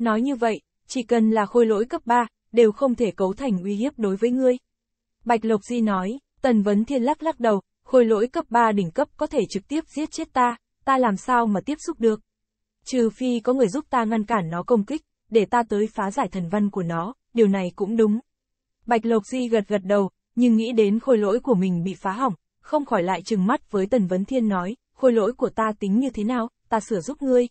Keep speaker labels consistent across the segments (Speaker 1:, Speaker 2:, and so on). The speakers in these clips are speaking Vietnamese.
Speaker 1: Nói như vậy, chỉ cần là khôi lỗi cấp 3, đều không thể cấu thành uy hiếp đối với ngươi. Bạch Lộc Di nói, Tần Vấn Thiên lắc lắc đầu, khôi lỗi cấp 3 đỉnh cấp có thể trực tiếp giết chết ta, ta làm sao mà tiếp xúc được. Trừ phi có người giúp ta ngăn cản nó công kích, để ta tới phá giải thần văn của nó, điều này cũng đúng. Bạch Lộc Di gật gật đầu, nhưng nghĩ đến khôi lỗi của mình bị phá hỏng, không khỏi lại trừng mắt với Tần Vấn Thiên nói, khôi lỗi của ta tính như thế nào, ta sửa giúp ngươi.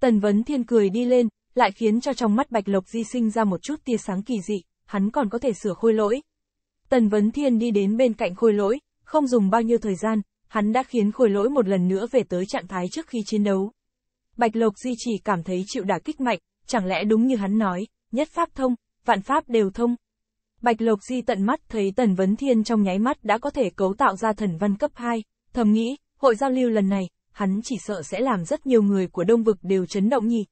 Speaker 1: Tần Vấn Thiên cười đi lên, lại khiến cho trong mắt Bạch Lộc Di sinh ra một chút tia sáng kỳ dị, hắn còn có thể sửa khôi lỗi. Tần Vấn Thiên đi đến bên cạnh khôi lỗi, không dùng bao nhiêu thời gian, hắn đã khiến khôi lỗi một lần nữa về tới trạng thái trước khi chiến đấu. Bạch Lộc Di chỉ cảm thấy chịu đả kích mạnh, chẳng lẽ đúng như hắn nói, nhất pháp thông, vạn pháp đều thông. Bạch Lộc Di tận mắt thấy Tần Vấn Thiên trong nháy mắt đã có thể cấu tạo ra thần văn cấp 2, thầm nghĩ, hội giao lưu lần này, hắn chỉ sợ sẽ làm rất nhiều người của Đông Vực đều chấn động nhỉ,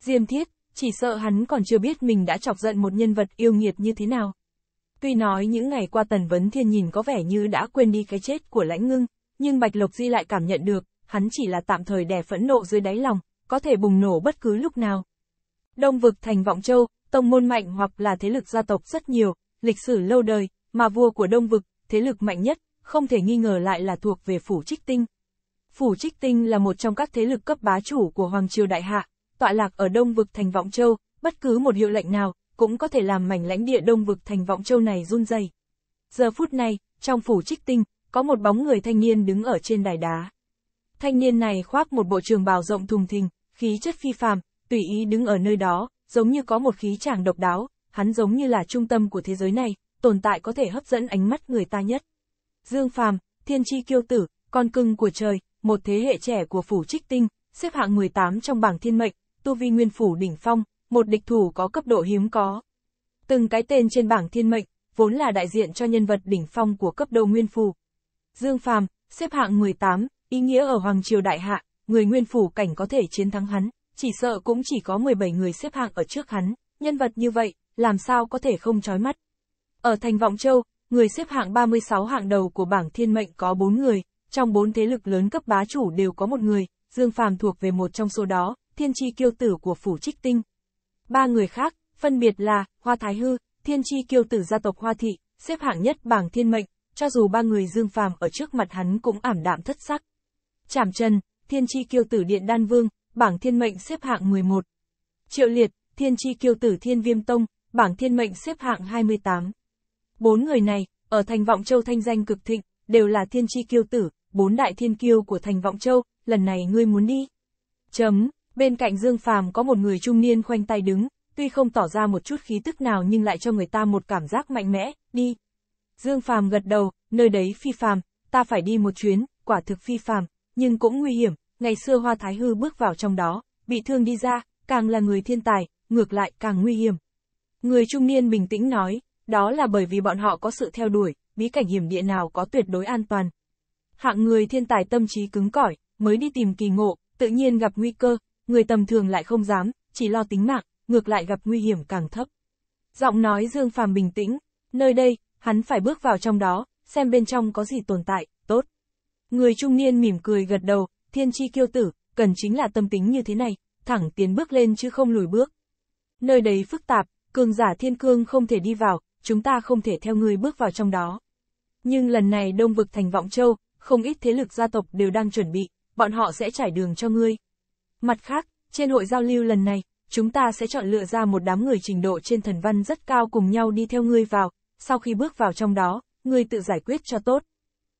Speaker 1: Diêm Thiết, chỉ sợ hắn còn chưa biết mình đã chọc giận một nhân vật yêu nghiệt như thế nào. Tuy nói những ngày qua Tần Vấn Thiên nhìn có vẻ như đã quên đi cái chết của Lãnh Ngưng, nhưng Bạch Lộc Di lại cảm nhận được, hắn chỉ là tạm thời đè phẫn nộ dưới đáy lòng, có thể bùng nổ bất cứ lúc nào. Đông vực thành Vọng Châu, tông môn mạnh hoặc là thế lực gia tộc rất nhiều, lịch sử lâu đời, mà vua của Đông vực, thế lực mạnh nhất, không thể nghi ngờ lại là thuộc về Phủ Trích Tinh. Phủ Trích Tinh là một trong các thế lực cấp bá chủ của Hoàng Triều Đại Hạ, tọa lạc ở Đông vực thành Vọng Châu, bất cứ một hiệu lệnh nào, cũng có thể làm mảnh lãnh địa Đông vực thành Vọng Châu này run rẩy. Giờ phút này, trong phủ trích tinh, có một bóng người thanh niên đứng ở trên đài đá. Thanh niên này khoác một bộ trường bào rộng thùng thình, khí chất phi phàm, tùy ý đứng ở nơi đó, giống như có một khí chàng độc đáo, hắn giống như là trung tâm của thế giới này, tồn tại có thể hấp dẫn ánh mắt người ta nhất. Dương Phàm, thiên chi kiêu tử, con cưng của trời, một thế hệ trẻ của phủ trích tinh, xếp hạng 18 trong bảng thiên mệnh, tu vi nguyên phủ đỉnh phong, một địch thủ có cấp độ hiếm có. Từng cái tên trên bảng thiên mệnh, vốn là đại diện cho nhân vật đỉnh phong của cấp độ nguyên phủ. Dương Phàm, xếp hạng 18, ý nghĩa ở Hoàng Triều Đại Hạ, người nguyên phủ cảnh có thể chiến thắng hắn, chỉ sợ cũng chỉ có 17 người xếp hạng ở trước hắn, nhân vật như vậy, làm sao có thể không chói mắt. Ở thành Vọng Châu, người xếp hạng 36 hạng đầu của bảng thiên mệnh có 4 người, trong 4 thế lực lớn cấp bá chủ đều có một người, Dương Phàm thuộc về một trong số đó, thiên tri kiêu tử của phủ trích tinh. Ba người khác, phân biệt là, Hoa Thái Hư, thiên tri kiêu tử gia tộc Hoa Thị, xếp hạng nhất bảng thiên mệnh, cho dù ba người dương phàm ở trước mặt hắn cũng ảm đạm thất sắc. Trảm Trần, thiên tri kiêu tử điện đan vương, bảng thiên mệnh xếp hạng 11. Triệu Liệt, thiên tri kiêu tử thiên viêm tông, bảng thiên mệnh xếp hạng 28. Bốn người này, ở thành vọng châu thanh danh cực thịnh, đều là thiên tri kiêu tử, bốn đại thiên kiêu của thành vọng châu, lần này ngươi muốn đi. Chấm. Bên cạnh Dương Phàm có một người trung niên khoanh tay đứng, tuy không tỏ ra một chút khí tức nào nhưng lại cho người ta một cảm giác mạnh mẽ, đi. Dương Phàm gật đầu, nơi đấy phi phàm, ta phải đi một chuyến, quả thực phi phàm, nhưng cũng nguy hiểm, ngày xưa Hoa Thái Hư bước vào trong đó, bị thương đi ra, càng là người thiên tài, ngược lại càng nguy hiểm. Người trung niên bình tĩnh nói, đó là bởi vì bọn họ có sự theo đuổi, bí cảnh hiểm địa nào có tuyệt đối an toàn. Hạng người thiên tài tâm trí cứng cỏi, mới đi tìm kỳ ngộ, tự nhiên gặp nguy cơ, người tầm thường lại không dám, chỉ lo tính mạng, ngược lại gặp nguy hiểm càng thấp. Giọng nói Dương Phàm bình tĩnh, nơi đây, hắn phải bước vào trong đó, xem bên trong có gì tồn tại, tốt. Người trung niên mỉm cười gật đầu, thiên chi kiêu tử, cần chính là tâm tính như thế này, thẳng tiến bước lên chứ không lùi bước. Nơi đấy phức tạp, cường giả thiên cương không thể đi vào, chúng ta không thể theo người bước vào trong đó. Nhưng lần này đông vực thành vọng châu, không ít thế lực gia tộc đều đang chuẩn bị, bọn họ sẽ trải đường cho ngươi. Mặt khác, trên hội giao lưu lần này, chúng ta sẽ chọn lựa ra một đám người trình độ trên thần văn rất cao cùng nhau đi theo ngươi vào, sau khi bước vào trong đó, ngươi tự giải quyết cho tốt.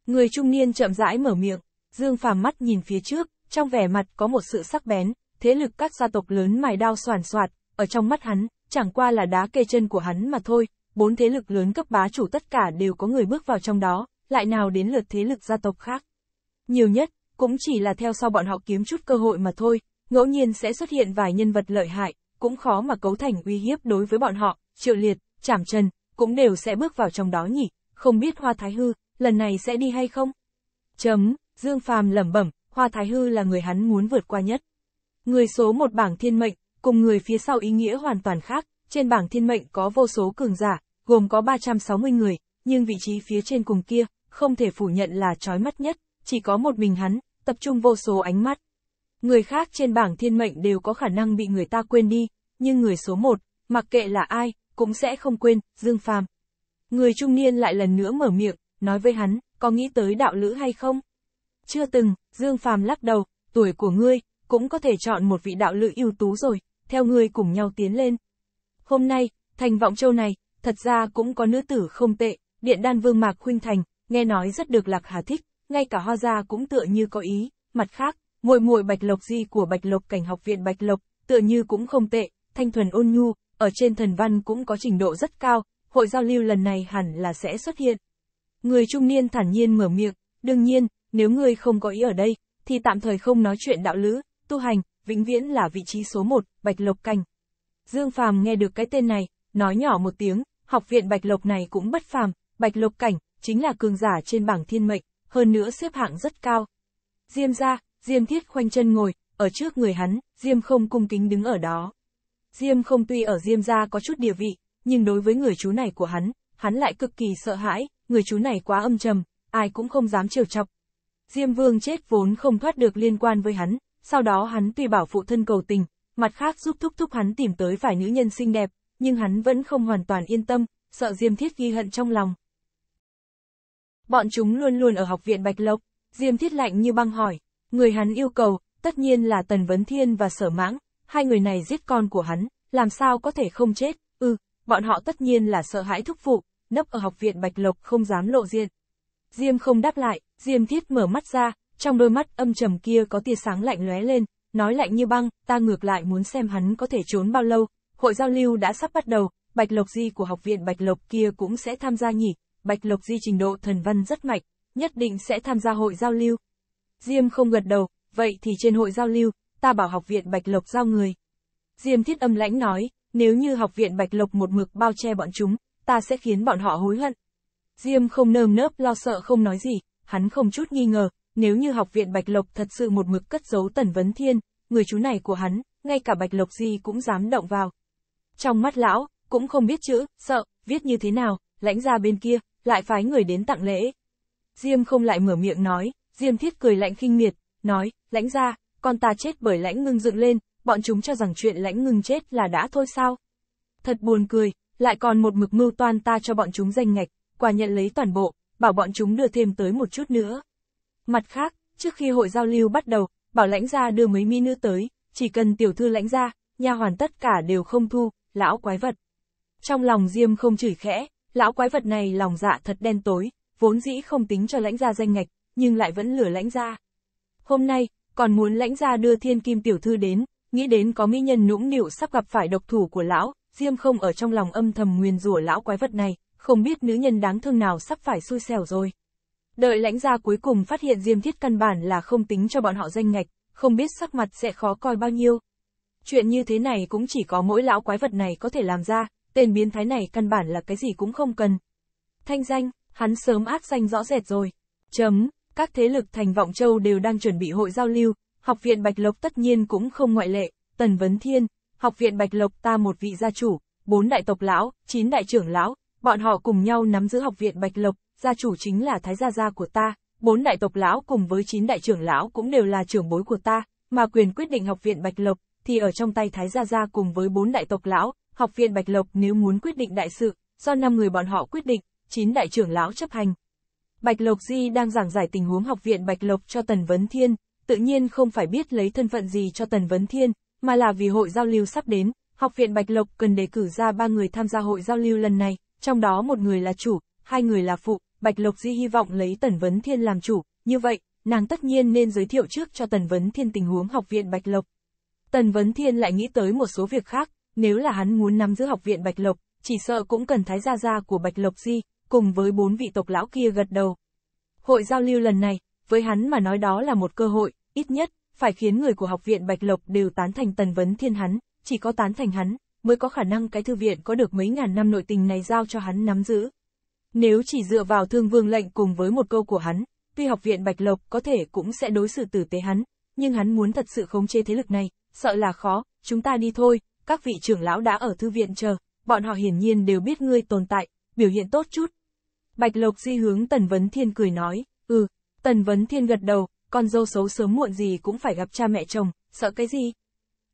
Speaker 1: Người trung niên chậm rãi mở miệng, Dương Phàm mắt nhìn phía trước, trong vẻ mặt có một sự sắc bén, thế lực các gia tộc lớn mài đao soàn soạt, ở trong mắt hắn, chẳng qua là đá kê chân của hắn mà thôi, bốn thế lực lớn cấp bá chủ tất cả đều có người bước vào trong đó, lại nào đến lượt thế lực gia tộc khác. Nhiều nhất, cũng chỉ là theo sau bọn họ kiếm chút cơ hội mà thôi, ngẫu nhiên sẽ xuất hiện vài nhân vật lợi hại, cũng khó mà cấu thành uy hiếp đối với bọn họ, triệu liệt, chảm trần, cũng đều sẽ bước vào trong đó nhỉ, không biết Hoa Thái Hư, lần này sẽ đi hay không? Chấm, Dương Phàm lẩm bẩm, Hoa Thái Hư là người hắn muốn vượt qua nhất. Người số một bảng thiên mệnh, cùng người phía sau ý nghĩa hoàn toàn khác, trên bảng thiên mệnh có vô số cường giả, gồm có 360 người, nhưng vị trí phía trên cùng kia, không thể phủ nhận là trói mắt nhất, chỉ có một mình hắn, tập trung vô số ánh mắt. Người khác trên bảng thiên mệnh đều có khả năng bị người ta quên đi, nhưng người số một, mặc kệ là ai, cũng sẽ không quên, Dương Phàm. Người trung niên lại lần nữa mở miệng, nói với hắn, có nghĩ tới đạo lữ hay không? Chưa từng, Dương Phàm lắc đầu, tuổi của ngươi, cũng có thể chọn một vị đạo lữ ưu tú rồi, theo ngươi cùng nhau tiến lên. Hôm nay, thành vọng châu này, thật ra cũng có nữ tử không tệ, điện đan vương mạc huynh thành, nghe nói rất được lạc hà thích, ngay cả ho ra cũng tựa như có ý, mặt khác, muội muội Bạch Lộc Di của Bạch Lộc Cảnh học viện Bạch Lộc, tựa như cũng không tệ, thanh thuần ôn nhu, ở trên thần văn cũng có trình độ rất cao, hội giao lưu lần này hẳn là sẽ xuất hiện. Người trung niên thản nhiên mở miệng, đương nhiên, nếu ngươi không có ý ở đây, thì tạm thời không nói chuyện đạo lữ, tu hành, vĩnh viễn là vị trí số một, Bạch Lộc Cảnh. Dương Phàm nghe được cái tên này, nói nhỏ một tiếng, học viện Bạch Lộc này cũng bất phàm, Bạch Lộc Cảnh, chính là cường giả trên bảng thiên mệnh, hơn nữa xếp hạng rất cao. Diêm ra, Diêm Thiết khoanh chân ngồi, ở trước người hắn, Diêm không cung kính đứng ở đó. Diêm không tuy ở Diêm ra có chút địa vị, nhưng đối với người chú này của hắn, hắn lại cực kỳ sợ hãi, người chú này quá âm trầm, ai cũng không dám trêu chọc. Diêm Vương chết vốn không thoát được liên quan với hắn, sau đó hắn tuy bảo phụ thân cầu tình, mặt khác giúp thúc thúc hắn tìm tới vài nữ nhân xinh đẹp, nhưng hắn vẫn không hoàn toàn yên tâm, sợ Diêm Thiết ghi hận trong lòng. Bọn chúng luôn luôn ở học viện Bạch Lộc, Diêm Thiết lạnh như băng hỏi, người hắn yêu cầu, tất nhiên là Tần Vấn Thiên và Sở Mãng, hai người này giết con của hắn, làm sao có thể không chết, ừ, bọn họ tất nhiên là sợ hãi thúc phụ, nấp ở học viện Bạch Lộc không dám lộ diện. Diêm không đáp lại, Diêm Thiết mở mắt ra, trong đôi mắt âm trầm kia có tia sáng lạnh lóe lên, nói lạnh như băng, ta ngược lại muốn xem hắn có thể trốn bao lâu, hội giao lưu đã sắp bắt đầu, Bạch Lộc Di của học viện Bạch Lộc kia cũng sẽ tham gia nhỉ, Bạch Lộc Di trình độ thần văn rất mạnh, nhất định sẽ tham gia hội giao lưu. Diêm không gật đầu, vậy thì trên hội giao lưu, ta bảo học viện Bạch Lộc giao người. Diêm thiết âm lãnh nói, nếu như học viện Bạch Lộc một mực bao che bọn chúng, ta sẽ khiến bọn họ hối hận. Diêm không nơm nớp lo sợ không nói gì, hắn không chút nghi ngờ, nếu như học viện Bạch Lộc thật sự một mực cất giấu Tần Vấn Thiên, người chú này của hắn, ngay cả Bạch Lộc Di cũng dám động vào. Trong mắt lão, cũng không biết chữ, sợ, viết như thế nào, lãnh ra bên kia, lại phái người đến tặng lễ. Diêm không lại mở miệng nói, Diêm thiết cười lạnh khinh miệt, nói, lãnh ra, con ta chết bởi lãnh ngưng dựng lên, bọn chúng cho rằng chuyện lãnh ngưng chết là đã thôi sao. Thật buồn cười, lại còn một mực mưu toan ta cho bọn chúng danh ngạch, quả nhận lấy toàn bộ, bảo bọn chúng đưa thêm tới một chút nữa. Mặt khác, trước khi hội giao lưu bắt đầu, bảo lãnh gia đưa mấy mi nữ tới, chỉ cần tiểu thư lãnh gia, nhà hoàn tất cả đều không thu, lão quái vật. Trong lòng Diêm không chửi khẽ, lão quái vật này lòng dạ thật đen tối, vốn dĩ không tính cho lãnh gia danh ngạch, nhưng lại vẫn lừa lãnh gia. Hôm nay, còn muốn lãnh gia đưa thiên kim tiểu thư đến, nghĩ đến có mỹ nhân nũng nịu sắp gặp phải độc thủ của lão, Diêm không ở trong lòng âm thầm nguyền rủa lão quái vật này, không biết nữ nhân đáng thương nào sắp phải xui xẻo rồi. Đợi lãnh gia cuối cùng phát hiện Diêm Thiết căn bản là không tính cho bọn họ danh ngạch, không biết sắc mặt sẽ khó coi bao nhiêu. Chuyện như thế này cũng chỉ có mỗi lão quái vật này có thể làm ra, tên biến thái này căn bản là cái gì cũng không cần. Thanh danh, hắn sớm ác danh rõ rệt rồi. Chấm, các thế lực thành vọng châu đều đang chuẩn bị hội giao lưu, học viện Bạch Lộc tất nhiên cũng không ngoại lệ, Tần Vấn Thiên, học viện Bạch Lộc ta một vị gia chủ, bốn đại tộc lão, chín đại trưởng lão, bọn họ cùng nhau nắm giữ học viện Bạch Lộc, gia chủ chính là thái gia gia của ta, bốn đại tộc lão cùng với chín đại trưởng lão cũng đều là trưởng bối của ta, mà quyền quyết định học viện Bạch Lộc thì ở trong tay thái gia gia cùng với bốn đại tộc lão, Học viện Bạch Lộc nếu muốn quyết định đại sự, do 5 người bọn họ quyết định, 9 đại trưởng lão chấp hành. Bạch Lộc Di đang giảng giải tình huống học viện Bạch Lộc cho Tần Vấn Thiên, tự nhiên không phải biết lấy thân phận gì cho Tần Vấn Thiên, mà là vì hội giao lưu sắp đến, học viện Bạch Lộc cần đề cử ra ba người tham gia hội giao lưu lần này, trong đó một người là chủ, hai người là phụ, Bạch Lộc Di hy vọng lấy Tần Vấn Thiên làm chủ, như vậy, nàng tất nhiên nên giới thiệu trước cho Tần Vấn Thiên tình huống học viện Bạch Lộc. Tần Vấn Thiên lại nghĩ tới một số việc khác, nếu là hắn muốn nắm giữ học viện Bạch Lộc, chỉ sợ cũng cần thái gia gia của Bạch Lộc Di, cùng với bốn vị tộc lão kia gật đầu. Hội giao lưu lần này, với hắn mà nói đó là một cơ hội, ít nhất, phải khiến người của học viện Bạch Lộc đều tán thành tần vấn thiên hắn, chỉ có tán thành hắn, mới có khả năng cái thư viện có được mấy ngàn năm nội tình này giao cho hắn nắm giữ. Nếu chỉ dựa vào thương vương lệnh cùng với một câu của hắn, tuy học viện Bạch Lộc có thể cũng sẽ đối xử tử tế hắn, nhưng hắn muốn thật sự khống chế thế lực này, sợ là khó, chúng ta đi thôi, các vị trưởng lão đã ở thư viện chờ, bọn họ hiển nhiên đều biết ngươi tồn tại, biểu hiện tốt chút. Bạch Lộc Di hướng Tần Vấn Thiên cười nói, ừ, Tần Vấn Thiên gật đầu, con dâu xấu sớm muộn gì cũng phải gặp cha mẹ chồng, sợ cái gì?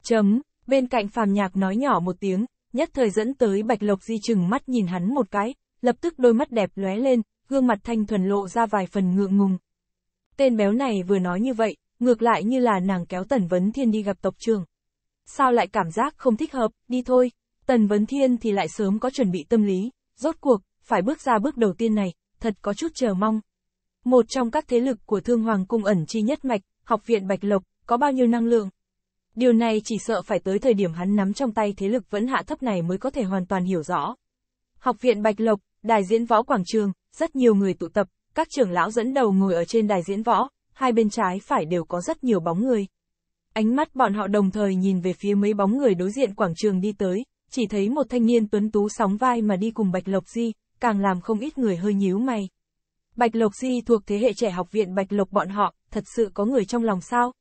Speaker 1: Chấm, bên cạnh phàm nhạc nói nhỏ một tiếng, nhất thời dẫn tới Bạch Lộc Di chừng mắt nhìn hắn một cái, lập tức đôi mắt đẹp lóe lên, gương mặt thanh thuần lộ ra vài phần ngượng ngùng. Tên béo này vừa nói như vậy, ngược lại như là nàng kéo Tần Vấn Thiên đi gặp tộc trường sao lại cảm giác không thích hợp, đi thôi. Tần Vấn Thiên thì lại sớm có chuẩn bị tâm lý, rốt cuộc, phải bước ra bước đầu tiên này, thật có chút chờ mong. Một trong các thế lực của Thương Hoàng Cung ẩn chi nhất mạch, học viện Bạch Lộc, có bao nhiêu năng lượng? Điều này chỉ sợ phải tới thời điểm hắn nắm trong tay thế lực vẫn hạ thấp này mới có thể hoàn toàn hiểu rõ. Học viện Bạch Lộc, đài diễn võ quảng trường, rất nhiều người tụ tập, các trưởng lão dẫn đầu ngồi ở trên đài diễn võ, hai bên trái phải đều có rất nhiều bóng người. Ánh mắt bọn họ đồng thời nhìn về phía mấy bóng người đối diện quảng trường đi tới, chỉ thấy một thanh niên tuấn tú sóng vai mà đi cùng Bạch Lộc Di, càng làm không ít người hơi nhíu mày. Bạch Lộc Di thuộc thế hệ trẻ học viện Bạch Lộc bọn họ, thật sự có người trong lòng sao?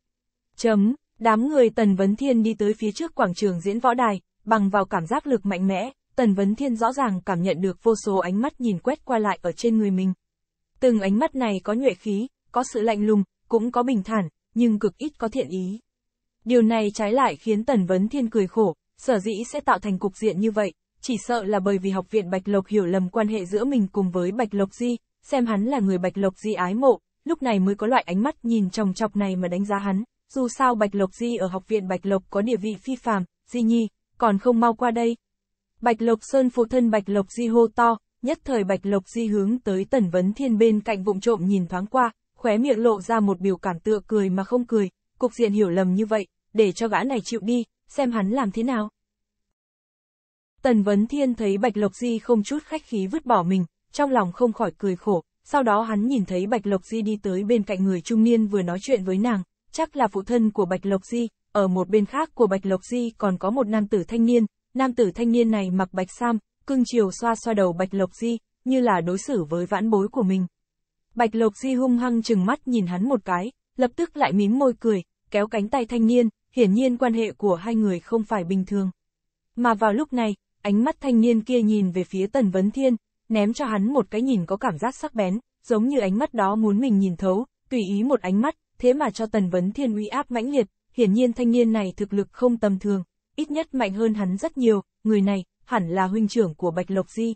Speaker 1: Chấm, đám người Tần Vấn Thiên đi tới phía trước quảng trường diễn võ đài, bằng vào cảm giác lực mạnh mẽ, Tần Vấn Thiên rõ ràng cảm nhận được vô số ánh mắt nhìn quét qua lại ở trên người mình. Từng ánh mắt này có nhuệ khí, có sự lạnh lùng, cũng có bình thản, nhưng cực ít có thiện ý. Điều này trái lại khiến Tần Vấn Thiên cười khổ, sở dĩ sẽ tạo thành cục diện như vậy, chỉ sợ là bởi vì học viện Bạch Lộc hiểu lầm quan hệ giữa mình cùng với Bạch Lộc Di, xem hắn là người Bạch Lộc Di ái mộ, lúc này mới có loại ánh mắt nhìn chòng chọc này mà đánh giá hắn, dù sao Bạch Lộc Di ở học viện Bạch Lộc có địa vị phi phàm, Di Nhi, còn không mau qua đây. Bạch Lộc Sơn phụ thân Bạch Lộc Di hô to, nhất thời Bạch Lộc Di hướng tới Tần Vấn Thiên bên cạnh vụng trộm nhìn thoáng qua, khóe miệng lộ ra một biểu cảm tựa cười mà không cười, Cục diện hiểu lầm như vậy, để cho gã này chịu đi, xem hắn làm thế nào. Tần Vấn Thiên thấy Bạch Lộc Di không chút khách khí vứt bỏ mình, trong lòng không khỏi cười khổ, sau đó hắn nhìn thấy Bạch Lộc Di đi tới bên cạnh người trung niên vừa nói chuyện với nàng, chắc là phụ thân của Bạch Lộc Di, ở một bên khác của Bạch Lộc Di còn có một nam tử thanh niên, nam tử thanh niên này mặc bạch sam, cưng chiều xoa xoa đầu Bạch Lộc Di, như là đối xử với vãn bối của mình. Bạch Lộc Di hung hăng chừng mắt nhìn hắn một cái, lập tức lại mím môi cười, kéo cánh tay thanh niên, hiển nhiên quan hệ của hai người không phải bình thường. Mà vào lúc này, ánh mắt thanh niên kia nhìn về phía Tần Vấn Thiên, ném cho hắn một cái nhìn có cảm giác sắc bén, giống như ánh mắt đó muốn mình nhìn thấu, tùy ý một ánh mắt, thế mà cho Tần Vấn Thiên uy áp mãnh liệt, hiển nhiên thanh niên này thực lực không tầm thường, ít nhất mạnh hơn hắn rất nhiều, người này, hẳn là huynh trưởng của Bạch Lộc Di.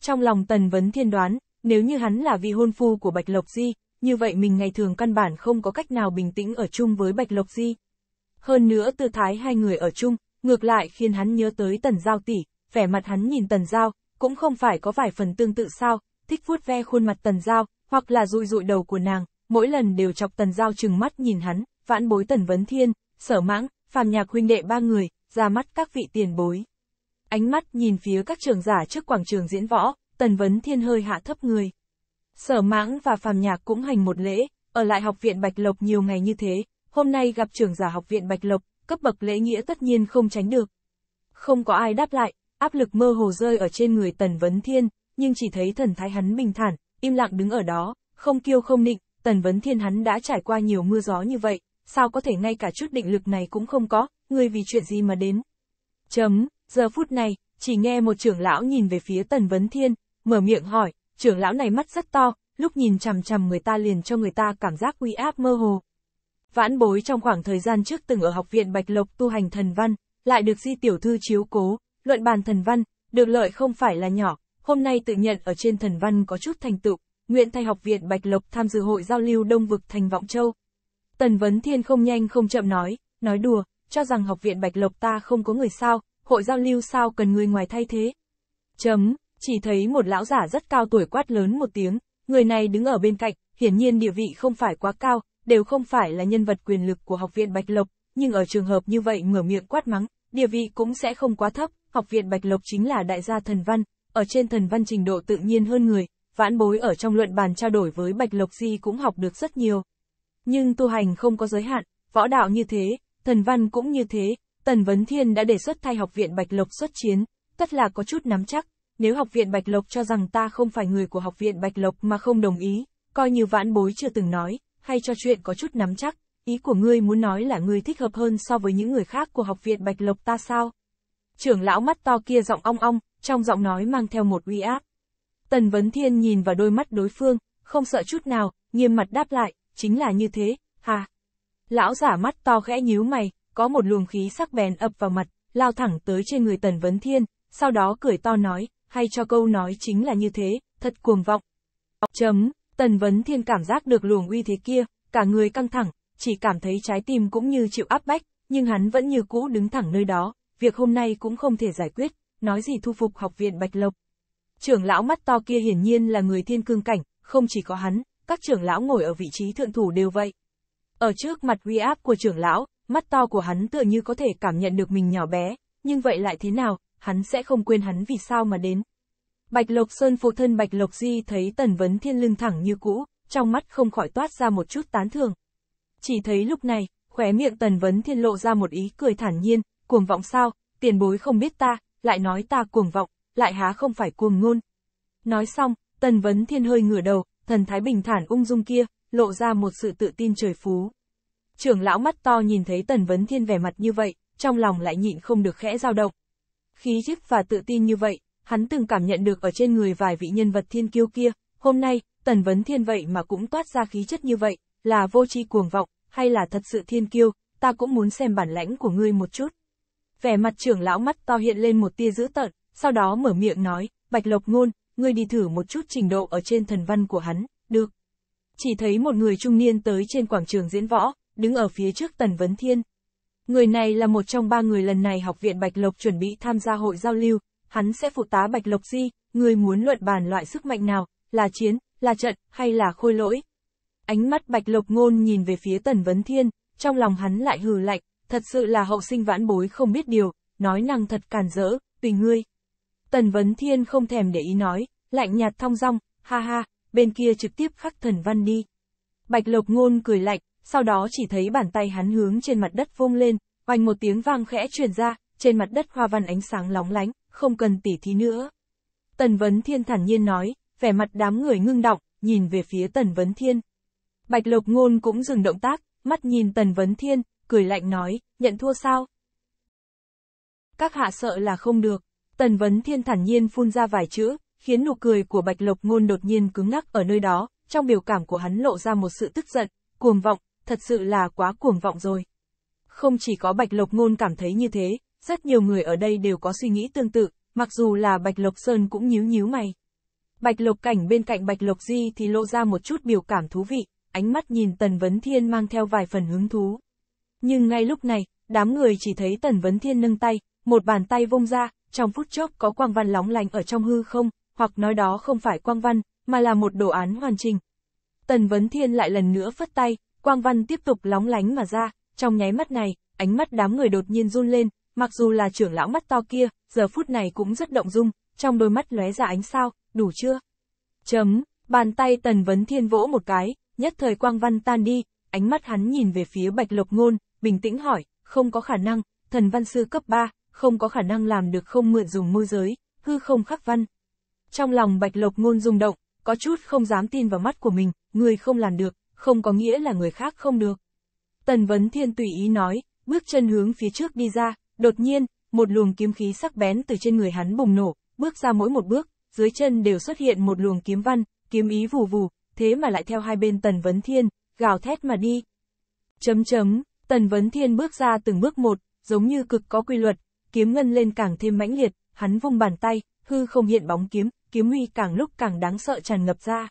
Speaker 1: Trong lòng Tần Vấn Thiên đoán, nếu như hắn là vị hôn phu của Bạch Lộc Di, như vậy mình ngày thường căn bản không có cách nào bình tĩnh ở chung với Bạch Lộc Di. Hơn nữa tư thái hai người ở chung, ngược lại khiến hắn nhớ tới Tần Giao tỷ, vẻ mặt hắn nhìn Tần Giao, cũng không phải có vài phần tương tự sao, thích vuốt ve khuôn mặt Tần Giao, hoặc là rụi rụi đầu của nàng, mỗi lần đều chọc Tần Giao chừng mắt nhìn hắn, vãn bối Tần Vấn Thiên, sở mãng, phàm nhạc huynh đệ ba người, ra mắt các vị tiền bối. Ánh mắt nhìn phía các trường giả trước quảng trường diễn võ, Tần Vấn Thiên hơi hạ thấp người. Sở mãng và phàm nhạc cũng hành một lễ, ở lại học viện Bạch Lộc nhiều ngày như thế, hôm nay gặp trưởng giả học viện Bạch Lộc, cấp bậc lễ nghĩa tất nhiên không tránh được. Không có ai đáp lại, áp lực mơ hồ rơi ở trên người Tần Vấn Thiên, nhưng chỉ thấy thần thái hắn bình thản, im lặng đứng ở đó, không kiêu không nịnh, Tần Vấn Thiên hắn đã trải qua nhiều mưa gió như vậy, sao có thể ngay cả chút định lực này cũng không có, người vì chuyện gì mà đến. Chấm, giờ phút này, chỉ nghe một trưởng lão nhìn về phía Tần Vấn Thiên, mở miệng hỏi, trưởng lão này mắt rất to, lúc nhìn chằm chằm người ta liền cho người ta cảm giác uy áp mơ hồ. Vãn bối trong khoảng thời gian trước từng ở học viện Bạch Lộc tu hành thần văn, lại được di tiểu thư chiếu cố, luận bàn thần văn, được lợi không phải là nhỏ, hôm nay tự nhận ở trên thần văn có chút thành tựu, nguyện thay học viện Bạch Lộc tham dự hội giao lưu đông vực thành Vọng Châu. Tần Vấn Thiên không nhanh không chậm nói, nói đùa, cho rằng học viện Bạch Lộc ta không có người sao, hội giao lưu sao cần người ngoài thay thế. Chấm, chỉ thấy một lão giả rất cao tuổi quát lớn một tiếng, người này đứng ở bên cạnh, hiển nhiên địa vị không phải quá cao, đều không phải là nhân vật quyền lực của học viện Bạch Lộc, nhưng ở trường hợp như vậy mở miệng quát mắng, địa vị cũng sẽ không quá thấp, học viện Bạch Lộc chính là đại gia thần văn, ở trên thần văn trình độ tự nhiên hơn người, vãn bối ở trong luận bàn trao đổi với Bạch Lộc Di cũng học được rất nhiều. Nhưng tu hành không có giới hạn, võ đạo như thế, thần văn cũng như thế, Tần Vấn Thiên đã đề xuất thay học viện Bạch Lộc xuất chiến, tất là có chút nắm chắc, nếu học viện Bạch Lộc cho rằng ta không phải người của học viện Bạch Lộc mà không đồng ý, coi như vãn bối chưa từng nói, hay cho chuyện có chút nắm chắc, ý của ngươi muốn nói là ngươi thích hợp hơn so với những người khác của học viện Bạch Lộc ta sao? Trưởng lão mắt to kia giọng ong ong, trong giọng nói mang theo một uy áp. Tần Vấn Thiên nhìn vào đôi mắt đối phương, không sợ chút nào, nghiêm mặt đáp lại, chính là như thế, hà. Lão giả mắt to khẽ nhíu mày, có một luồng khí sắc bén ập vào mặt, lao thẳng tới trên người Tần Vấn Thiên, sau đó cười to nói, hay cho câu nói chính là như thế, thật cuồng vọng. Chấm, Tần Vấn Thiên cảm giác được luồng uy thế kia, cả người căng thẳng, chỉ cảm thấy trái tim cũng như chịu áp bách, nhưng hắn vẫn như cũ đứng thẳng nơi đó, việc hôm nay cũng không thể giải quyết, nói gì thu phục học viện Bạch Lộc. Trưởng lão mắt to kia hiển nhiên là người thiên cương cảnh, không chỉ có hắn, các trưởng lão ngồi ở vị trí thượng thủ đều vậy. Ở trước mặt uy áp của trưởng lão, mắt to của hắn tựa như có thể cảm nhận được mình nhỏ bé, nhưng vậy lại thế nào, hắn sẽ không quên hắn vì sao mà đến. Bạch Lộc Sơn phụ thân Bạch Lộc Di thấy Tần Vấn Thiên lưng thẳng như cũ, trong mắt không khỏi toát ra một chút tán thường. Chỉ thấy lúc này, khóe miệng Tần Vấn Thiên lộ ra một ý cười thản nhiên, cuồng vọng sao, tiền bối không biết ta, lại nói ta cuồng vọng, lại há không phải cuồng ngôn. Nói xong, Tần Vấn Thiên hơi ngửa đầu, thần thái bình thản ung dung kia, lộ ra một sự tự tin trời phú. Trưởng lão mắt to nhìn thấy Tần Vấn Thiên vẻ mặt như vậy, trong lòng lại nhịn không được khẽ dao động khí chất và tự tin như vậy, hắn từng cảm nhận được ở trên người vài vị nhân vật thiên kiêu kia, hôm nay, Tần Vấn Thiên vậy mà cũng toát ra khí chất như vậy, là vô tri cuồng vọng, hay là thật sự thiên kiêu, ta cũng muốn xem bản lãnh của ngươi một chút. Vẻ mặt trưởng lão mắt to hiện lên một tia dữ tợn, sau đó mở miệng nói, Bạch Lộc Ngôn, ngươi đi thử một chút trình độ ở trên thần văn của hắn, được. Chỉ thấy một người trung niên tới trên quảng trường diễn võ, đứng ở phía trước Tần Vấn Thiên, Người này là một trong ba người lần này học viện Bạch Lộc chuẩn bị tham gia hội giao lưu, hắn sẽ phụ tá Bạch Lộc Di, người muốn luận bàn loại sức mạnh nào, là chiến, là trận, hay là khôi lỗi. Ánh mắt Bạch Lộc Ngôn nhìn về phía Tần Vấn Thiên, trong lòng hắn lại hừ lạnh, thật sự là hậu sinh vãn bối không biết điều, nói năng thật càn rỡ, tùy ngươi. Tần Vấn Thiên không thèm để ý nói, lạnh nhạt thong dong, ha ha, bên kia trực tiếp khắc thần văn đi. Bạch Lộc Ngôn cười lạnh, sau đó chỉ thấy bàn tay hắn hướng trên mặt đất vung lên, oanh một tiếng vang khẽ truyền ra, trên mặt đất hoa văn ánh sáng lóng lánh, không cần tỉ thí nữa. Tần Vấn Thiên thản nhiên nói, vẻ mặt đám người ngưng động, nhìn về phía Tần Vấn Thiên. Bạch Lộc Ngôn cũng dừng động tác, mắt nhìn Tần Vấn Thiên, cười lạnh nói, nhận thua sao? Các hạ sợ là không được, Tần Vấn Thiên thản nhiên phun ra vài chữ, khiến nụ cười của Bạch Lộc Ngôn đột nhiên cứng ngắc ở nơi đó, trong biểu cảm của hắn lộ ra một sự tức giận, cuồng vọng, thật sự là quá cuồng vọng rồi. Không chỉ có Bạch Lộc Ngôn cảm thấy như thế, rất nhiều người ở đây đều có suy nghĩ tương tự, mặc dù là Bạch Lộc Sơn cũng nhíu nhíu mày. Bạch Lộc Cảnh bên cạnh Bạch Lộc Di thì lộ ra một chút biểu cảm thú vị, ánh mắt nhìn Tần Vấn Thiên mang theo vài phần hứng thú. Nhưng ngay lúc này, đám người chỉ thấy Tần Vấn Thiên nâng tay, một bàn tay vung ra, trong phút chốc có quang văn lóng lành ở trong hư không, hoặc nói đó không phải quang văn, mà là một đồ án hoàn chỉnh. Tần Vấn Thiên lại lần nữa phất tay, quang văn tiếp tục lóng lánh mà ra, trong nháy mắt này, ánh mắt đám người đột nhiên run lên, mặc dù là trưởng lão mắt to kia, giờ phút này cũng rất động dung, trong đôi mắt lóe ra ánh sao, đủ chưa? Chấm, bàn tay Tần Vấn Thiên vỗ một cái, nhất thời quang văn tan đi, ánh mắt hắn nhìn về phía Bạch Lộc Ngôn, bình tĩnh hỏi, không có khả năng, thần văn sư cấp 3, không có khả năng làm được không mượn dùng môi giới, hư không khắc văn. Trong lòng Bạch Lộc Ngôn rung động, có chút không dám tin vào mắt của mình, người không làm được, không có nghĩa là người khác không được. Tần Vấn Thiên tùy ý nói, bước chân hướng phía trước đi ra, đột nhiên, một luồng kiếm khí sắc bén từ trên người hắn bùng nổ, bước ra mỗi một bước, dưới chân đều xuất hiện một luồng kiếm văn, kiếm ý vù vù, thế mà lại theo hai bên Tần Vấn Thiên, gào thét mà đi. Chấm chấm, Tần Vấn Thiên bước ra từng bước một, giống như cực có quy luật, kiếm ngân lên càng thêm mãnh liệt, hắn vung bàn tay, hư không hiện bóng kiếm, kiếm uy càng lúc càng đáng sợ tràn ngập ra.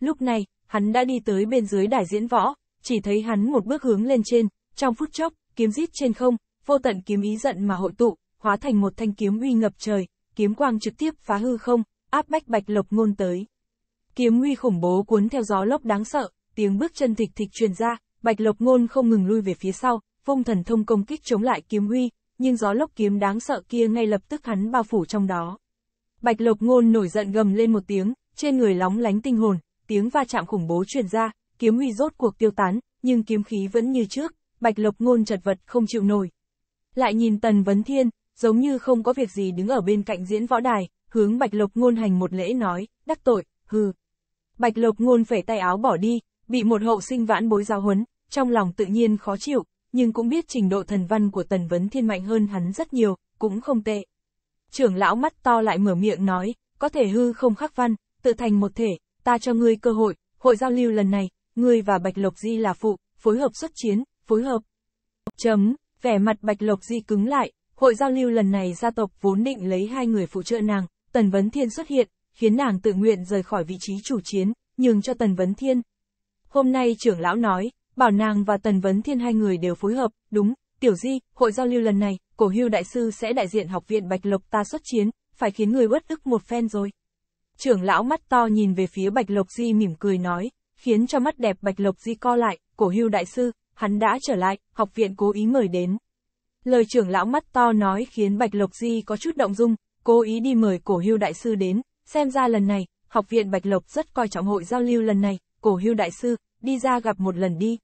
Speaker 1: Lúc này, hắn đã đi tới bên dưới đài diễn võ, chỉ thấy hắn một bước hướng lên trên, trong phút chốc, kiếm rít trên không, vô tận kiếm ý giận mà hội tụ, hóa thành một thanh kiếm uy ngập trời, kiếm quang trực tiếp phá hư không, áp bách bạch lộc ngôn tới. Kiếm uy khủng bố cuốn theo gió lốc đáng sợ, tiếng bước chân thịch thịch truyền ra, bạch lộc ngôn không ngừng lui về phía sau, vung thần thông công kích chống lại kiếm uy, nhưng gió lốc kiếm đáng sợ kia ngay lập tức hắn bao phủ trong đó. Bạch lộc ngôn nổi giận gầm lên một tiếng, trên người lóng lánh tinh hồn, tiếng va chạm khủng bố truyền ra, kiếm huy rốt cuộc tiêu tán, nhưng kiếm khí vẫn như trước, Bạch Lộc Ngôn chật vật không chịu nổi. Lại nhìn Tần Vấn Thiên, giống như không có việc gì đứng ở bên cạnh diễn võ đài, hướng Bạch Lộc Ngôn hành một lễ nói, đắc tội, hừ. Bạch Lộc Ngôn phẩy tay áo bỏ đi, bị một hậu sinh vãn bối giao huấn, trong lòng tự nhiên khó chịu, nhưng cũng biết trình độ thần văn của Tần Vấn Thiên mạnh hơn hắn rất nhiều, cũng không tệ. Trưởng lão mắt to lại mở miệng nói, có thể hư không khắc văn, tự thành một thể, ta cho ngươi cơ hội, hội giao lưu lần này, ngươi và Bạch Lộc Di là phụ, phối hợp xuất chiến, phối hợp. Chấm, vẻ mặt Bạch Lộc Di cứng lại, hội giao lưu lần này gia tộc vốn định lấy hai người phụ trợ nàng, Tần Vấn Thiên xuất hiện, khiến nàng tự nguyện rời khỏi vị trí chủ chiến, nhường cho Tần Vấn Thiên. Hôm nay trưởng lão nói, bảo nàng và Tần Vấn Thiên hai người đều phối hợp, đúng, tiểu di, hội giao lưu lần này, cổ hưu đại sư sẽ đại diện học viện Bạch Lộc ta xuất chiến, phải khiến người bất ức một phen rồi. Trưởng lão mắt to nhìn về phía Bạch Lộc Di mỉm cười nói, khiến cho mắt đẹp Bạch Lộc Di co lại, cổ hưu đại sư, hắn đã trở lại, học viện cố ý mời đến. Lời trưởng lão mắt to nói khiến Bạch Lộc Di có chút động dung, cố ý đi mời cổ hưu đại sư đến, xem ra lần này, học viện Bạch Lộc rất coi trọng hội giao lưu lần này, cổ hưu đại sư, đi ra gặp một lần đi.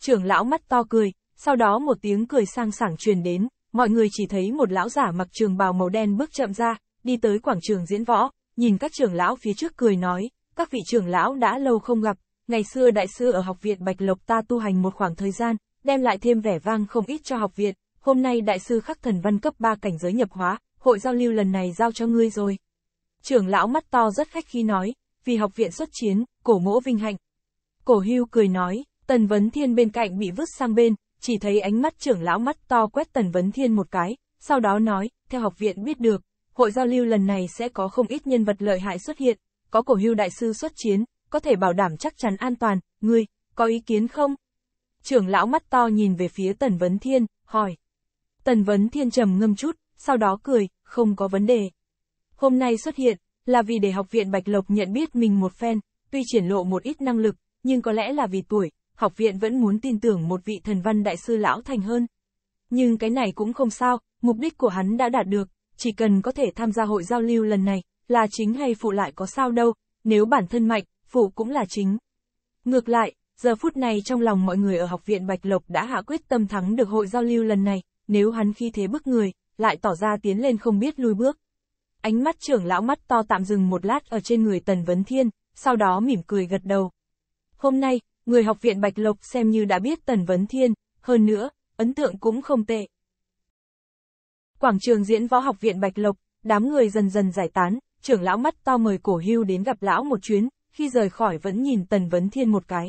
Speaker 1: Trưởng lão mắt to cười, sau đó một tiếng cười sang sảng truyền đến, mọi người chỉ thấy một lão giả mặc trường bào màu đen bước chậm ra, đi tới quảng trường diễn võ, nhìn các trưởng lão phía trước cười nói, các vị trưởng lão đã lâu không gặp, ngày xưa đại sư ở học viện Bạch Lộc ta tu hành một khoảng thời gian, đem lại thêm vẻ vang không ít cho học viện, hôm nay đại sư khắc thần văn cấp 3 cảnh giới nhập hóa, hội giao lưu lần này giao cho ngươi rồi. Trưởng lão mắt to rất khách khi nói, vì học viện xuất chiến, cổ mỗ vinh hạnh. Cổ hưu cười nói, tần vấn thiên bên cạnh bị vứt sang bên, chỉ thấy ánh mắt trưởng lão mắt to quét tần vấn thiên một cái, sau đó nói, theo học viện biết được, Hội giao lưu lần này sẽ có không ít nhân vật lợi hại xuất hiện, có cổ hưu đại sư xuất chiến, có thể bảo đảm chắc chắn an toàn, ngươi, có ý kiến không? Trưởng lão mắt to nhìn về phía Tần Vấn Thiên, hỏi. Tần Vấn Thiên trầm ngâm chút, sau đó cười, không có vấn đề. Hôm nay xuất hiện, là vì để học viện Bạch Lộc nhận biết mình một phen, tuy triển lộ một ít năng lực, nhưng có lẽ là vì tuổi, học viện vẫn muốn tin tưởng một vị thần văn đại sư lão thành hơn. Nhưng cái này cũng không sao, mục đích của hắn đã đạt được, chỉ cần có thể tham gia hội giao lưu lần này, là chính hay phụ lại có sao đâu, nếu bản thân mạnh, phụ cũng là chính. Ngược lại, giờ phút này trong lòng mọi người ở học viện Bạch Lộc đã hạ quyết tâm thắng được hội giao lưu lần này, nếu hắn khi thế bức người, lại tỏ ra tiến lên không biết lui bước. Ánh mắt trưởng lão mắt to tạm dừng một lát ở trên người Tần Vấn Thiên, sau đó mỉm cười gật đầu. Hôm nay, người học viện Bạch Lộc xem như đã biết Tần Vấn Thiên, hơn nữa, ấn tượng cũng không tệ. Quảng trường diễn võ học viện Bạch Lộc, đám người dần dần giải tán, trưởng lão mắt to mời cổ hưu đến gặp lão một chuyến, khi rời khỏi vẫn nhìn Tần Vấn Thiên một cái.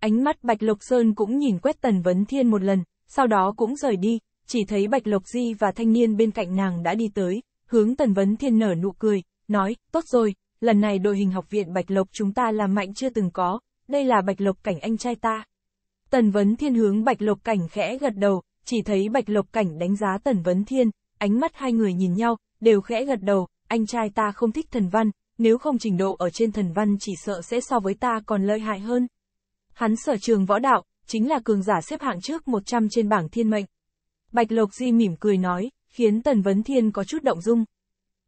Speaker 1: Ánh mắt Bạch Lộc Sơn cũng nhìn quét Tần Vấn Thiên một lần, sau đó cũng rời đi, chỉ thấy Bạch Lộc Di và thanh niên bên cạnh nàng đã đi tới, hướng Tần Vấn Thiên nở nụ cười, nói, tốt rồi, lần này đội hình học viện Bạch Lộc chúng ta làm mạnh chưa từng có, đây là Bạch Lộc cảnh anh trai ta. Tần Vấn Thiên hướng Bạch Lộc cảnh khẽ gật đầu, chỉ thấy Bạch Lộc Cảnh đánh giá Tần Vấn Thiên, ánh mắt hai người nhìn nhau, đều khẽ gật đầu, anh trai ta không thích thần văn, nếu không trình độ ở trên thần văn chỉ sợ sẽ so với ta còn lợi hại hơn. Hắn sở trường võ đạo, chính là cường giả xếp hạng trước 100 trên bảng thiên mệnh. Bạch Lộc Di mỉm cười nói, khiến Tần Vấn Thiên có chút động dung.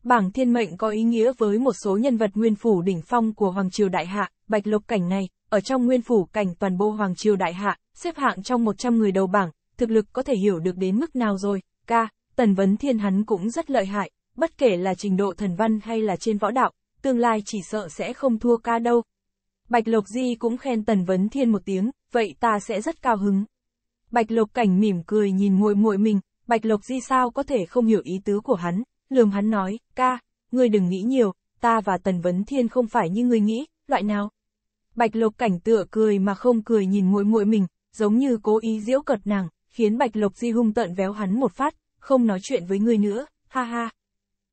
Speaker 1: Bảng thiên mệnh có ý nghĩa với một số nhân vật nguyên phủ đỉnh phong của Hoàng Triều Đại Hạ, Bạch Lộc Cảnh này, ở trong nguyên phủ cảnh toàn bộ Hoàng Triều Đại Hạ, xếp hạng trong 100 người đầu bảng, thực lực có thể hiểu được đến mức nào rồi, ca, Tần Vấn Thiên hắn cũng rất lợi hại, bất kể là trình độ thần văn hay là trên võ đạo, tương lai chỉ sợ sẽ không thua ca đâu. Bạch Lộc Di cũng khen Tần Vấn Thiên một tiếng, vậy ta sẽ rất cao hứng. Bạch Lộc Cảnh mỉm cười nhìn muội muội mình, Bạch Lộc Di sao có thể không hiểu ý tứ của hắn, lườm hắn nói, ca, ngươi đừng nghĩ nhiều, ta và Tần Vấn Thiên không phải như ngươi nghĩ, loại nào. Bạch Lộc Cảnh tựa cười mà không cười nhìn muội muội mình, giống như cố ý giễu cợt nàng khiến Bạch Lộc Di hung tận véo hắn một phát, không nói chuyện với ngươi nữa, ha ha.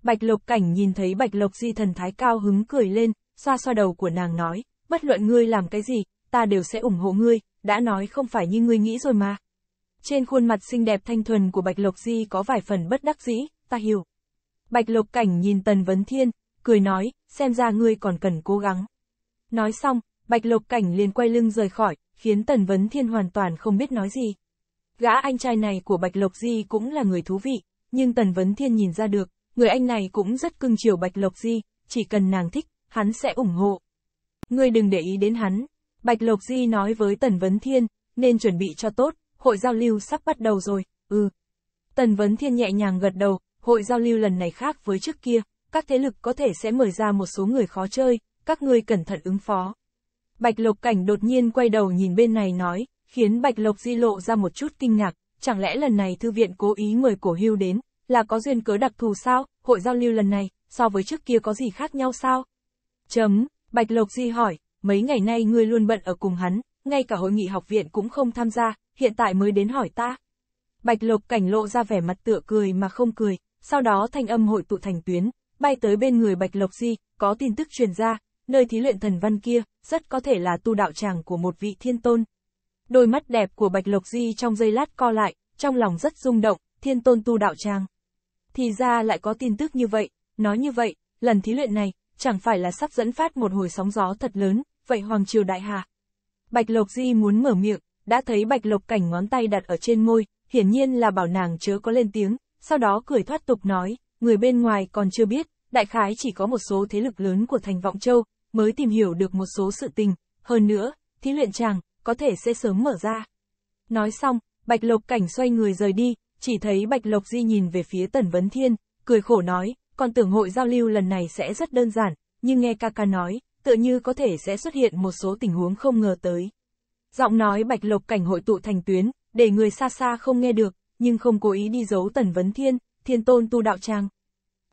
Speaker 1: Bạch Lộc Cảnh nhìn thấy Bạch Lộc Di thần thái cao hứng cười lên, xoa xoa đầu của nàng nói, bất luận ngươi làm cái gì, ta đều sẽ ủng hộ ngươi, đã nói không phải như ngươi nghĩ rồi mà. Trên khuôn mặt xinh đẹp thanh thuần của Bạch Lộc Di có vài phần bất đắc dĩ, ta hiểu. Bạch Lộc Cảnh nhìn Tần Vấn Thiên, cười nói, xem ra ngươi còn cần cố gắng. Nói xong, Bạch Lộc Cảnh liền quay lưng rời khỏi, khiến Tần Vấn Thiên hoàn toàn không biết nói gì. Gã anh trai này của Bạch Lộc Di cũng là người thú vị, nhưng Tần Vấn Thiên nhìn ra được, người anh này cũng rất cưng chiều Bạch Lộc Di, chỉ cần nàng thích, hắn sẽ ủng hộ. Ngươi đừng để ý đến hắn. Bạch Lộc Di nói với Tần Vấn Thiên, nên chuẩn bị cho tốt, hội giao lưu sắp bắt đầu rồi, ừ. Tần Vấn Thiên nhẹ nhàng gật đầu, hội giao lưu lần này khác với trước kia, các thế lực có thể sẽ mời ra một số người khó chơi, các ngươi cẩn thận ứng phó. Bạch Lộc Cảnh đột nhiên quay đầu nhìn bên này nói, khiến Bạch Lộc Di lộ ra một chút kinh ngạc, chẳng lẽ lần này thư viện cố ý mời cổ hưu đến, là có duyên cớ đặc thù sao, hội giao lưu lần này, so với trước kia có gì khác nhau sao? Chấm, Bạch Lộc Di hỏi, mấy ngày nay ngươi luôn bận ở cùng hắn, ngay cả hội nghị học viện cũng không tham gia, hiện tại mới đến hỏi ta. Bạch Lộc cảnh lộ ra vẻ mặt tựa cười mà không cười, sau đó thanh âm hội tụ thành tuyến, bay tới bên người Bạch Lộc Di, có tin tức truyền ra, nơi thí luyện thần văn kia, rất có thể là tu đạo tràng của một vị thiên tôn, Đôi mắt đẹp của Bạch Lộc Di trong giây lát co lại, trong lòng rất rung động, thiên tôn tu đạo trang. Thì ra lại có tin tức như vậy, nói như vậy, lần thí luyện này, chẳng phải là sắp dẫn phát một hồi sóng gió thật lớn, vậy Hoàng Triều Đại Hạ. Bạch Lộc Di muốn mở miệng, đã thấy Bạch Lộc cảnh ngón tay đặt ở trên môi, hiển nhiên là bảo nàng chớ có lên tiếng, sau đó cười thoát tục nói, người bên ngoài còn chưa biết, đại khái chỉ có một số thế lực lớn của thành Vọng Châu, mới tìm hiểu được một số sự tình, hơn nữa, thí luyện chàng, có thể sẽ sớm mở ra. Nói xong, Bạch Lộc Cảnh xoay người rời đi, chỉ thấy Bạch Lộc Di nhìn về phía Tần Vấn Thiên, cười khổ nói, còn tưởng hội giao lưu lần này sẽ rất đơn giản, nhưng nghe ca ca nói, tựa như có thể sẽ xuất hiện một số tình huống không ngờ tới. Giọng nói Bạch Lộc Cảnh hội tụ thành tuyến, để người xa xa không nghe được, nhưng không cố ý đi giấu Tần Vấn Thiên, Thiên Tôn tu đạo trang.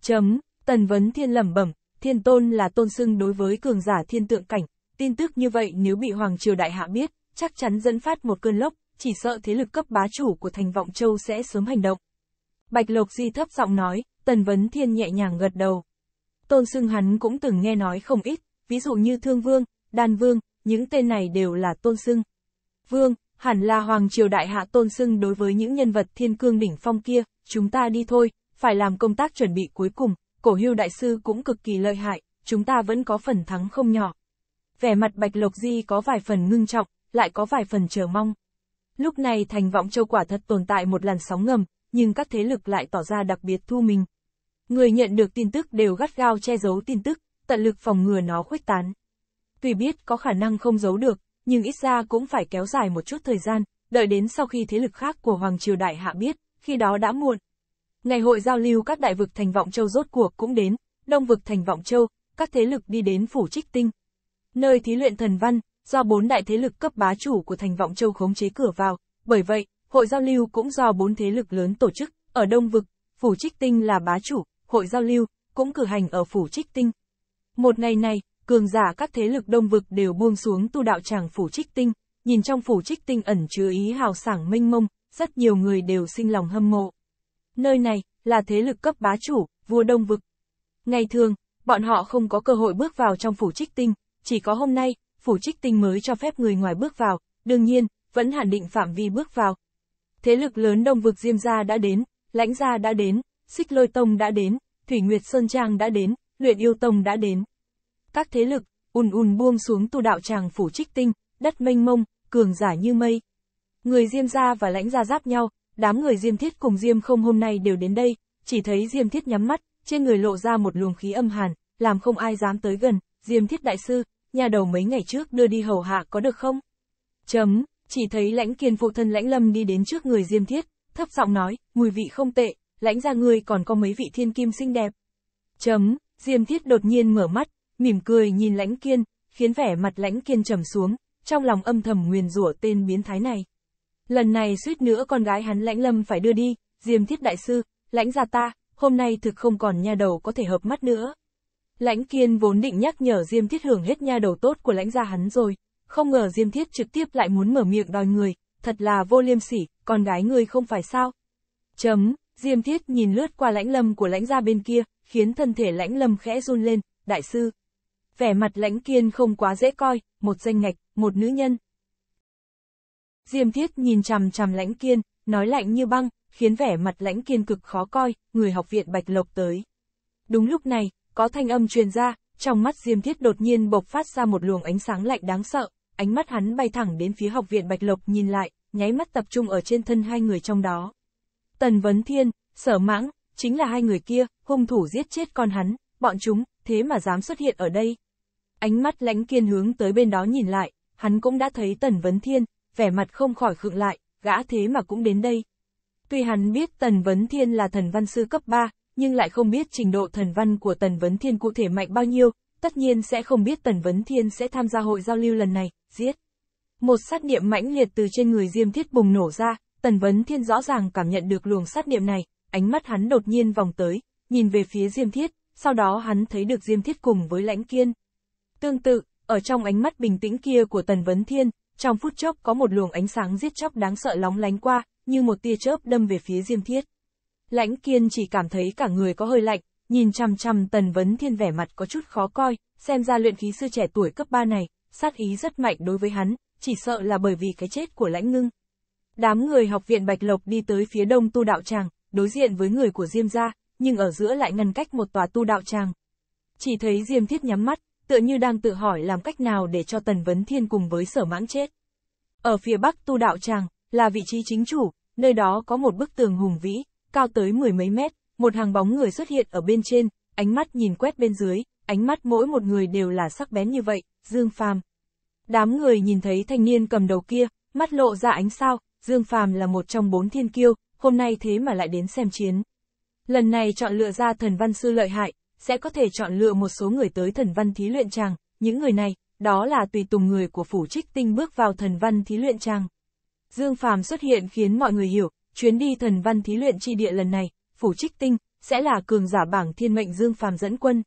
Speaker 1: Chấm, Tần Vấn Thiên lẩm bẩm, Thiên Tôn là tôn xưng đối với cường giả thiên tượng cảnh, Tin tức như vậy nếu bị Hoàng Triều Đại Hạ biết, chắc chắn dẫn phát một cơn lốc, chỉ sợ thế lực cấp bá chủ của thành vọng châu sẽ sớm hành động. Bạch Lộc Di thấp giọng nói, Tần Vấn Thiên nhẹ nhàng gật đầu. Tôn Sưng hắn cũng từng nghe nói không ít, ví dụ như Thương Vương, Đan Vương, những tên này đều là Tôn Sưng. Vương, hẳn là Hoàng Triều Đại Hạ Tôn Sưng đối với những nhân vật thiên cương đỉnh phong kia, chúng ta đi thôi, phải làm công tác chuẩn bị cuối cùng, cổ hưu đại sư cũng cực kỳ lợi hại, chúng ta vẫn có phần thắng không nhỏ vẻ mặt Bạch Lộc Di có vài phần ngưng trọng, lại có vài phần chờ mong. Lúc này thành vọng châu quả thật tồn tại một làn sóng ngầm, nhưng các thế lực lại tỏ ra đặc biệt thu mình. Người nhận được tin tức đều gắt gao che giấu tin tức, tận lực phòng ngừa nó khuếch tán. Tuy biết có khả năng không giấu được, nhưng ít ra cũng phải kéo dài một chút thời gian, đợi đến sau khi thế lực khác của Hoàng Triều Đại Hạ biết, khi đó đã muộn. Ngày hội giao lưu các đại vực thành vọng châu rốt cuộc cũng đến, đông vực thành vọng châu, các thế lực đi đến phủ trích tinh, nơi thí luyện thần văn, do bốn đại thế lực cấp bá chủ của thành vọng châu khống chế cửa vào, bởi vậy, hội giao lưu cũng do bốn thế lực lớn tổ chức, ở Đông Vực, Phủ Trích Tinh là bá chủ, hội giao lưu, cũng cử hành ở Phủ Trích Tinh. Một ngày này, cường giả các thế lực Đông Vực đều buông xuống tu đạo tràng Phủ Trích Tinh, nhìn trong Phủ Trích Tinh ẩn chứa ý hào sảng mênh mông, rất nhiều người đều sinh lòng hâm mộ. Nơi này, là thế lực cấp bá chủ, vua Đông Vực. Ngày thường, bọn họ không có cơ hội bước vào trong Phủ Trích Tinh, chỉ có hôm nay, phủ trích tinh mới cho phép người ngoài bước vào, đương nhiên, vẫn hạn định phạm vi bước vào. Thế lực lớn đông vực Diêm Gia đã đến, Lãnh Gia đã đến, Xích Lôi Tông đã đến, Thủy Nguyệt Sơn Trang đã đến, Luyện Yêu Tông đã đến. Các thế lực, ùn ùn buông xuống tu đạo tràng phủ trích tinh, đất mênh mông, cường giả như mây. Người Diêm Gia và Lãnh Gia giáp nhau, đám người Diêm Thiết cùng Diêm không hôm nay đều đến đây, chỉ thấy Diêm Thiết nhắm mắt, trên người lộ ra một luồng khí âm hàn, làm không ai dám tới gần, Diêm Thiết Đại Sư, nhà đầu mấy ngày trước đưa đi hầu hạ có được không? Chấm, chỉ thấy lãnh kiên phụ thân lãnh lâm đi đến trước người Diêm Thiết, thấp giọng nói, mùi vị không tệ, lãnh ra người còn có mấy vị thiên kim xinh đẹp. Chấm, Diêm Thiết đột nhiên mở mắt, mỉm cười nhìn lãnh kiên, khiến vẻ mặt lãnh kiên trầm xuống, trong lòng âm thầm nguyền rủa tên biến thái này. Lần này suýt nữa con gái hắn lãnh lâm phải đưa đi, Diêm Thiết Đại Sư, lãnh ra ta, hôm nay thực không còn nhà đầu có thể hợp mắt nữa. Lãnh Kiên vốn định nhắc nhở Diêm Thiết hưởng hết nha đầu tốt của lãnh gia hắn rồi, không ngờ Diêm Thiết trực tiếp lại muốn mở miệng đòi người, thật là vô liêm sỉ, con gái người không phải sao. Chấm, Diêm Thiết nhìn lướt qua lãnh lâm của lãnh gia bên kia, khiến thân thể lãnh lâm khẽ run lên, đại sư. Vẻ mặt lãnh kiên không quá dễ coi, một danh ngạch, một nữ nhân. Diêm Thiết nhìn chằm chằm lãnh kiên, nói lạnh như băng, khiến vẻ mặt lãnh kiên cực khó coi, người học viện Bạch Lộc tới. Đúng lúc này, có thanh âm truyền ra, trong mắt Diêm Thiết đột nhiên bộc phát ra một luồng ánh sáng lạnh đáng sợ, ánh mắt hắn bay thẳng đến phía học viện Bạch Lộc nhìn lại, nháy mắt tập trung ở trên thân hai người trong đó. Tần Vấn Thiên, Sở Mãng, chính là hai người kia, hung thủ giết chết con hắn, bọn chúng, thế mà dám xuất hiện ở đây. Ánh mắt lãnh kiên hướng tới bên đó nhìn lại, hắn cũng đã thấy Tần Vấn Thiên, vẻ mặt không khỏi khựng lại, gã thế mà cũng đến đây. Tuy hắn biết Tần Vấn Thiên là thần văn sư cấp 3, nhưng lại không biết trình độ thần văn của Tần Vấn Thiên cụ thể mạnh bao nhiêu, tất nhiên sẽ không biết Tần Vấn Thiên sẽ tham gia hội giao lưu lần này, giết. Một sát niệm mãnh liệt từ trên người Diêm Thiết bùng nổ ra, Tần Vấn Thiên rõ ràng cảm nhận được luồng sát niệm này, ánh mắt hắn đột nhiên vòng tới, nhìn về phía Diêm Thiết, sau đó hắn thấy được Diêm Thiết cùng với Lãnh Kiên. Tương tự, ở trong ánh mắt bình tĩnh kia của Tần Vấn Thiên, trong phút chốc có một luồng ánh sáng giết chóc đáng sợ lóng lánh qua, như một tia chớp đâm về phía Diêm Thiết. Lãnh kiên chỉ cảm thấy cả người có hơi lạnh, nhìn chằm chằm tần vấn thiên vẻ mặt có chút khó coi, xem ra luyện khí sư trẻ tuổi cấp 3 này, sát ý rất mạnh đối với hắn, chỉ sợ là bởi vì cái chết của lãnh ngưng. Đám người học viện Bạch Lộc đi tới phía đông tu đạo tràng, đối diện với người của Diêm gia, nhưng ở giữa lại ngăn cách một tòa tu đạo tràng. Chỉ thấy Diêm Thiết nhắm mắt, tựa như đang tự hỏi làm cách nào để cho Tần Vấn Thiên cùng với sở mãng chết. Ở phía bắc tu đạo tràng, là vị trí chính chủ, nơi đó có một bức tường hùng vĩ, cao tới mười mấy mét, một hàng bóng người xuất hiện ở bên trên, ánh mắt nhìn quét bên dưới, ánh mắt mỗi một người đều là sắc bén như vậy, Dương Phàm. Đám người nhìn thấy thanh niên cầm đầu kia, mắt lộ ra ánh sao, Dương Phàm là một trong bốn thiên kiêu, hôm nay thế mà lại đến xem chiến. Lần này chọn lựa ra thần văn sư lợi hại, sẽ có thể chọn lựa một số người tới thần văn thí luyện tràng, những người này, đó là tùy tùng người của phủ trích tinh bước vào thần văn thí luyện tràng. Dương Phàm xuất hiện khiến mọi người hiểu, chuyến đi thần văn thí luyện chi địa lần này, phủ trích tinh, sẽ là cường giả bảng thiên mệnh Dương Phàm dẫn quân.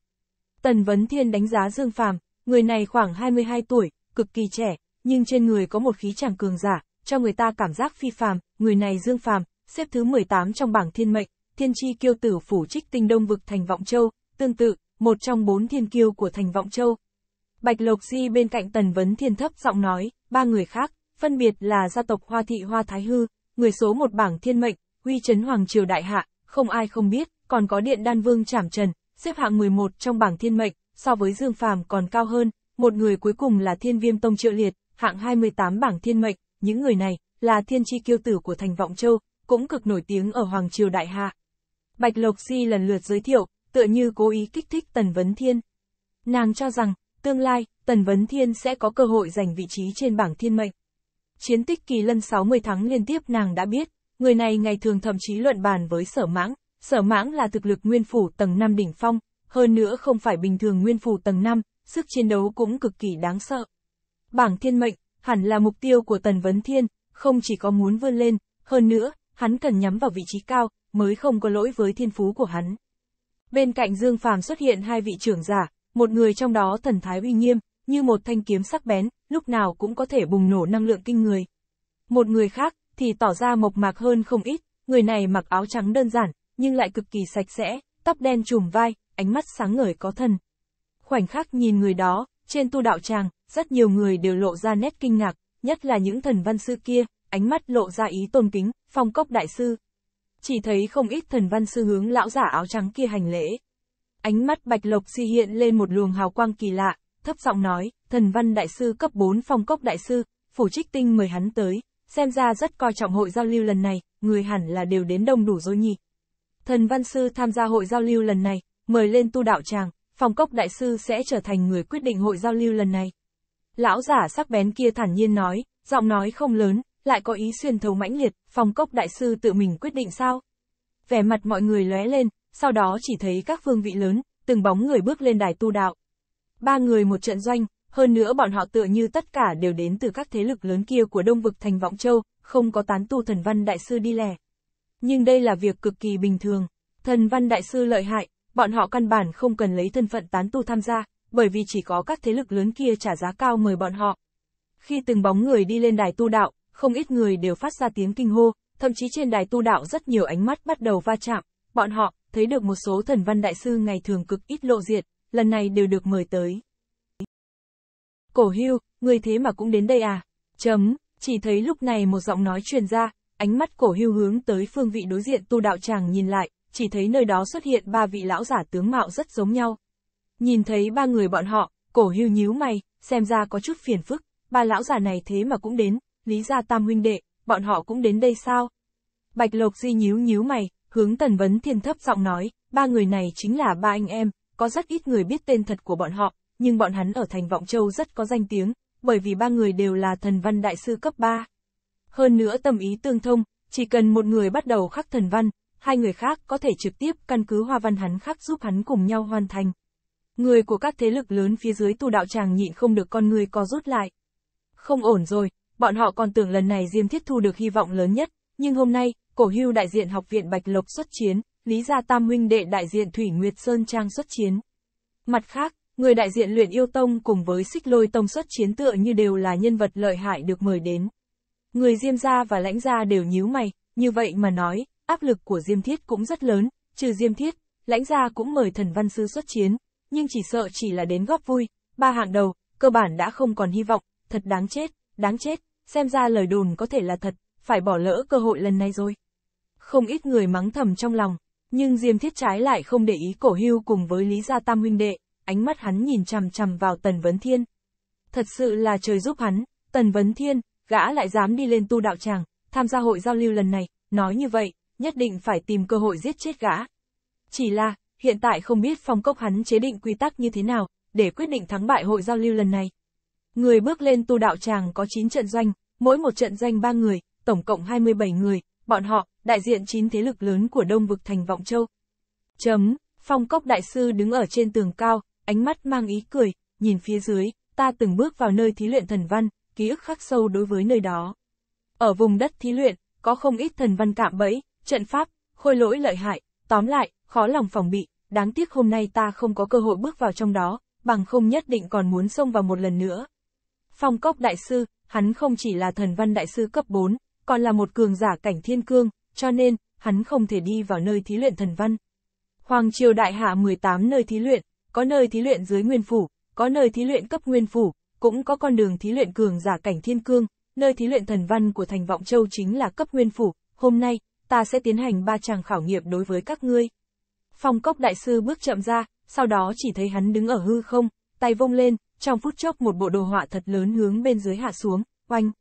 Speaker 1: Tần Vấn Thiên đánh giá Dương Phàm, người này khoảng 22 tuổi, cực kỳ trẻ, nhưng trên người có một khí chàng cường giả, cho người ta cảm giác phi phàm, người này Dương Phàm, xếp thứ 18 trong bảng thiên mệnh, thiên chi kiêu tử phủ trích tinh đông vực thành Vọng Châu, tương tự, một trong bốn thiên kiêu của thành Vọng Châu. Bạch Lộc Di bên cạnh Tần Vấn Thiên thấp giọng nói, ba người khác, phân biệt là gia tộc Hoa Thị Hoa Thái Hư, người số một bảng thiên mệnh, huy chấn hoàng triều đại hạ, không ai không biết, còn có điện đan vương trảm trần, xếp hạng 11 trong bảng thiên mệnh, so với Dương Phàm còn cao hơn, một người cuối cùng là Thiên Viêm Tông Triệu Liệt, hạng 28 bảng thiên mệnh, những người này là thiên chi kiêu tử của thành Vọng Châu, cũng cực nổi tiếng ở hoàng triều đại hạ. Bạch Lộc si lần lượt giới thiệu, tựa như cố ý kích thích Tần Vấn Thiên. Nàng cho rằng, tương lai, Tần Vấn Thiên sẽ có cơ hội giành vị trí trên bảng thiên mệnh, chiến tích kỳ lân 60 tháng liên tiếp nàng đã biết, người này ngày thường thậm chí luận bàn với sở mãng, sở mãng là thực lực nguyên phủ tầng 5 đỉnh phong, hơn nữa không phải bình thường nguyên phủ tầng 5, sức chiến đấu cũng cực kỳ đáng sợ. Bảng thiên mệnh, hẳn là mục tiêu của Tần Vấn Thiên, không chỉ có muốn vươn lên, hơn nữa, hắn cần nhắm vào vị trí cao, mới không có lỗi với thiên phú của hắn. Bên cạnh Dương Phàm xuất hiện hai vị trưởng giả, một người trong đó thần thái uy nghiêm, như một thanh kiếm sắc bén, lúc nào cũng có thể bùng nổ năng lượng kinh người. Một người khác, thì tỏ ra mộc mạc hơn không ít, người này mặc áo trắng đơn giản, nhưng lại cực kỳ sạch sẽ, tóc đen trùm vai, ánh mắt sáng ngời có thần. Khoảnh khắc nhìn người đó, trên tu đạo tràng, rất nhiều người đều lộ ra nét kinh ngạc, nhất là những thần văn sư kia, ánh mắt lộ ra ý tôn kính, phong cốc đại sư. Chỉ thấy không ít thần văn sư hướng lão giả áo trắng kia hành lễ. Ánh mắt bạch lộc si hiện lên một luồng hào quang kỳ lạ, thấp giọng nói, thần văn đại sư cấp 4 phong cốc đại sư, phủ trích tinh mời hắn tới, xem ra rất coi trọng hội giao lưu lần này, người hẳn là đều đến đông đủ rồi nhỉ. Thần văn sư tham gia hội giao lưu lần này, mời lên tu đạo tràng, phong cốc đại sư sẽ trở thành người quyết định hội giao lưu lần này. Lão giả sắc bén kia thản nhiên nói, giọng nói không lớn, lại có ý xuyên thấu mãnh liệt, phong cốc đại sư tự mình quyết định sao? Vẻ mặt mọi người lóe lên, sau đó chỉ thấy các phương vị lớn, từng bóng người bước lên đài tu đạo, ba người một trận doanh, hơn nữa bọn họ tựa như tất cả đều đến từ các thế lực lớn kia của Đông Vực Thành võng Châu, không có tán tu thần văn đại sư đi lẻ. Nhưng đây là việc cực kỳ bình thường, thần văn đại sư lợi hại, bọn họ căn bản không cần lấy thân phận tán tu tham gia, bởi vì chỉ có các thế lực lớn kia trả giá cao mời bọn họ. Khi từng bóng người đi lên đài tu đạo, không ít người đều phát ra tiếng kinh hô, thậm chí trên đài tu đạo rất nhiều ánh mắt bắt đầu va chạm, bọn họ thấy được một số thần văn đại sư ngày thường cực ít lộ diện, lần này đều được mời tới. Cổ hưu, người thế mà cũng đến đây à? Chấm, chỉ thấy lúc này một giọng nói truyền ra, ánh mắt cổ hưu hướng tới phương vị đối diện tu đạo tràng nhìn lại, chỉ thấy nơi đó xuất hiện ba vị lão giả tướng mạo rất giống nhau. Nhìn thấy ba người bọn họ, cổ hưu nhíu mày, xem ra có chút phiền phức, ba lão giả này thế mà cũng đến, lý gia tam huynh đệ, bọn họ cũng đến đây sao? Bạch Lộc Di nhíu nhíu mày, hướng tần vấn thiên thấp giọng nói, ba người này chính là ba anh em, có rất ít người biết tên thật của bọn họ, nhưng bọn hắn ở thành Vọng Châu rất có danh tiếng, bởi vì ba người đều là thần văn đại sư cấp 3. Hơn nữa tâm ý tương thông, chỉ cần một người bắt đầu khắc thần văn, hai người khác có thể trực tiếp căn cứ hoa văn hắn khắc giúp hắn cùng nhau hoàn thành. Người của các thế lực lớn phía dưới tu đạo tràng nhịn không được con người co rút lại. Không ổn rồi, bọn họ còn tưởng lần này Diêm Thiết Thu được hy vọng lớn nhất, nhưng hôm nay, cổ hưu đại diện học viện Bạch Lộc xuất chiến, Lý gia tam huynh đệ đại diện Thủy Nguyệt Sơn Trang xuất chiến. Mặt khác, người đại diện luyện yêu tông cùng với xích lôi tông xuất chiến tựa như đều là nhân vật lợi hại được mời đến. Người Diêm gia và lãnh gia đều nhíu mày, như vậy mà nói, áp lực của Diêm Thiết cũng rất lớn, trừ Diêm Thiết, lãnh gia cũng mời thần văn sư xuất chiến, nhưng chỉ sợ chỉ là đến góp vui, ba hạng đầu, cơ bản đã không còn hy vọng, thật đáng chết, đáng chết, xem ra lời đồn có thể là thật, phải bỏ lỡ cơ hội lần này rồi. Không ít người mắng thầm trong lòng, nhưng Diêm Thiết trái lại không để ý cổ hưu cùng với Lý Gia Tam huynh đệ, ánh mắt hắn nhìn chằm chằm vào Tần Vấn Thiên. Thật sự là trời giúp hắn, Tần Vấn Thiên, gã lại dám đi lên tu đạo tràng, tham gia hội giao lưu lần này, nói như vậy, nhất định phải tìm cơ hội giết chết gã. Chỉ là, hiện tại không biết phong cốc hắn chế định quy tắc như thế nào, để quyết định thắng bại hội giao lưu lần này. Người bước lên tu đạo tràng có 9 trận doanh, mỗi một trận doanh ba người, tổng cộng 27 người, bọn họ, đại diện chín thế lực lớn của Đông Vực Thành Vọng Châu. Chấm, phong cốc đại sư đứng ở trên tường cao, ánh mắt mang ý cười, nhìn phía dưới, ta từng bước vào nơi thí luyện thần văn, ký ức khắc sâu đối với nơi đó. Ở vùng đất thí luyện, có không ít thần văn cạm bẫy, trận pháp, khôi lỗi lợi hại, tóm lại, khó lòng phòng bị, đáng tiếc hôm nay ta không có cơ hội bước vào trong đó, bằng không nhất định còn muốn xông vào một lần nữa. Phong cốc đại sư, hắn không chỉ là thần văn đại sư cấp 4, còn là một cường giả cảnh thiên cương, cho nên, hắn không thể đi vào nơi thí luyện thần văn. Hoàng triều đại hạ 18 nơi thí luyện, có nơi thí luyện dưới nguyên phủ, có nơi thí luyện cấp nguyên phủ, cũng có con đường thí luyện cường giả cảnh thiên cương, nơi thí luyện thần văn của thành vọng châu chính là cấp nguyên phủ, hôm nay, ta sẽ tiến hành ba chàng khảo nghiệm đối với các ngươi. Phong cốc đại sư bước chậm ra, sau đó chỉ thấy hắn đứng ở hư không, tay vông lên, trong phút chốc một bộ đồ họa thật lớn hướng bên dưới hạ xuống, oanh.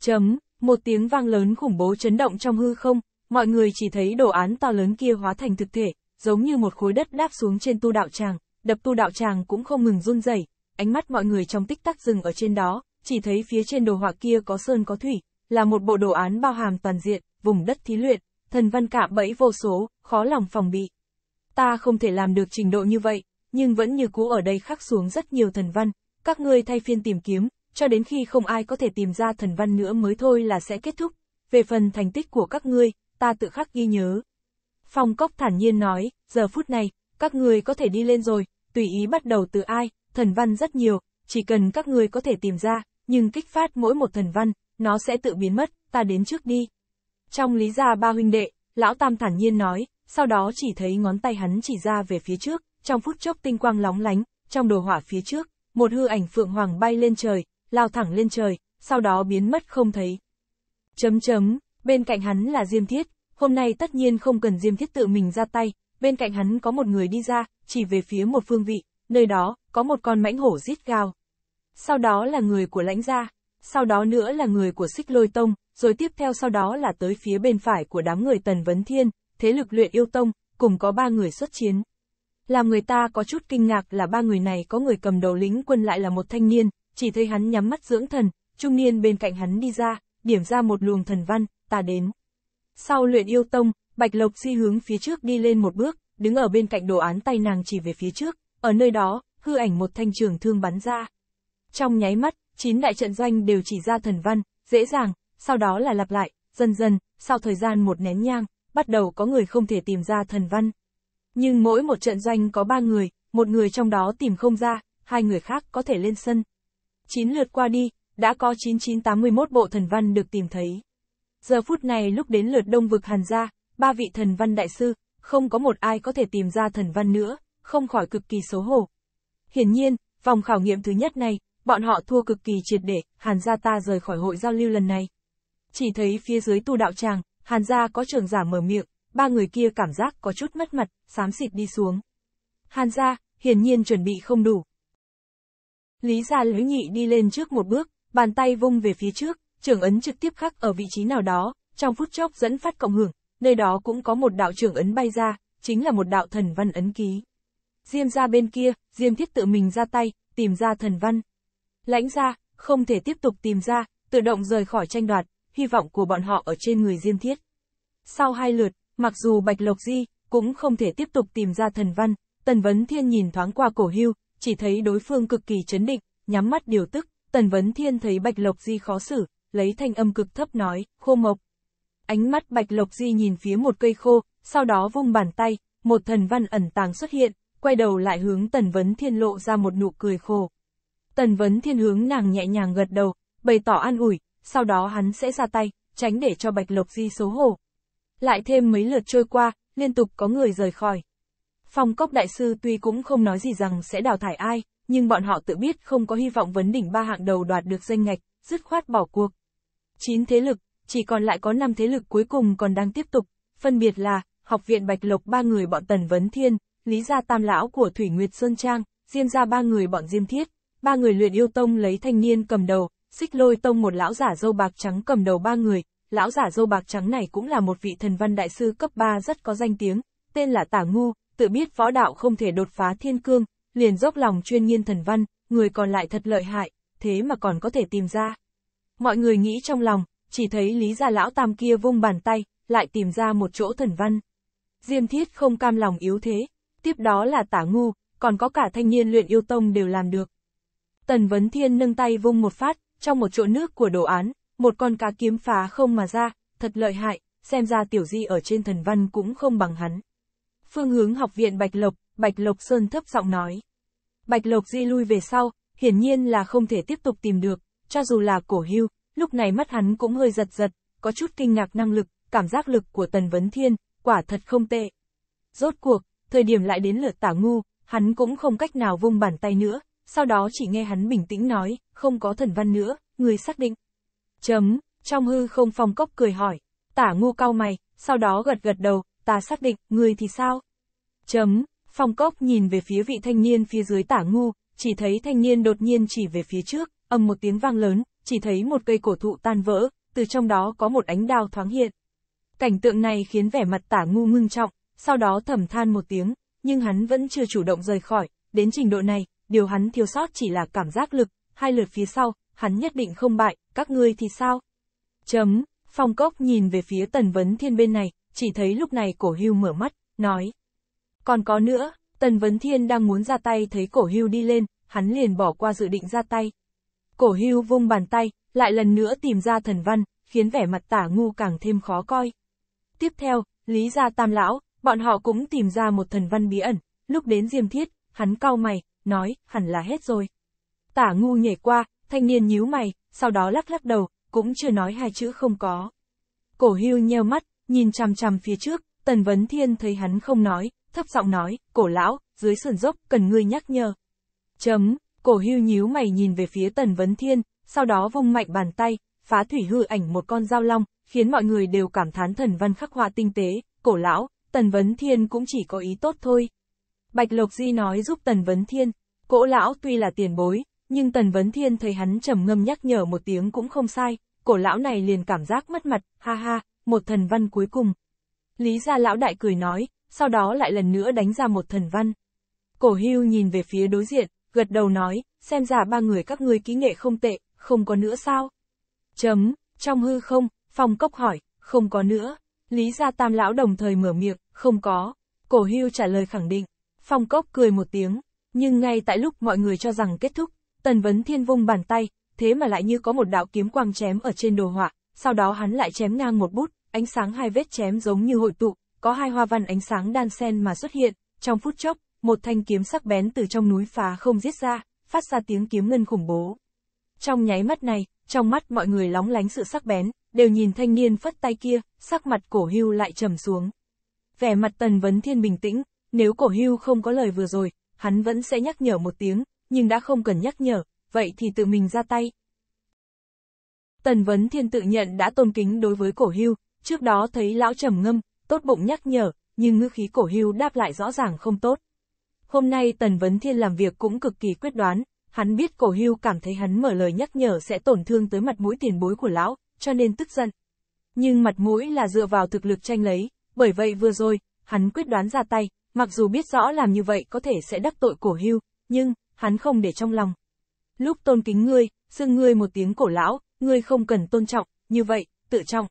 Speaker 1: Chấm, một tiếng vang lớn khủng bố chấn động trong hư không, mọi người chỉ thấy đồ án to lớn kia hóa thành thực thể, giống như một khối đất đáp xuống trên tu đạo tràng, đập tu đạo tràng cũng không ngừng run rẩy. Ánh mắt mọi người trong tích tắc dừng ở trên đó, chỉ thấy phía trên đồ họa kia có sơn có thủy, là một bộ đồ án bao hàm toàn diện, vùng đất thí luyện, thần văn cả bẫy vô số, khó lòng phòng bị. Ta không thể làm được trình độ như vậy, nhưng vẫn như cũ ở đây khắc xuống rất nhiều thần văn, các ngươi thay phiên tìm kiếm, cho đến khi không ai có thể tìm ra thần văn nữa mới thôi là sẽ kết thúc, về phần thành tích của các ngươi, ta tự khắc ghi nhớ. Phong Cốc thản nhiên nói, giờ phút này, các ngươi có thể đi lên rồi, tùy ý bắt đầu từ ai, thần văn rất nhiều, chỉ cần các ngươi có thể tìm ra, nhưng kích phát mỗi một thần văn, nó sẽ tự biến mất, ta đến trước đi. Trong lý gia ba huynh đệ, lão tam thản nhiên nói, sau đó chỉ thấy ngón tay hắn chỉ ra về phía trước, trong phút chốc tinh quang lóng lánh, trong đồ hỏa phía trước, một hư ảnh phượng hoàng bay lên trời, lao thẳng lên trời, sau đó biến mất không thấy. Chấm chấm, bên cạnh hắn là Diêm Thiết, hôm nay tất nhiên không cần Diêm Thiết tự mình ra tay, bên cạnh hắn có một người đi ra, chỉ về phía một phương vị, nơi đó, có một con mãnh hổ rít gào. Sau đó là người của lãnh gia, sau đó nữa là người của xích lôi tông, rồi tiếp theo sau đó là tới phía bên phải của đám người Tần Vấn Thiên, thế lực luyện yêu tông, cùng có ba người xuất chiến. Làm người ta có chút kinh ngạc là ba người này có người cầm đầu lính quân lại là một thanh niên, chỉ thấy hắn nhắm mắt dưỡng thần, trung niên bên cạnh hắn đi ra, điểm ra một luồng thần văn, ta đến. Sau luyện yêu tông, Bạch Lộc Si hướng phía trước đi lên một bước, đứng ở bên cạnh đồ án tay nàng chỉ về phía trước, ở nơi đó, hư ảnh một thanh trường thương bắn ra. Trong nháy mắt, chín đại trận doanh đều chỉ ra thần văn, dễ dàng, sau đó là lặp lại, dần dần, sau thời gian một nén nhang, bắt đầu có người không thể tìm ra thần văn. Nhưng mỗi một trận doanh có ba người, một người trong đó tìm không ra, hai người khác có thể lên sân. 9 lượt qua đi, đã có 9981 bộ thần văn được tìm thấy. Giờ phút này lúc đến lượt đông vực hàn gia, ba vị thần văn đại sư, không có một ai có thể tìm ra thần văn nữa, không khỏi cực kỳ xấu hổ. Hiển nhiên, vòng khảo nghiệm thứ nhất này, bọn họ thua cực kỳ triệt để, hàn gia ta rời khỏi hội giao lưu lần này. Chỉ thấy phía dưới tu đạo tràng, hàn gia có trường giả mở miệng, ba người kia cảm giác có chút mất mặt, xám xịt đi xuống. Hàn gia, hiển nhiên chuẩn bị không đủ, Lý Gia Lữ Nhị đi lên trước một bước, bàn tay vung về phía trước, trưởng ấn trực tiếp khắc ở vị trí nào đó, trong phút chốc dẫn phát cộng hưởng, nơi đó cũng có một đạo trưởng ấn bay ra, chính là một đạo thần văn ấn ký. Diêm ra bên kia, Diêm Thiết tự mình ra tay, tìm ra thần văn. Lãnh ra, không thể tiếp tục tìm ra, tự động rời khỏi tranh đoạt, hy vọng của bọn họ ở trên người Diêm Thiết. Sau hai lượt, mặc dù Bạch Lộc Di cũng không thể tiếp tục tìm ra thần văn, Tần Vấn Thiên nhìn thoáng qua cổ hưu, chỉ thấy đối phương cực kỳ chấn định, nhắm mắt điều tức, Tần Vấn Thiên thấy Bạch Lộc Di khó xử, lấy thanh âm cực thấp nói, khô mộc. Ánh mắt Bạch Lộc Di nhìn phía một cây khô, sau đó vung bàn tay, một thần văn ẩn tàng xuất hiện, quay đầu lại hướng Tần Vấn Thiên lộ ra một nụ cười khô. Tần Vấn Thiên hướng nàng nhẹ nhàng gật đầu, bày tỏ an ủi, sau đó hắn sẽ ra tay, tránh để cho Bạch Lộc Di xấu hổ. Lại thêm mấy lượt trôi qua, liên tục có người rời khỏi. Phong Cốc Đại Sư tuy cũng không nói gì rằng sẽ đào thải ai, nhưng bọn họ tự biết không có hy vọng vấn đỉnh ba hạng đầu đoạt được danh ngạch, dứt khoát bỏ cuộc. 9 thế lực, chỉ còn lại có 5 thế lực cuối cùng còn đang tiếp tục, phân biệt là, học viện Bạch Lộc ba người bọn Tần Vấn Thiên, Lý Gia Tam Lão của Thủy Nguyệt Sơn Trang, Diêm Gia ba người bọn Diêm Thiết, ba người luyện yêu tông lấy thanh niên cầm đầu, xích lôi tông một lão giả dâu bạc trắng cầm đầu ba người, lão giả dâu bạc trắng này cũng là một vị thần văn đại sư cấp 3 rất có danh tiếng, tên là Tả Ngu, tự biết võ đạo không thể đột phá thiên cương, liền dốc lòng chuyên nghiên thần văn, người còn lại thật lợi hại, thế mà còn có thể tìm ra. Mọi người nghĩ trong lòng, chỉ thấy lý gia lão tam kia vung bàn tay, lại tìm ra một chỗ thần văn. Diêm thiết không cam lòng yếu thế, tiếp đó là tả ngu, còn có cả thanh niên luyện yêu tông đều làm được. Tần Vấn Thiên nâng tay vung một phát, trong một chỗ nước của đồ án, một con cá kiếm phá không mà ra, thật lợi hại, xem ra tiểu di ở trên thần văn cũng không bằng hắn phương hướng học viện Bạch Lộc, Bạch Lộc Sơn thấp giọng nói. Bạch Lộc Di lui về sau, hiển nhiên là không thể tiếp tục tìm được, cho dù là cổ hưu, lúc này mắt hắn cũng hơi giật giật, có chút kinh ngạc năng lực, cảm giác lực của Tần Vấn Thiên, quả thật không tệ. Rốt cuộc, thời điểm lại đến lượt tả ngu, hắn cũng không cách nào vung bàn tay nữa, sau đó chỉ nghe hắn bình tĩnh nói, không có thần văn nữa, người xác định. Chấm, trong hư không phong cốc cười hỏi, tả ngu cao mày, sau đó gật gật đầu, ta xác định, người thì sao? Chấm, phong cốc nhìn về phía vị thanh niên phía dưới tả ngu, chỉ thấy thanh niên đột nhiên chỉ về phía trước, ầm một tiếng vang lớn, chỉ thấy một cây cổ thụ tan vỡ, từ trong đó có một ánh đao thoáng hiện. Cảnh tượng này khiến vẻ mặt tả ngu ngưng trọng, sau đó thầm than một tiếng, nhưng hắn vẫn chưa chủ động rời khỏi, đến trình độ này, điều hắn thiếu sót chỉ là cảm giác lực, hai lượt phía sau, hắn nhất định không bại, các ngươi thì sao? Chấm, phong cốc nhìn về phía tần vấn thiên bên này, chỉ thấy lúc này cổ hưu mở mắt, nói. Còn có nữa, Tần Vấn Thiên đang muốn ra tay thấy cổ hưu đi lên, hắn liền bỏ qua dự định ra tay. Cổ hưu vung bàn tay, lại lần nữa tìm ra thần văn, khiến vẻ mặt tả ngu càng thêm khó coi. Tiếp theo, Lý gia tam lão, bọn họ cũng tìm ra một thần văn bí ẩn, lúc đến diêm thiết, hắn cau mày, nói, hẳn là hết rồi. Tả ngu nhảy qua, thanh niên nhíu mày, sau đó lắc lắc đầu, cũng chưa nói hai chữ không có. Cổ hưu nheo mắt, nhìn chằm chằm phía trước, Tần Vấn Thiên thấy hắn không nói, thấp giọng nói, cổ lão, dưới sườn dốc, cần ngươi nhắc nhở. Chấm, cổ hưu nhíu mày nhìn về phía Tần Vấn Thiên, sau đó vung mạnh bàn tay, phá thủy hư ảnh một con dao long, khiến mọi người đều cảm thán thần văn khắc họa tinh tế, cổ lão, Tần Vấn Thiên cũng chỉ có ý tốt thôi. Bạch Lộc Di nói giúp Tần Vấn Thiên, cổ lão tuy là tiền bối, nhưng Tần Vấn Thiên thấy hắn trầm ngâm nhắc nhở một tiếng cũng không sai, cổ lão này liền cảm giác mất mặt, ha ha, một thần văn cuối cùng. Lý gia lão đại cười nói, sau đó lại lần nữa đánh ra một thần văn. Cổ hưu nhìn về phía đối diện, gật đầu nói, xem ra ba người các ngươi kỹ nghệ không tệ, không có nữa sao? Chấm, trong hư không, phong cốc hỏi, không có nữa. Lý gia tam lão đồng thời mở miệng, không có. Cổ hưu trả lời khẳng định, phong cốc cười một tiếng, nhưng ngay tại lúc mọi người cho rằng kết thúc, tần vấn thiên vung bàn tay, thế mà lại như có một đạo kiếm quang chém ở trên đồ họa, sau đó hắn lại chém ngang một bút, ánh sáng hai vết chém giống như hội tụ, có hai hoa văn ánh sáng đan sen mà xuất hiện, trong phút chốc, một thanh kiếm sắc bén từ trong núi phá không giết ra, phát ra tiếng kiếm ngân khủng bố. Trong nháy mắt này, trong mắt mọi người lóng lánh sự sắc bén, đều nhìn thanh niên phất tay kia, sắc mặt cổ hưu lại trầm xuống. Vẻ mặt tần vấn thiên bình tĩnh, nếu cổ hưu không có lời vừa rồi, hắn vẫn sẽ nhắc nhở một tiếng, nhưng đã không cần nhắc nhở, vậy thì tự mình ra tay, Tần Vấn Thiên tự nhận đã tôn kính đối với cổ hưu, trước đó thấy lão trầm ngâm, tốt bụng nhắc nhở, nhưng ngữ khí cổ hưu đáp lại rõ ràng không tốt. Hôm nay Tần Vấn Thiên làm việc cũng cực kỳ quyết đoán, hắn biết cổ hưu cảm thấy hắn mở lời nhắc nhở sẽ tổn thương tới mặt mũi tiền bối của lão, cho nên tức giận. Nhưng mặt mũi là dựa vào thực lực tranh lấy, bởi vậy vừa rồi, hắn quyết đoán ra tay, mặc dù biết rõ làm như vậy có thể sẽ đắc tội cổ hưu, nhưng, hắn không để trong lòng. Lúc tôn kính ngươi, xưng ngươi một tiếng cổ lão, ngươi không cần tôn trọng, như vậy, tự trọng.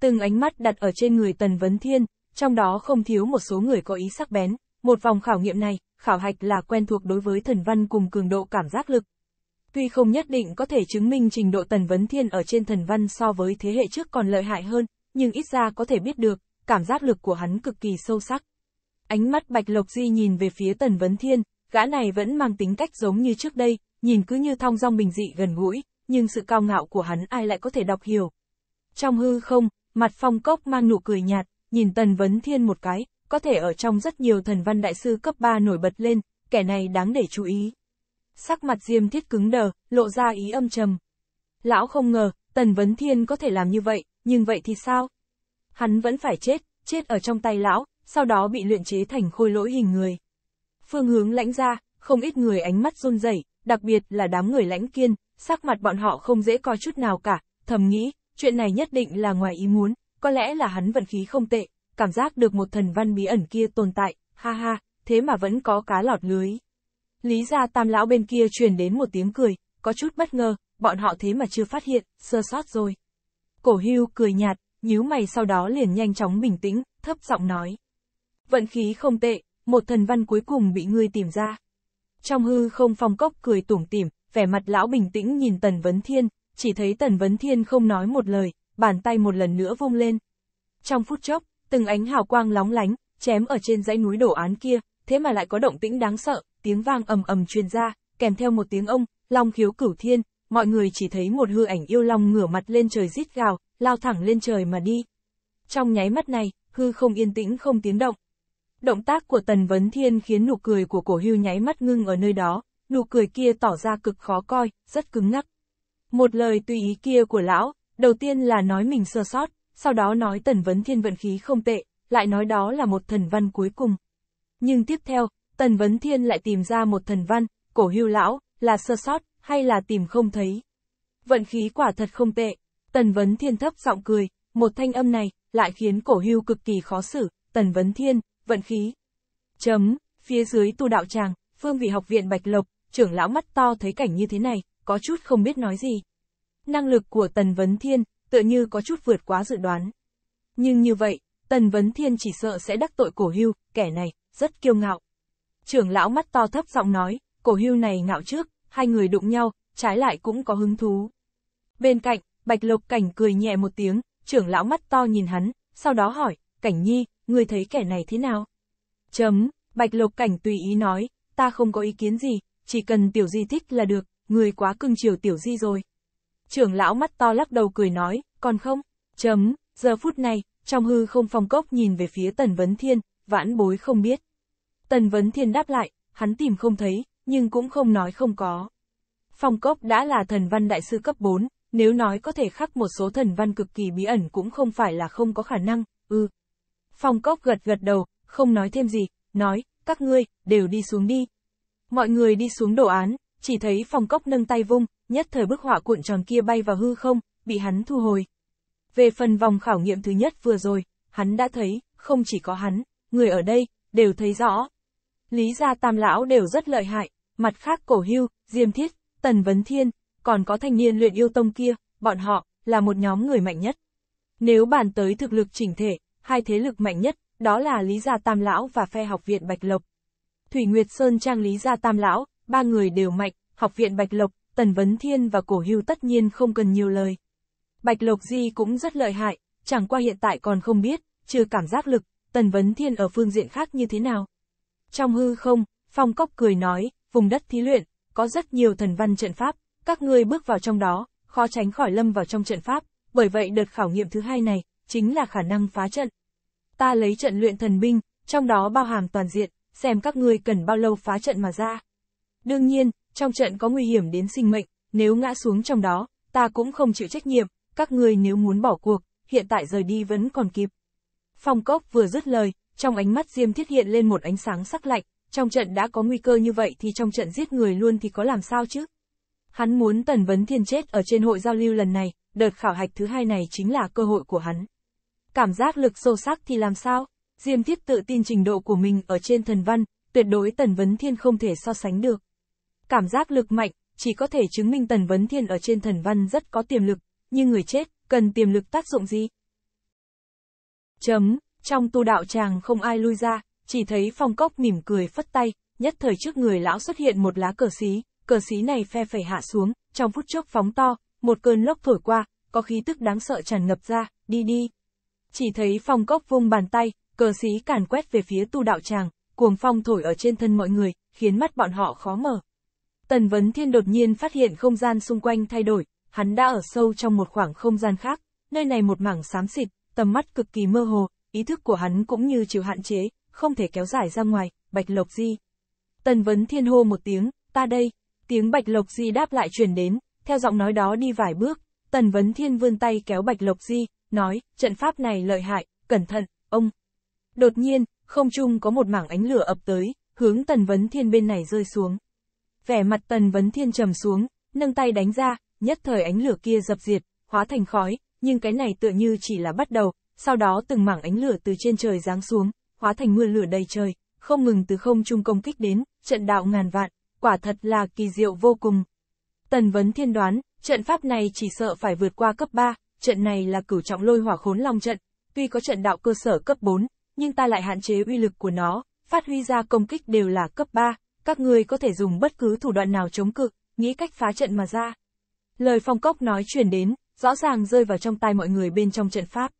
Speaker 1: Từng ánh mắt đặt ở trên người Tần Vấn Thiên, trong đó không thiếu một số người có ý sắc bén, một vòng khảo nghiệm này, khảo hạch là quen thuộc đối với thần văn cùng cường độ cảm giác lực. Tuy không nhất định có thể chứng minh trình độ Tần Vấn Thiên ở trên thần văn so với thế hệ trước còn lợi hại hơn, nhưng ít ra có thể biết được, cảm giác lực của hắn cực kỳ sâu sắc. Ánh mắt Bạch Lộc Di nhìn về phía Tần Vấn Thiên, gã này vẫn mang tính cách giống như trước đây, nhìn cứ như thong dong bình dị gần gũi, nhưng sự cao ngạo của hắn ai lại có thể đọc hiểu. Trong hư không, mặt phong cốc mang nụ cười nhạt, nhìn Tần Vấn Thiên một cái, có thể ở trong rất nhiều thần văn đại sư cấp 3 nổi bật lên, kẻ này đáng để chú ý. Sắc mặt Diêm Thiết cứng đờ, lộ ra ý âm trầm. Lão không ngờ, Tần Vấn Thiên có thể làm như vậy, nhưng vậy thì sao? Hắn vẫn phải chết, chết ở trong tay lão, sau đó bị luyện chế thành khôi lỗi hình người. Phương hướng lãnh ra, không ít người ánh mắt run rẩy, đặc biệt là đám người lãnh kiên, sắc mặt bọn họ không dễ coi chút nào cả, thầm nghĩ, chuyện này nhất định là ngoài ý muốn, có lẽ là hắn vận khí không tệ, cảm giác được một thần văn bí ẩn kia tồn tại, ha ha, thế mà vẫn có cá lọt lưới. Lý gia tam lão bên kia truyền đến một tiếng cười, có chút bất ngờ, bọn họ thế mà chưa phát hiện, sơ sót rồi. Cổ hưu cười nhạt, nhíu mày sau đó liền nhanh chóng bình tĩnh, thấp giọng nói. Vận khí không tệ, một thần văn cuối cùng bị ngươi tìm ra. Trong hư không phong cốc cười tủm tỉm, vẻ mặt lão bình tĩnh nhìn Tần Vấn Thiên, chỉ thấy Tần Vấn Thiên không nói một lời, bàn tay một lần nữa vung lên. Trong phút chốc, từng ánh hào quang lóng lánh, chém ở trên dãy núi đổ án kia, thế mà lại có động tĩnh đáng sợ, tiếng vang ầm ầm truyền ra, kèm theo một tiếng ông, long khiếu cửu thiên, mọi người chỉ thấy một hư ảnh yêu long ngửa mặt lên trời rít gào, lao thẳng lên trời mà đi. Trong nháy mắt này, hư không yên tĩnh không tiếng động, Động tác của Tần Vấn Thiên khiến nụ cười của cổ hưu nháy mắt ngưng ở nơi đó, nụ cười kia tỏ ra cực khó coi, rất cứng ngắc. Một lời tùy ý kia của lão, đầu tiên là nói mình sơ sót, sau đó nói Tần Vấn Thiên vận khí không tệ, lại nói đó là một thần văn cuối cùng. Nhưng tiếp theo, Tần Vấn Thiên lại tìm ra một thần văn, cổ hưu lão, là sơ sót, hay là tìm không thấy. Vận khí quả thật không tệ, Tần Vấn Thiên thấp giọng cười, một thanh âm này, lại khiến cổ hưu cực kỳ khó xử, Tần Vấn Thiên, vận khí. Chấm, phía dưới tu đạo tràng, phương vị học viện Bạch Lộc, trưởng lão mắt to thấy cảnh như thế này, có chút không biết nói gì. Năng lực của Tần Vấn Thiên, tựa như có chút vượt quá dự đoán. Nhưng như vậy, Tần Vấn Thiên chỉ sợ sẽ đắc tội cổ hưu, kẻ này, rất kiêu ngạo. Trưởng lão mắt to thấp giọng nói, cổ hưu này ngạo trước, hai người đụng nhau, trái lại cũng có hứng thú. Bên cạnh, Bạch Lộc Cảnh cười nhẹ một tiếng, trưởng lão mắt to nhìn hắn, sau đó hỏi, Cảnh Nhi, ngươi thấy kẻ này thế nào? Chấm, Bạch Lộc Cảnh tùy ý nói, ta không có ý kiến gì, chỉ cần tiểu di thích là được, ngươi quá cưng chiều tiểu di rồi. Trưởng lão mắt to lắc đầu cười nói, còn không? Chấm, giờ phút này, trong hư không phong cốc nhìn về phía Tần Vấn Thiên, vãn bối không biết. Tần Vấn Thiên đáp lại, hắn tìm không thấy, nhưng cũng không nói không có. Phong cốc đã là thần văn đại sư cấp 4, nếu nói có thể khắc một số thần văn cực kỳ bí ẩn cũng không phải là không có khả năng, ư, ừ. Phong Cốc gật gật đầu, không nói thêm gì, nói, các ngươi, đều đi xuống đi. Mọi người đi xuống đồ án, chỉ thấy Phong Cốc nâng tay vung, nhất thời bức họa cuộn tròn kia bay vào hư không, bị hắn thu hồi. Về phần vòng khảo nghiệm thứ nhất vừa rồi, hắn đã thấy, không chỉ có hắn, người ở đây, đều thấy rõ. Lý gia tam lão đều rất lợi hại, mặt khác cổ hưu, diêm thiết, tần vấn thiên, còn có thanh niên luyện yêu tông kia, bọn họ, là một nhóm người mạnh nhất. Nếu bàn tới thực lực chỉnh thể, hai thế lực mạnh nhất, đó là Lý Gia Tam Lão và phe học viện Bạch Lộc. Thủy Nguyệt Sơn Trang Lý Gia Tam Lão, ba người đều mạnh, học viện Bạch Lộc, Tần Vấn Thiên và Cổ Hưu tất nhiên không cần nhiều lời. Bạch Lộc Di cũng rất lợi hại, chẳng qua hiện tại còn không biết, chưa cảm giác lực, Tần Vấn Thiên ở phương diện khác như thế nào. Trong hư không, Phong Cốc cười nói, vùng đất thí luyện, có rất nhiều thần văn trận pháp, các ngươi bước vào trong đó, khó tránh khỏi lâm vào trong trận pháp, bởi vậy đợt khảo nghiệm thứ hai này, chính là khả năng phá trận. Ta lấy trận luyện thần binh, trong đó bao hàm toàn diện, xem các ngươi cần bao lâu phá trận mà ra. Đương nhiên, trong trận có nguy hiểm đến sinh mệnh, nếu ngã xuống trong đó, ta cũng không chịu trách nhiệm, các ngươi nếu muốn bỏ cuộc, hiện tại rời đi vẫn còn kịp. Phong cốc vừa dứt lời, trong ánh mắt Diêm Thiết hiện lên một ánh sáng sắc lạnh, trong trận đã có nguy cơ như vậy thì trong trận giết người luôn thì có làm sao chứ? Hắn muốn Tần Vấn Thiên chết ở trên hội giao lưu lần này, đợt khảo hạch thứ hai này chính là cơ hội của hắn cảm giác lực sâu sắc thì làm sao? Diêm Thiết tự tin trình độ của mình ở trên thần văn, tuyệt đối Tần Vấn Thiên không thể so sánh được. Cảm giác lực mạnh, chỉ có thể chứng minh Tần Vấn Thiên ở trên thần văn rất có tiềm lực, nhưng người chết, cần tiềm lực tác dụng gì? Chấm, trong tu đạo tràng không ai lui ra, chỉ thấy phong cốc mỉm cười phất tay, nhất thời trước người lão xuất hiện một lá cờ xí, cờ xí này phe phẩy hạ xuống, trong phút chốc phóng to, một cơn lốc thổi qua, có khí tức đáng sợ tràn ngập ra, đi đi, chỉ thấy phong cốc vung bàn tay, cờ sĩ càn quét về phía tu đạo tràng, cuồng phong thổi ở trên thân mọi người, khiến mắt bọn họ khó mở. Tần Vấn Thiên đột nhiên phát hiện không gian xung quanh thay đổi, hắn đã ở sâu trong một khoảng không gian khác, nơi này một mảng xám xịt, tầm mắt cực kỳ mơ hồ, ý thức của hắn cũng như chịu hạn chế, không thể kéo dài ra ngoài, Bạch Lộc Di. Tần Vấn Thiên hô một tiếng, ta đây, tiếng Bạch Lộc Di đáp lại truyền đến, theo giọng nói đó đi vài bước, Tần Vấn Thiên vươn tay kéo Bạch Lộc Di, nói, trận pháp này lợi hại, cẩn thận, ông. Đột nhiên, không trung có một mảng ánh lửa ập tới, hướng Tần Vấn Thiên bên này rơi xuống. Vẻ mặt Tần Vấn Thiên trầm xuống, nâng tay đánh ra, nhất thời ánh lửa kia dập diệt, hóa thành khói, nhưng cái này tựa như chỉ là bắt đầu, sau đó từng mảng ánh lửa từ trên trời giáng xuống, hóa thành mưa lửa đầy trời, không ngừng từ không trung công kích đến, trận đạo ngàn vạn, quả thật là kỳ diệu vô cùng. Tần Vấn Thiên đoán, trận pháp này chỉ sợ phải vượt qua cấp 3, trận này là cửu trọng lôi hỏa khốn long trận, tuy có trận đạo cơ sở cấp 4, nhưng ta lại hạn chế uy lực của nó, phát huy ra công kích đều là cấp 3, các ngươi có thể dùng bất cứ thủ đoạn nào chống cự, nghĩ cách phá trận mà ra. Lời phong cốc nói truyền đến, rõ ràng rơi vào trong tai mọi người bên trong trận pháp.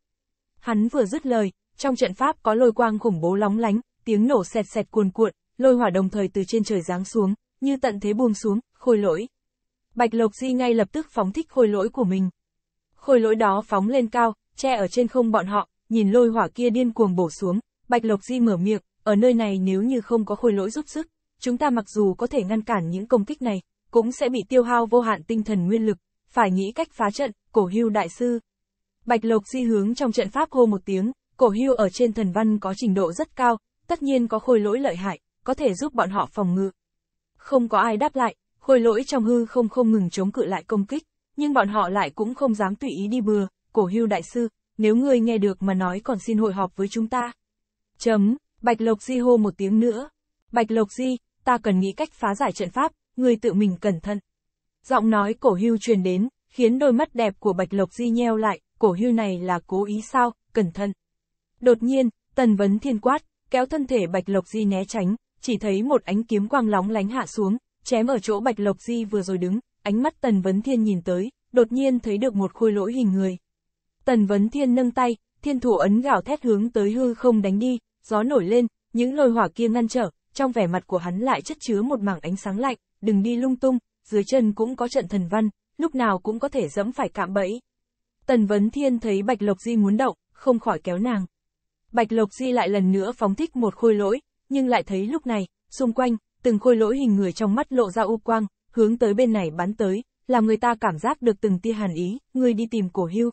Speaker 1: Hắn vừa dứt lời, trong trận pháp có lôi quang khủng bố lóng lánh, tiếng nổ sẹt sẹt cuồn cuộn, lôi hỏa đồng thời từ trên trời giáng xuống, như tận thế buông xuống, khôi lỗi. Bạch Lộc Di ngay lập tức phóng thích khôi lỗi của mình, khôi lỗi đó phóng lên cao, che ở trên không bọn họ, nhìn lôi hỏa kia điên cuồng bổ xuống, Bạch Lộc Di mở miệng, ở nơi này nếu như không có khôi lỗi giúp sức, chúng ta mặc dù có thể ngăn cản những công kích này, cũng sẽ bị tiêu hao vô hạn tinh thần nguyên lực, phải nghĩ cách phá trận, cổ hưu đại sư. Bạch Lộc Di hướng trong trận pháp hô một tiếng, cổ hưu ở trên thần văn có trình độ rất cao, tất nhiên có khôi lỗi lợi hại, có thể giúp bọn họ phòng ngự. Không có ai đáp lại, khôi lỗi trong hư không không ngừng chống cự lại công kích, nhưng bọn họ lại cũng không dám tùy ý đi bừa, cổ hưu đại sư, nếu ngươi nghe được mà nói còn xin hội họp với chúng ta. Chấm, Bạch Lộc Di hô một tiếng nữa. Bạch Lộc Di, ta cần nghĩ cách phá giải trận pháp, ngươi tự mình cẩn thận. Giọng nói cổ hưu truyền đến, khiến đôi mắt đẹp của Bạch Lộc Di nheo lại, cổ hưu này là cố ý sao, cẩn thận. Đột nhiên, tần vấn thiên quát, kéo thân thể Bạch Lộc Di né tránh, chỉ thấy một ánh kiếm quang lóng lánh hạ xuống, chém ở chỗ Bạch Lộc Di vừa rồi đứng, ánh mắt Tần Vấn Thiên nhìn tới, đột nhiên thấy được một khôi lỗi hình người. Tần Vấn Thiên nâng tay, thiên thủ ấn gạo thét hướng tới hư không đánh đi, gió nổi lên, những lôi hỏa kia ngăn trở, trong vẻ mặt của hắn lại chất chứa một mảng ánh sáng lạnh, đừng đi lung tung, dưới chân cũng có trận thần văn, lúc nào cũng có thể dẫm phải cạm bẫy. Tần Vấn Thiên thấy Bạch Lộc Di muốn động, không khỏi kéo nàng. Bạch Lộc Di lại lần nữa phóng thích một khôi lỗi, nhưng lại thấy lúc này, xung quanh, từng khôi lỗi hình người trong mắt lộ ra u quang, hướng tới bên này bắn tới, làm người ta cảm giác được từng tia hàn ý, Ngươi đi tìm cổ hưu.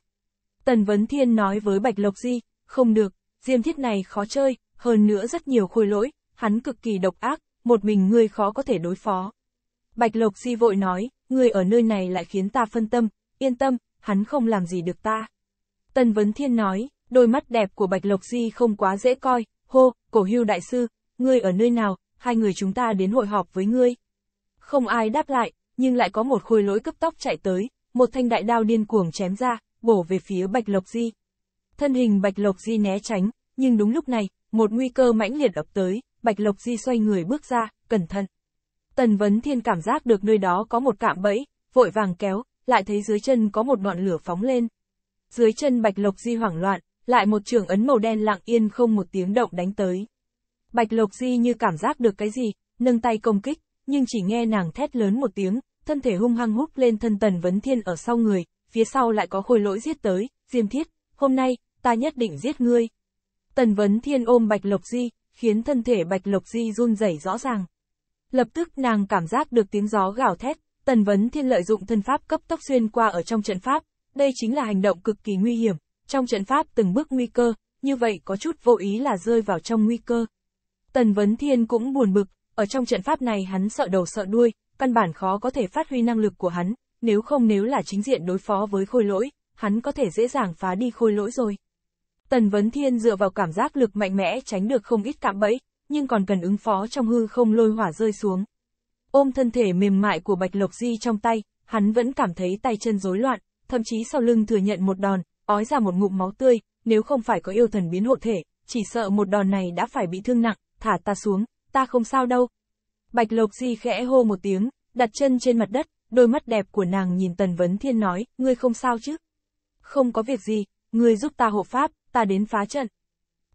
Speaker 1: Tần Vấn Thiên nói với Bạch Lộc Di, không được, diêm thiết này khó chơi, hơn nữa rất nhiều khôi lỗi, hắn cực kỳ độc ác, một mình ngươi khó có thể đối phó. Bạch Lộc Di vội nói, ngươi ở nơi này lại khiến ta phân tâm, yên tâm, hắn không làm gì được ta. Tần Vấn Thiên nói, đôi mắt đẹp của Bạch Lộc Di không quá dễ coi, hô, cổ hưu đại sư, ngươi ở nơi nào, hai người chúng ta đến hội họp với ngươi. Không ai đáp lại, nhưng lại có một khôi lỗi cấp tóc chạy tới, một thanh đại đao điên cuồng chém ra, bổ về phía Bạch Lộc Di. Thân hình Bạch Lộc Di né tránh, nhưng đúng lúc này, một nguy cơ mãnh liệt ập tới, Bạch Lộc Di xoay người bước ra, cẩn thận. Tần Vấn Thiên cảm giác được nơi đó có một cạm bẫy, vội vàng kéo, lại thấy dưới chân có một ngọn lửa phóng lên. Dưới chân Bạch Lộc Di hoảng loạn, lại một trường ấn màu đen lặng yên không một tiếng động đánh tới. Bạch Lộc Di như cảm giác được cái gì, nâng tay công kích, nhưng chỉ nghe nàng thét lớn một tiếng, thân thể hung hăng hút lên thân tần vấn thiên ở sau người, phía sau lại có khôi lỗi giết tới, diêm thiết, hôm nay, ta nhất định giết ngươi. Tần vấn thiên ôm bạch lộc di, khiến thân thể bạch lộc di run rẩy rõ ràng. Lập tức nàng cảm giác được tiếng gió gào thét, tần vấn thiên lợi dụng thân pháp cấp tốc xuyên qua ở trong trận pháp, đây chính là hành động cực kỳ nguy hiểm, trong trận pháp từng bước nguy cơ, như vậy có chút vô ý là rơi vào trong nguy cơ. Tần Vấn Thiên cũng buồn bực, ở trong trận pháp này hắn sợ đầu sợ đuôi, căn bản khó có thể phát huy năng lực của hắn, nếu không nếu là chính diện đối phó với khôi lỗi, hắn có thể dễ dàng phá đi khôi lỗi rồi. Tần Vấn Thiên dựa vào cảm giác lực mạnh mẽ tránh được không ít cạm bẫy, nhưng còn cần ứng phó trong hư không lôi hỏa rơi xuống. Ôm thân thể mềm mại của Bạch Lộc Di trong tay, hắn vẫn cảm thấy tay chân rối loạn, thậm chí sau lưng thừa nhận một đòn, ói ra một ngụm máu tươi, nếu không phải có yêu thần biến hộ thể, chỉ sợ một đòn này đã phải bị thương nặng, thả ta xuống, ta không sao đâu. Bạch Lộc Di khẽ hô một tiếng, đặt chân trên mặt đất, đôi mắt đẹp của nàng nhìn Tần Vấn Thiên nói, ngươi không sao chứ? Không có việc gì, ngươi giúp ta hộ pháp, ta đến phá trận.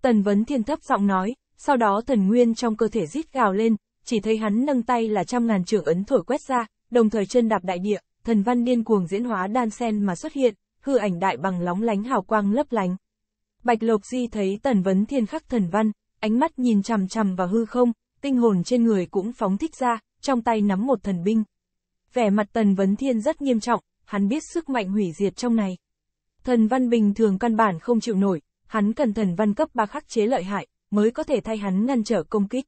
Speaker 1: Tần Vấn Thiên thấp giọng nói, sau đó thần Nguyên trong cơ thể rít gào lên, chỉ thấy hắn nâng tay là trăm ngàn trưởng ấn thổi quét ra, đồng thời chân đạp đại địa, thần văn điên cuồng diễn hóa đan sen mà xuất hiện, hư ảnh đại bằng lóng lánh hào quang lấp lánh. Bạch Lộc Di thấy Tần Vấn Thiên khắc thần văn, ánh mắt nhìn chằm chằm vào hư không, tinh hồn trên người cũng phóng thích ra, trong tay nắm một thần binh. Vẻ mặt Tần Vấn Thiên rất nghiêm trọng, hắn biết sức mạnh hủy diệt trong này. Thần văn bình thường căn bản không chịu nổi, hắn cần thần văn cấp ba khắc chế lợi hại, mới có thể thay hắn ngăn trở công kích.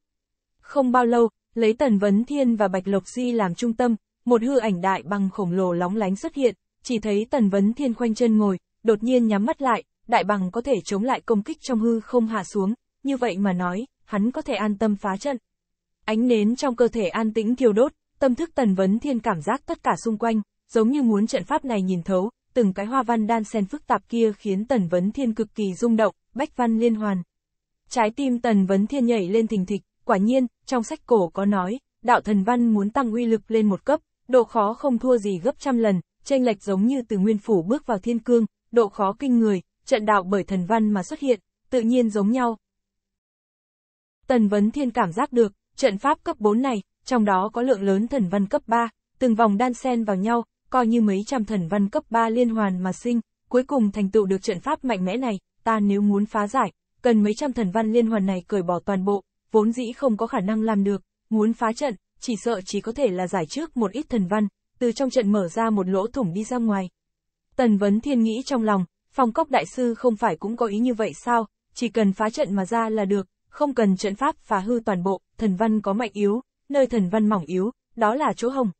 Speaker 1: Không bao lâu, lấy Tần Vấn Thiên và Bạch Lộc Di làm trung tâm, một hư ảnh đại bằng khổng lồ lóng lánh xuất hiện, chỉ thấy Tần Vấn Thiên khoanh chân ngồi, đột nhiên nhắm mắt lại, đại bằng có thể chống lại công kích trong hư không hạ xuống, như vậy mà nói, hắn có thể an tâm phá trận. Ánh nến trong cơ thể an tĩnh thiêu đốt, tâm thức tần vấn thiên cảm giác tất cả xung quanh, giống như muốn trận pháp này nhìn thấu, từng cái hoa văn đan xen phức tạp kia khiến tần vấn thiên cực kỳ rung động, bách văn liên hoàn. Trái tim tần vấn thiên nhảy lên thình thịch, quả nhiên, trong sách cổ có nói, đạo thần văn muốn tăng uy lực lên một cấp, độ khó không thua gì gấp trăm lần, tranh lệch giống như từ nguyên phủ bước vào thiên cương, độ khó kinh người, trận đạo bởi thần văn mà xuất hiện, tự nhiên giống nhau, Tần Vấn Thiên cảm giác được, trận pháp cấp 4 này, trong đó có lượng lớn thần văn cấp 3, từng vòng đan xen vào nhau, coi như mấy trăm thần văn cấp 3 liên hoàn mà sinh, cuối cùng thành tựu được trận pháp mạnh mẽ này, ta nếu muốn phá giải, cần mấy trăm thần văn liên hoàn này cởi bỏ toàn bộ, vốn dĩ không có khả năng làm được, muốn phá trận, chỉ sợ chỉ có thể là giải trước một ít thần văn, từ trong trận mở ra một lỗ thủng đi ra ngoài. Tần Vấn Thiên nghĩ trong lòng, phong cốc đại sư không phải cũng có ý như vậy sao, chỉ cần phá trận mà ra là được, không cần trận pháp phá hư toàn bộ, thần văn có mạnh yếu, nơi thần văn mỏng yếu, đó là chỗ hồng.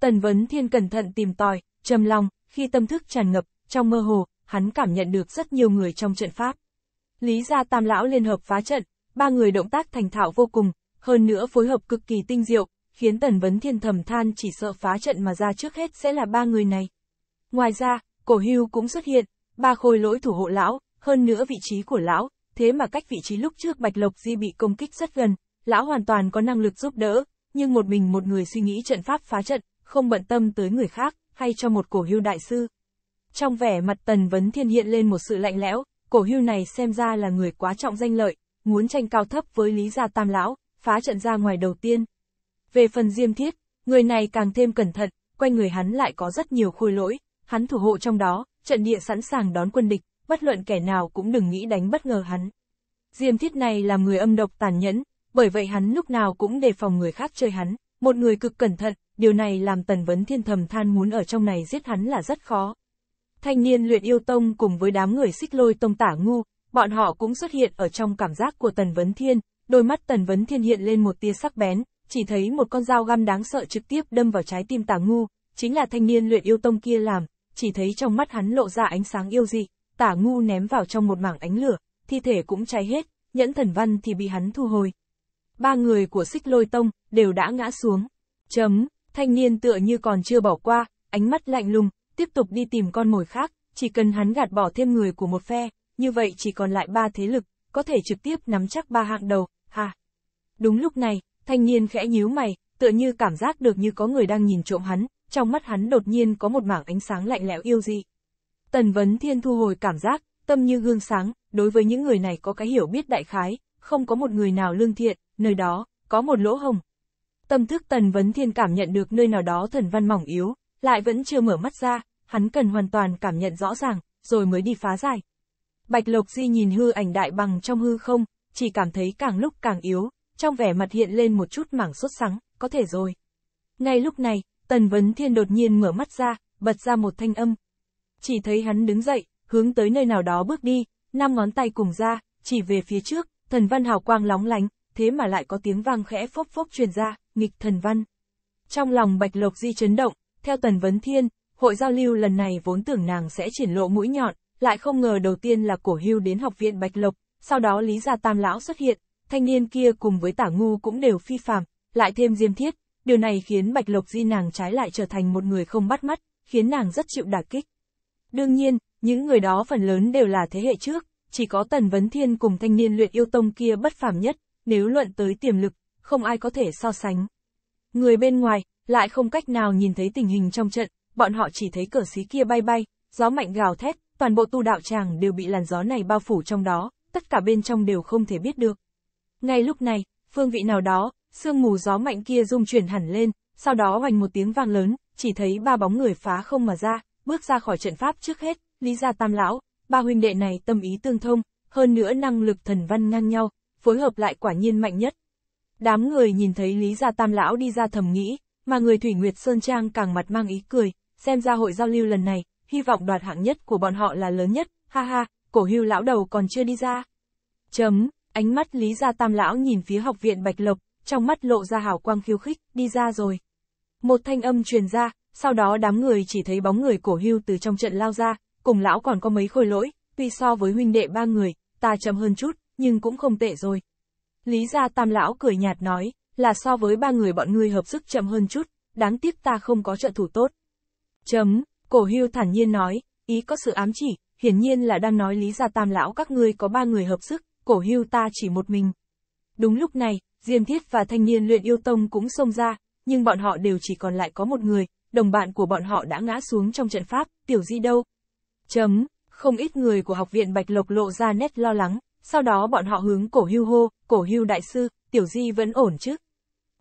Speaker 1: Tần Vấn Thiên cẩn thận tìm tòi, trầm lòng, khi tâm thức tràn ngập, trong mơ hồ, hắn cảm nhận được rất nhiều người trong trận pháp. Lý gia tam lão liên hợp phá trận, ba người động tác thành thạo vô cùng, hơn nữa phối hợp cực kỳ tinh diệu, khiến Tần Vấn Thiên thầm than chỉ sợ phá trận mà ra trước hết sẽ là ba người này. Ngoài ra, cổ hưu cũng xuất hiện, ba khôi lỗi thủ hộ lão, hơn nữa vị trí của lão, thế mà cách vị trí lúc trước Bạch Lộc Di bị công kích rất gần, lão hoàn toàn có năng lực giúp đỡ, nhưng một mình một người suy nghĩ trận pháp phá trận, không bận tâm tới người khác, hay cho một cổ hưu đại sư. Trong vẻ mặt Tần Vấn Thiên hiện lên một sự lạnh lẽo, cổ hưu này xem ra là người quá trọng danh lợi, muốn tranh cao thấp với Lý Gia Tam Lão, phá trận ra ngoài đầu tiên. Về phần Diêm Thiết, người này càng thêm cẩn thận, quanh người hắn lại có rất nhiều khôi lỗi, hắn thủ hộ trong đó, trận địa sẵn sàng đón quân địch bất luận kẻ nào cũng đừng nghĩ đánh bất ngờ hắn. Diêm thiết này là người âm độc tàn nhẫn, bởi vậy hắn lúc nào cũng đề phòng người khác chơi hắn, một người cực cẩn thận, điều này làm tần vấn thiên thầm than muốn ở trong này giết hắn là rất khó. Thanh niên luyện yêu tông cùng với đám người xích lôi tông tả ngu, bọn họ cũng xuất hiện ở trong cảm giác của tần vấn thiên, đôi mắt tần vấn thiên hiện lên một tia sắc bén, chỉ thấy một con dao găm đáng sợ trực tiếp đâm vào trái tim tả ngu, chính là thanh niên luyện yêu tông kia làm, chỉ thấy trong mắt hắn lộ ra ánh sáng yêu dị, tả ngu ném vào trong một mảng ánh lửa, thi thể cũng cháy hết, nhẫn thần văn thì bị hắn thu hồi. Ba người của xích lôi tông, đều đã ngã xuống. Chấm, thanh niên tựa như còn chưa bỏ qua, ánh mắt lạnh lùng, tiếp tục đi tìm con mồi khác, chỉ cần hắn gạt bỏ thêm người của một phe, như vậy chỉ còn lại ba thế lực, có thể trực tiếp nắm chắc ba hạng đầu, ha. Đúng lúc này, thanh niên khẽ nhíu mày, tựa như cảm giác được như có người đang nhìn trộm hắn, trong mắt hắn đột nhiên có một mảng ánh sáng lạnh lẽo yêu dị. Tần Vấn Thiên thu hồi cảm giác, tâm như gương sáng, đối với những người này có cái hiểu biết đại khái, không có một người nào lương thiện, nơi đó, có một lỗ hồng. Tâm thức Tần Vấn Thiên cảm nhận được nơi nào đó thần văn mỏng yếu, lại vẫn chưa mở mắt ra, hắn cần hoàn toàn cảm nhận rõ ràng, rồi mới đi phá giải. Bạch Lộc Di nhìn hư ảnh đại bằng trong hư không, chỉ cảm thấy càng lúc càng yếu, trong vẻ mặt hiện lên một chút mảng sốt sắng, có thể rồi. Ngay lúc này, Tần Vấn Thiên đột nhiên mở mắt ra, bật ra một thanh âm, chỉ thấy hắn đứng dậy, hướng tới nơi nào đó bước đi, năm ngón tay cùng ra, chỉ về phía trước, thần văn hào quang lóng lánh, thế mà lại có tiếng vang khẽ phốc phốc truyền ra, nghịch thần văn. Trong lòng Bạch Lộc Di chấn động, theo Tần Vấn Thiên, hội giao lưu lần này vốn tưởng nàng sẽ triển lộ mũi nhọn, lại không ngờ đầu tiên là cổ hưu đến học viện Bạch Lộc, sau đó Lý Gia Tam Lão xuất hiện, thanh niên kia cùng với tả ngu cũng đều phi phàm, lại thêm diêm thiết, điều này khiến Bạch Lộc Di nàng trái lại trở thành một người không bắt mắt, khiến nàng rất chịu đả kích. Đương nhiên, những người đó phần lớn đều là thế hệ trước, chỉ có Tần Vấn Thiên cùng thanh niên luyện yêu tông kia bất phàm nhất, nếu luận tới tiềm lực, không ai có thể so sánh. Người bên ngoài, lại không cách nào nhìn thấy tình hình trong trận, bọn họ chỉ thấy cờ xí kia bay bay, gió mạnh gào thét, toàn bộ tu đạo tràng đều bị làn gió này bao phủ trong đó, tất cả bên trong đều không thể biết được. Ngay lúc này, phương vị nào đó, sương mù gió mạnh kia rung chuyển hẳn lên, sau đó hoành một tiếng vang lớn, chỉ thấy ba bóng người phá không mà ra, bước ra khỏi trận pháp trước hết, Lý Gia Tam Lão, ba huynh đệ này tâm ý tương thông, hơn nữa năng lực thần văn ngang nhau, phối hợp lại quả nhiên mạnh nhất. Đám người nhìn thấy Lý Gia Tam Lão đi ra thầm nghĩ, mà người Thủy Nguyệt Sơn Trang càng mặt mang ý cười, xem ra hội giao lưu lần này, hy vọng đoạt hạng nhất của bọn họ là lớn nhất, ha ha, cổ hưu lão đầu còn chưa đi ra. Chấm, ánh mắt Lý Gia Tam Lão nhìn phía học viện Bạch Lộc, trong mắt lộ ra hào quang khiêu khích, đi ra rồi. Một thanh âm truyền ra, sau đó đám người chỉ thấy bóng người cổ hưu từ trong trận lao ra, cùng lão còn có mấy khôi lỗi, tuy so với huynh đệ ba người, ta chậm hơn chút, nhưng cũng không tệ rồi. Lý gia tam lão cười nhạt nói, là so với ba người bọn ngươi hợp sức chậm hơn chút, đáng tiếc ta không có trợ thủ tốt. Chấm, cổ hưu thản nhiên nói, ý có sự ám chỉ, hiển nhiên là đang nói lý gia tam lão các ngươi có ba người hợp sức, cổ hưu ta chỉ một mình. Đúng lúc này, Diêm Thiết và thanh niên luyện yêu tông cũng xông ra, nhưng bọn họ đều chỉ còn lại có một người, đồng bạn của bọn họ đã ngã xuống trong trận pháp, tiểu di đâu? Chấm, không ít người của học viện Bạch Lộc lộ ra nét lo lắng, sau đó bọn họ hướng cổ hưu hô, cổ hưu đại sư, tiểu di vẫn ổn chứ?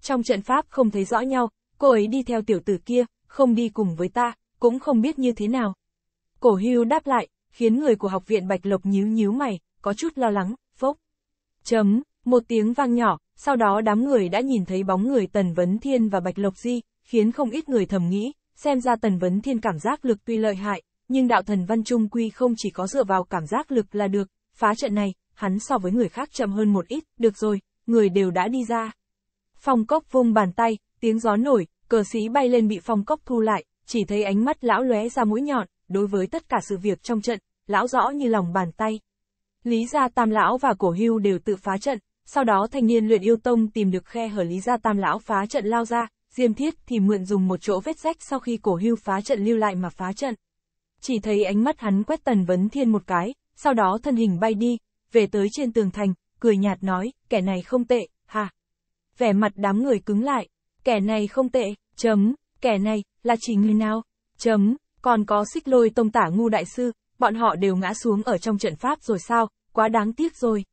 Speaker 1: Trong trận pháp không thấy rõ nhau, cô ấy đi theo tiểu tử kia, không đi cùng với ta, cũng không biết như thế nào. Cổ hưu đáp lại, khiến người của học viện Bạch Lộc nhíu nhíu mày, có chút lo lắng, phốc. Chấm, một tiếng vang nhỏ, sau đó đám người đã nhìn thấy bóng người Tần Vấn Thiên và Bạch Lộc Di, khiến không ít người thầm nghĩ, xem ra Tần Vấn Thiên cảm giác lực tuy lợi hại, nhưng đạo thần Văn Trung Quy không chỉ có dựa vào cảm giác lực là được, phá trận này, hắn so với người khác chậm hơn một ít, được rồi, người đều đã đi ra. Phong cốc vung bàn tay, tiếng gió nổi, cờ sĩ bay lên bị phong cốc thu lại, chỉ thấy ánh mắt lão lóe ra mũi nhọn, đối với tất cả sự việc trong trận, lão rõ như lòng bàn tay. Lý gia tam lão và cổ hưu đều tự phá trận, sau đó thanh niên luyện yêu tông tìm được khe hở lý gia tam lão phá trận lao ra, Diêm Thiết thì mượn dùng một chỗ vết rách sau khi cổ hưu phá trận lưu lại mà phá trận. Chỉ thấy ánh mắt hắn quét Tần Vấn Thiên một cái, sau đó thân hình bay đi, về tới trên tường thành, cười nhạt nói, kẻ này không tệ, ha. Vẻ mặt đám người cứng lại, kẻ này không tệ, chấm, kẻ này, là chỉ người nào, chấm, còn có xích lôi tông tả ngu đại sư, bọn họ đều ngã xuống ở trong trận pháp rồi sao, quá đáng tiếc rồi.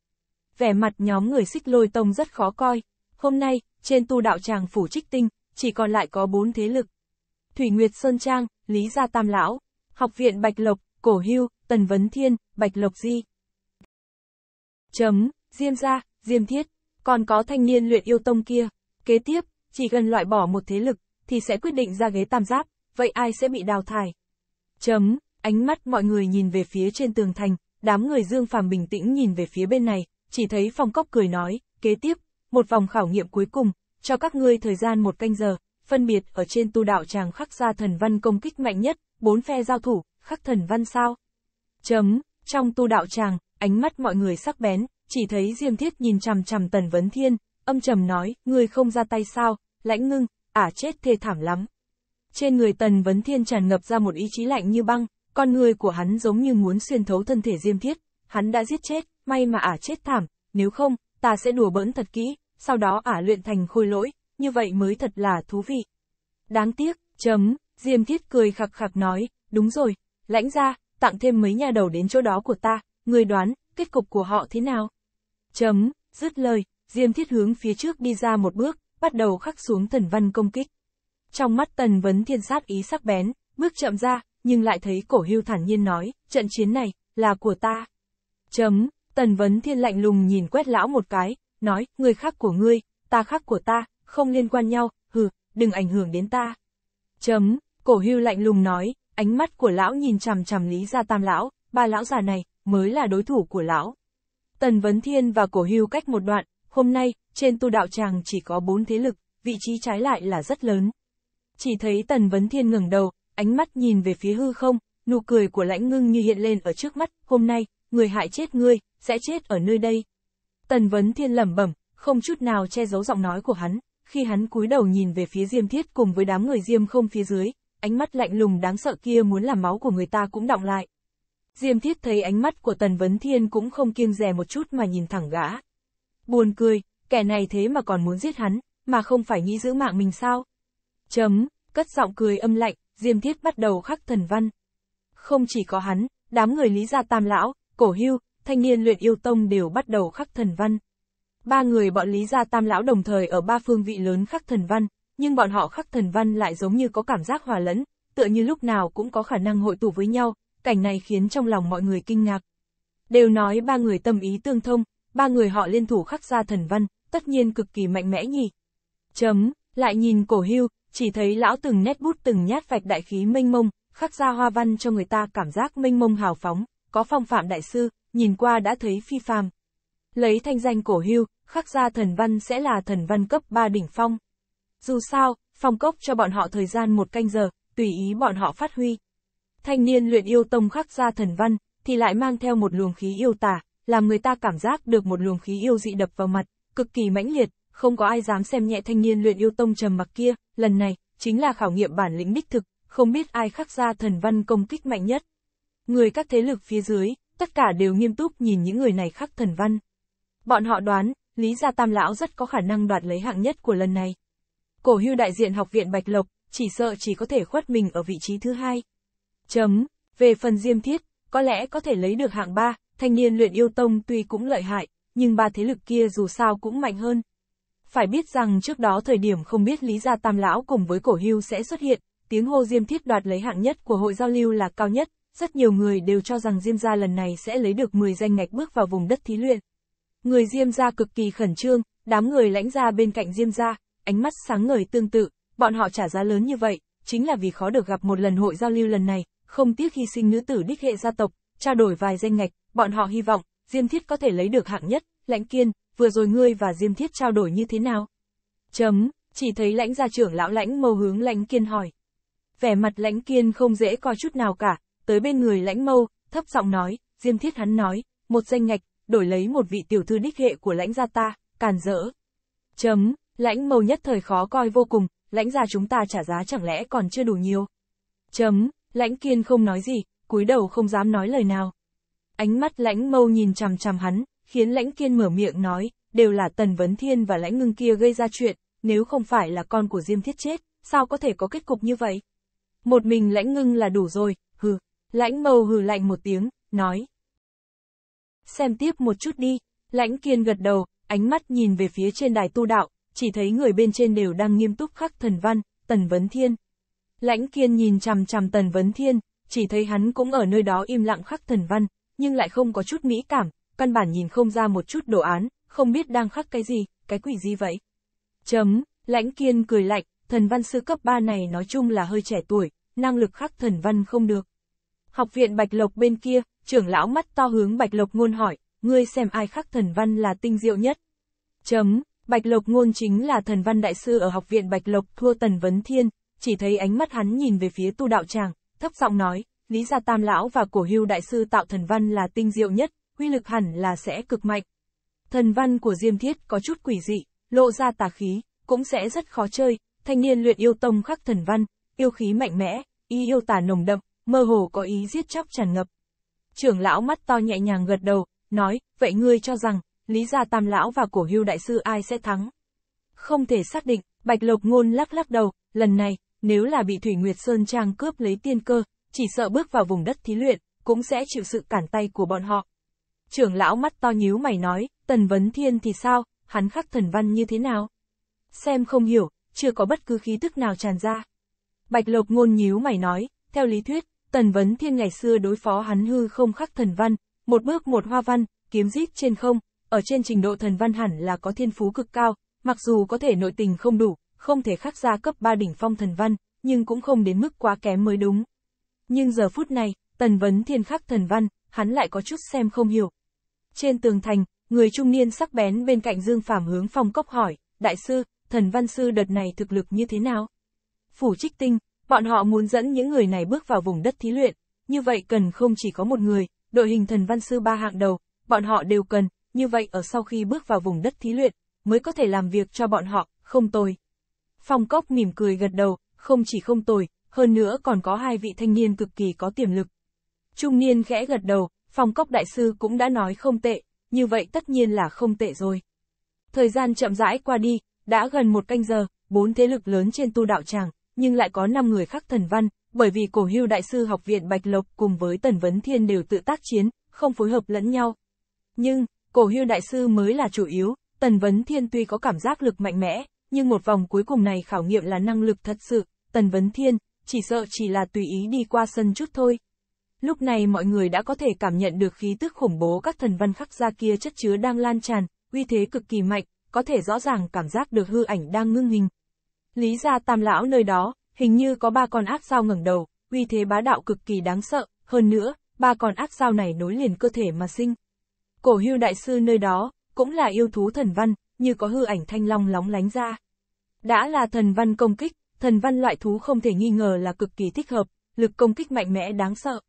Speaker 1: Vẻ mặt nhóm người xích lôi tông rất khó coi, hôm nay, trên tu đạo tràng phủ trích tinh, chỉ còn lại có bốn thế lực. Thủy Nguyệt Sơn Trang, Lý Gia Tam Lão, Học viện Bạch Lộc, Cổ Hưu, Tần Vấn Thiên, Bạch Lộc Di. Chấm, Diêm Gia, Diêm Thiết, còn có thanh niên luyện yêu tông kia. Kế tiếp, chỉ cần loại bỏ một thế lực, thì sẽ quyết định ra ghế tam giáp, vậy ai sẽ bị đào thải. Chấm, ánh mắt mọi người nhìn về phía trên tường thành, đám người Dương Phàm bình tĩnh nhìn về phía bên này, chỉ thấy Phong Cốc cười nói, kế tiếp, một vòng khảo nghiệm cuối cùng, cho các ngươi thời gian một canh giờ, phân biệt ở trên tu đạo tràng khắc ra thần văn công kích mạnh nhất, bốn phe giao thủ, khắc thần văn sao. Chấm, trong tu đạo tràng ánh mắt mọi người sắc bén, chỉ thấy Diêm Thiết nhìn chằm chằm Tần Vấn Thiên, âm trầm nói, ngươi không ra tay sao, lãnh ngưng, ả chết thê thảm lắm. Trên người Tần Vấn Thiên tràn ngập ra một ý chí lạnh như băng, con người của hắn giống như muốn xuyên thấu thân thể Diêm Thiết, hắn đã giết chết, may mà ả chết thảm, nếu không, ta sẽ đùa bỡn thật kỹ, sau đó ả luyện thành khôi lỗi, như vậy mới thật là thú vị. Đáng tiếc, chấm, Diêm Thiết cười khặc khặc nói, đúng rồi, lãnh ra, tặng thêm mấy nhà đầu đến chỗ đó của ta, người đoán, kết cục của họ thế nào? Chấm, dứt lời, Diêm Thiết hướng phía trước đi ra một bước, bắt đầu khắc xuống thần văn công kích. Trong mắt tần vấn thiên sát ý sắc bén, bước chậm ra, nhưng lại thấy cổ hưu thản nhiên nói, trận chiến này, là của ta. Chấm, tần vấn thiên lạnh lùng nhìn quét lão một cái, nói, người khác của ngươi, ta khác của ta, không liên quan nhau, hừ, đừng ảnh hưởng đến ta. Chấm, cổ hưu lạnh lùng nói, ánh mắt của lão nhìn chằm chằm lý gia tam lão, ba lão già này, mới là đối thủ của lão. Tần Vấn Thiên và cổ hưu cách một đoạn, hôm nay, trên tu đạo tràng chỉ có bốn thế lực, vị trí trái lại là rất lớn. Chỉ thấy Tần Vấn Thiên ngẩng đầu, ánh mắt nhìn về phía hư không, nụ cười của lãnh ngưng như hiện lên ở trước mắt, hôm nay, người hại chết ngươi, sẽ chết ở nơi đây. Tần Vấn Thiên lẩm bẩm, không chút nào che giấu giọng nói của hắn, khi hắn cúi đầu nhìn về phía Diêm Thiết cùng với đám người Diêm không phía dưới, ánh mắt lạnh lùng đáng sợ kia muốn làm máu của người ta cũng động lại. Diêm Thiết thấy ánh mắt của Tần Vấn Thiên cũng không kiêng dè một chút mà nhìn thẳng gã. Buồn cười, kẻ này thế mà còn muốn giết hắn, mà không phải nghĩ giữ mạng mình sao? Chấm, cất giọng cười âm lạnh, Diêm Thiết bắt đầu khắc thần văn. Không chỉ có hắn, đám người Lý Gia Tam Lão, Cổ Hưu, thanh niên luyện yêu tông đều bắt đầu khắc thần văn. Ba người bọn Lý Gia Tam Lão đồng thời ở ba phương vị lớn khắc thần văn, nhưng bọn họ khắc thần văn lại giống như có cảm giác hòa lẫn, tựa như lúc nào cũng có khả năng hội tụ với nhau, cảnh này khiến trong lòng mọi người kinh ngạc. Đều nói ba người tâm ý tương thông, ba người họ liên thủ khắc ra thần văn, tất nhiên cực kỳ mạnh mẽ nhỉ. Chấm, lại nhìn cổ hưu, chỉ thấy lão từng nét bút từng nhát vạch đại khí mênh mông, khắc ra hoa văn cho người ta cảm giác mênh mông hào phóng, có phong phạm đại sư, nhìn qua đã thấy phi phàm. Lấy thanh danh cổ hưu, khắc ra thần văn sẽ là thần văn cấp 3 đỉnh phong. Dù sao, phong cốc cho bọn họ thời gian một canh giờ, tùy ý bọn họ phát huy. Thanh niên luyện yêu tông khắc ra thần văn, thì lại mang theo một luồng khí yêu tả, làm người ta cảm giác được một luồng khí yêu dị đập vào mặt, cực kỳ mãnh liệt, không có ai dám xem nhẹ thanh niên luyện yêu tông trầm mặc kia, lần này, chính là khảo nghiệm bản lĩnh đích thực, không biết ai khắc ra thần văn công kích mạnh nhất người các thế lực phía dưới, tất cả đều nghiêm túc nhìn những người này khắc thần văn. Bọn họ đoán, Lý Gia Tam Lão rất có khả năng đoạt lấy hạng nhất của lần này. Cổ hưu đại diện học viện Bạch Lộc, chỉ sợ chỉ có thể khuất mình ở vị trí thứ hai. Chấm, về phần diêm thiết, có lẽ có thể lấy được hạng ba, thanh niên luyện yêu tông tuy cũng lợi hại, nhưng ba thế lực kia dù sao cũng mạnh hơn. Phải biết rằng trước đó thời điểm không biết Lý Gia Tam Lão cùng với cổ hưu sẽ xuất hiện, tiếng hô diêm thiết đoạt lấy hạng nhất của hội giao lưu là cao nhất, rất nhiều người đều cho rằng Diêm Gia lần này sẽ lấy được 10 danh ngạch bước vào vùng đất thí luyện. Người Diêm Gia cực kỳ khẩn trương, đám người lãnh gia bên cạnh Diêm Gia, ánh mắt sáng ngời tương tự, bọn họ trả giá lớn như vậy, chính là vì khó được gặp một lần hội giao lưu lần này, không tiếc hy sinh nữ tử đích hệ gia tộc, trao đổi vài danh ngạch, bọn họ hy vọng, Diêm Thiết có thể lấy được hạng nhất, lãnh kiên, vừa rồi ngươi và Diêm Thiết trao đổi như thế nào? Chấm, chỉ thấy lãnh gia trưởng lão lãnh mâu hướng lãnh kiên hỏi. Vẻ mặt lãnh kiên không dễ coi chút nào cả, tới bên người lãnh mâu, thấp giọng nói, Diêm Thiết hắn nói, một danh ngạch, đổi lấy một vị tiểu thư đích hệ của lãnh gia ta, càn rỡ. Chấm, lãnh mâu nhất thời khó coi vô cùng, lãnh gia chúng ta trả giá chẳng lẽ còn chưa đủ nhiều. Chấm, lãnh kiên không nói gì, cúi đầu không dám nói lời nào. Ánh mắt lãnh mâu nhìn chằm chằm hắn, khiến lãnh kiên mở miệng nói, đều là tần vấn thiên và lãnh ngưng kia gây ra chuyện, nếu không phải là con của Diêm Thiết chết, sao có thể có kết cục như vậy? Một mình lãnh ngưng là đủ rồi, hừ, Lãnh mầu hừ lạnh một tiếng, nói. Xem tiếp một chút đi, lãnh kiên gật đầu, ánh mắt nhìn về phía trên đài tu đạo, chỉ thấy người bên trên đều đang nghiêm túc khắc thần văn, tần vấn thiên. Lãnh kiên nhìn chằm chằm tần vấn thiên, chỉ thấy hắn cũng ở nơi đó im lặng khắc thần văn, nhưng lại không có chút mỹ cảm, căn bản nhìn không ra một chút đồ án, không biết đang khắc cái gì, cái quỷ gì vậy. Chấm, lãnh kiên cười lạnh, thần văn sư cấp 3 này nói chung là hơi trẻ tuổi, năng lực khắc thần văn không được, Học viện Bạch Lộc bên kia, trưởng lão mắt to hướng Bạch Lộc ngôn hỏi, ngươi xem ai khắc thần văn là tinh diệu nhất. Chấm, Bạch Lộc ngôn chính là thần văn đại sư ở học viện Bạch Lộc thua Tần Vấn Thiên, chỉ thấy ánh mắt hắn nhìn về phía tu đạo tràng, thấp giọng nói, Lý Gia Tam Lão và cổ hưu đại sư tạo thần văn là tinh diệu nhất, uy lực hẳn là sẽ cực mạnh. Thần văn của Diêm Thiết có chút quỷ dị, lộ ra tà khí, cũng sẽ rất khó chơi, thanh niên luyện yêu tông khắc thần văn, yêu khí mạnh mẽ, y yêu tà nồng đậm, mơ hồ có ý giết chóc tràn ngập. Trưởng lão mắt to nhẹ nhàng gật đầu, nói, vậy ngươi cho rằng, Lý Gia Tam Lão và Cổ Hưu Đại Sư ai sẽ thắng? Không thể xác định, Bạch Lộc Ngôn lắc lắc đầu, lần này, nếu là bị Thủy Nguyệt Sơn Trang cướp lấy tiên cơ, chỉ sợ bước vào vùng đất thí luyện, cũng sẽ chịu sự cản tay của bọn họ. Trưởng lão mắt to nhíu mày nói, Tần Vấn Thiên thì sao, hắn khắc thần văn như thế nào? Xem không hiểu, chưa có bất cứ khí tức nào tràn ra. Bạch Lộc Ngôn nhíu mày nói, theo lý thuyết, Tần Vấn Thiên ngày xưa đối phó hắn hư không khắc thần văn, một bước một hoa văn, kiếm giết trên không, ở trên trình độ thần văn hẳn là có thiên phú cực cao, mặc dù có thể nội tình không đủ, không thể khắc ra cấp 3 đỉnh phong thần văn, nhưng cũng không đến mức quá kém mới đúng. Nhưng giờ phút này, Tần Vấn Thiên khắc thần văn, hắn lại có chút xem không hiểu. Trên tường thành, người trung niên sắc bén bên cạnh Dương Phạm hướng phòng cốc hỏi, đại sư, thần văn sư đợt này thực lực như thế nào? Phủ trích tinh, Bọn họ muốn dẫn những người này bước vào vùng đất thí luyện, như vậy cần không chỉ có một người, đội hình thần văn sư ba hạng đầu, bọn họ đều cần, như vậy ở sau khi bước vào vùng đất thí luyện, mới có thể làm việc cho bọn họ, không tồi. Phong Cốc mỉm cười gật đầu, không chỉ không tồi, hơn nữa còn có hai vị thanh niên cực kỳ có tiềm lực. Trung niên khẽ gật đầu, Phong Cốc đại sư cũng đã nói không tệ, như vậy tất nhiên là không tệ rồi. Thời gian chậm rãi qua đi, đã gần một canh giờ, bốn thế lực lớn trên tu đạo tràng, nhưng lại có 5 người khác thần văn, bởi vì cổ hưu đại sư học viện Bạch Lộc cùng với Tần Vấn Thiên đều tự tác chiến, không phối hợp lẫn nhau. Nhưng, cổ hưu đại sư mới là chủ yếu, Tần Vấn Thiên tuy có cảm giác lực mạnh mẽ, nhưng một vòng cuối cùng này khảo nghiệm là năng lực thật sự, Tần Vấn Thiên, chỉ sợ chỉ là tùy ý đi qua sân chút thôi. Lúc này mọi người đã có thể cảm nhận được khí tức khủng bố các thần văn khắc ra kia chất chứa đang lan tràn, uy thế cực kỳ mạnh, có thể rõ ràng cảm giác được hư ảnh đang ngưng hình, Lý gia tam lão nơi đó, hình như có ba con ác sao ngẩng đầu, uy thế bá đạo cực kỳ đáng sợ, hơn nữa, ba con ác sao này nối liền cơ thể mà sinh. Cổ hưu đại sư nơi đó, cũng là yêu thú thần văn, như có hư ảnh thanh long lóng lánh ra. Đã là thần văn công kích, thần văn loại thú không thể nghi ngờ là cực kỳ thích hợp, lực công kích mạnh mẽ đáng sợ.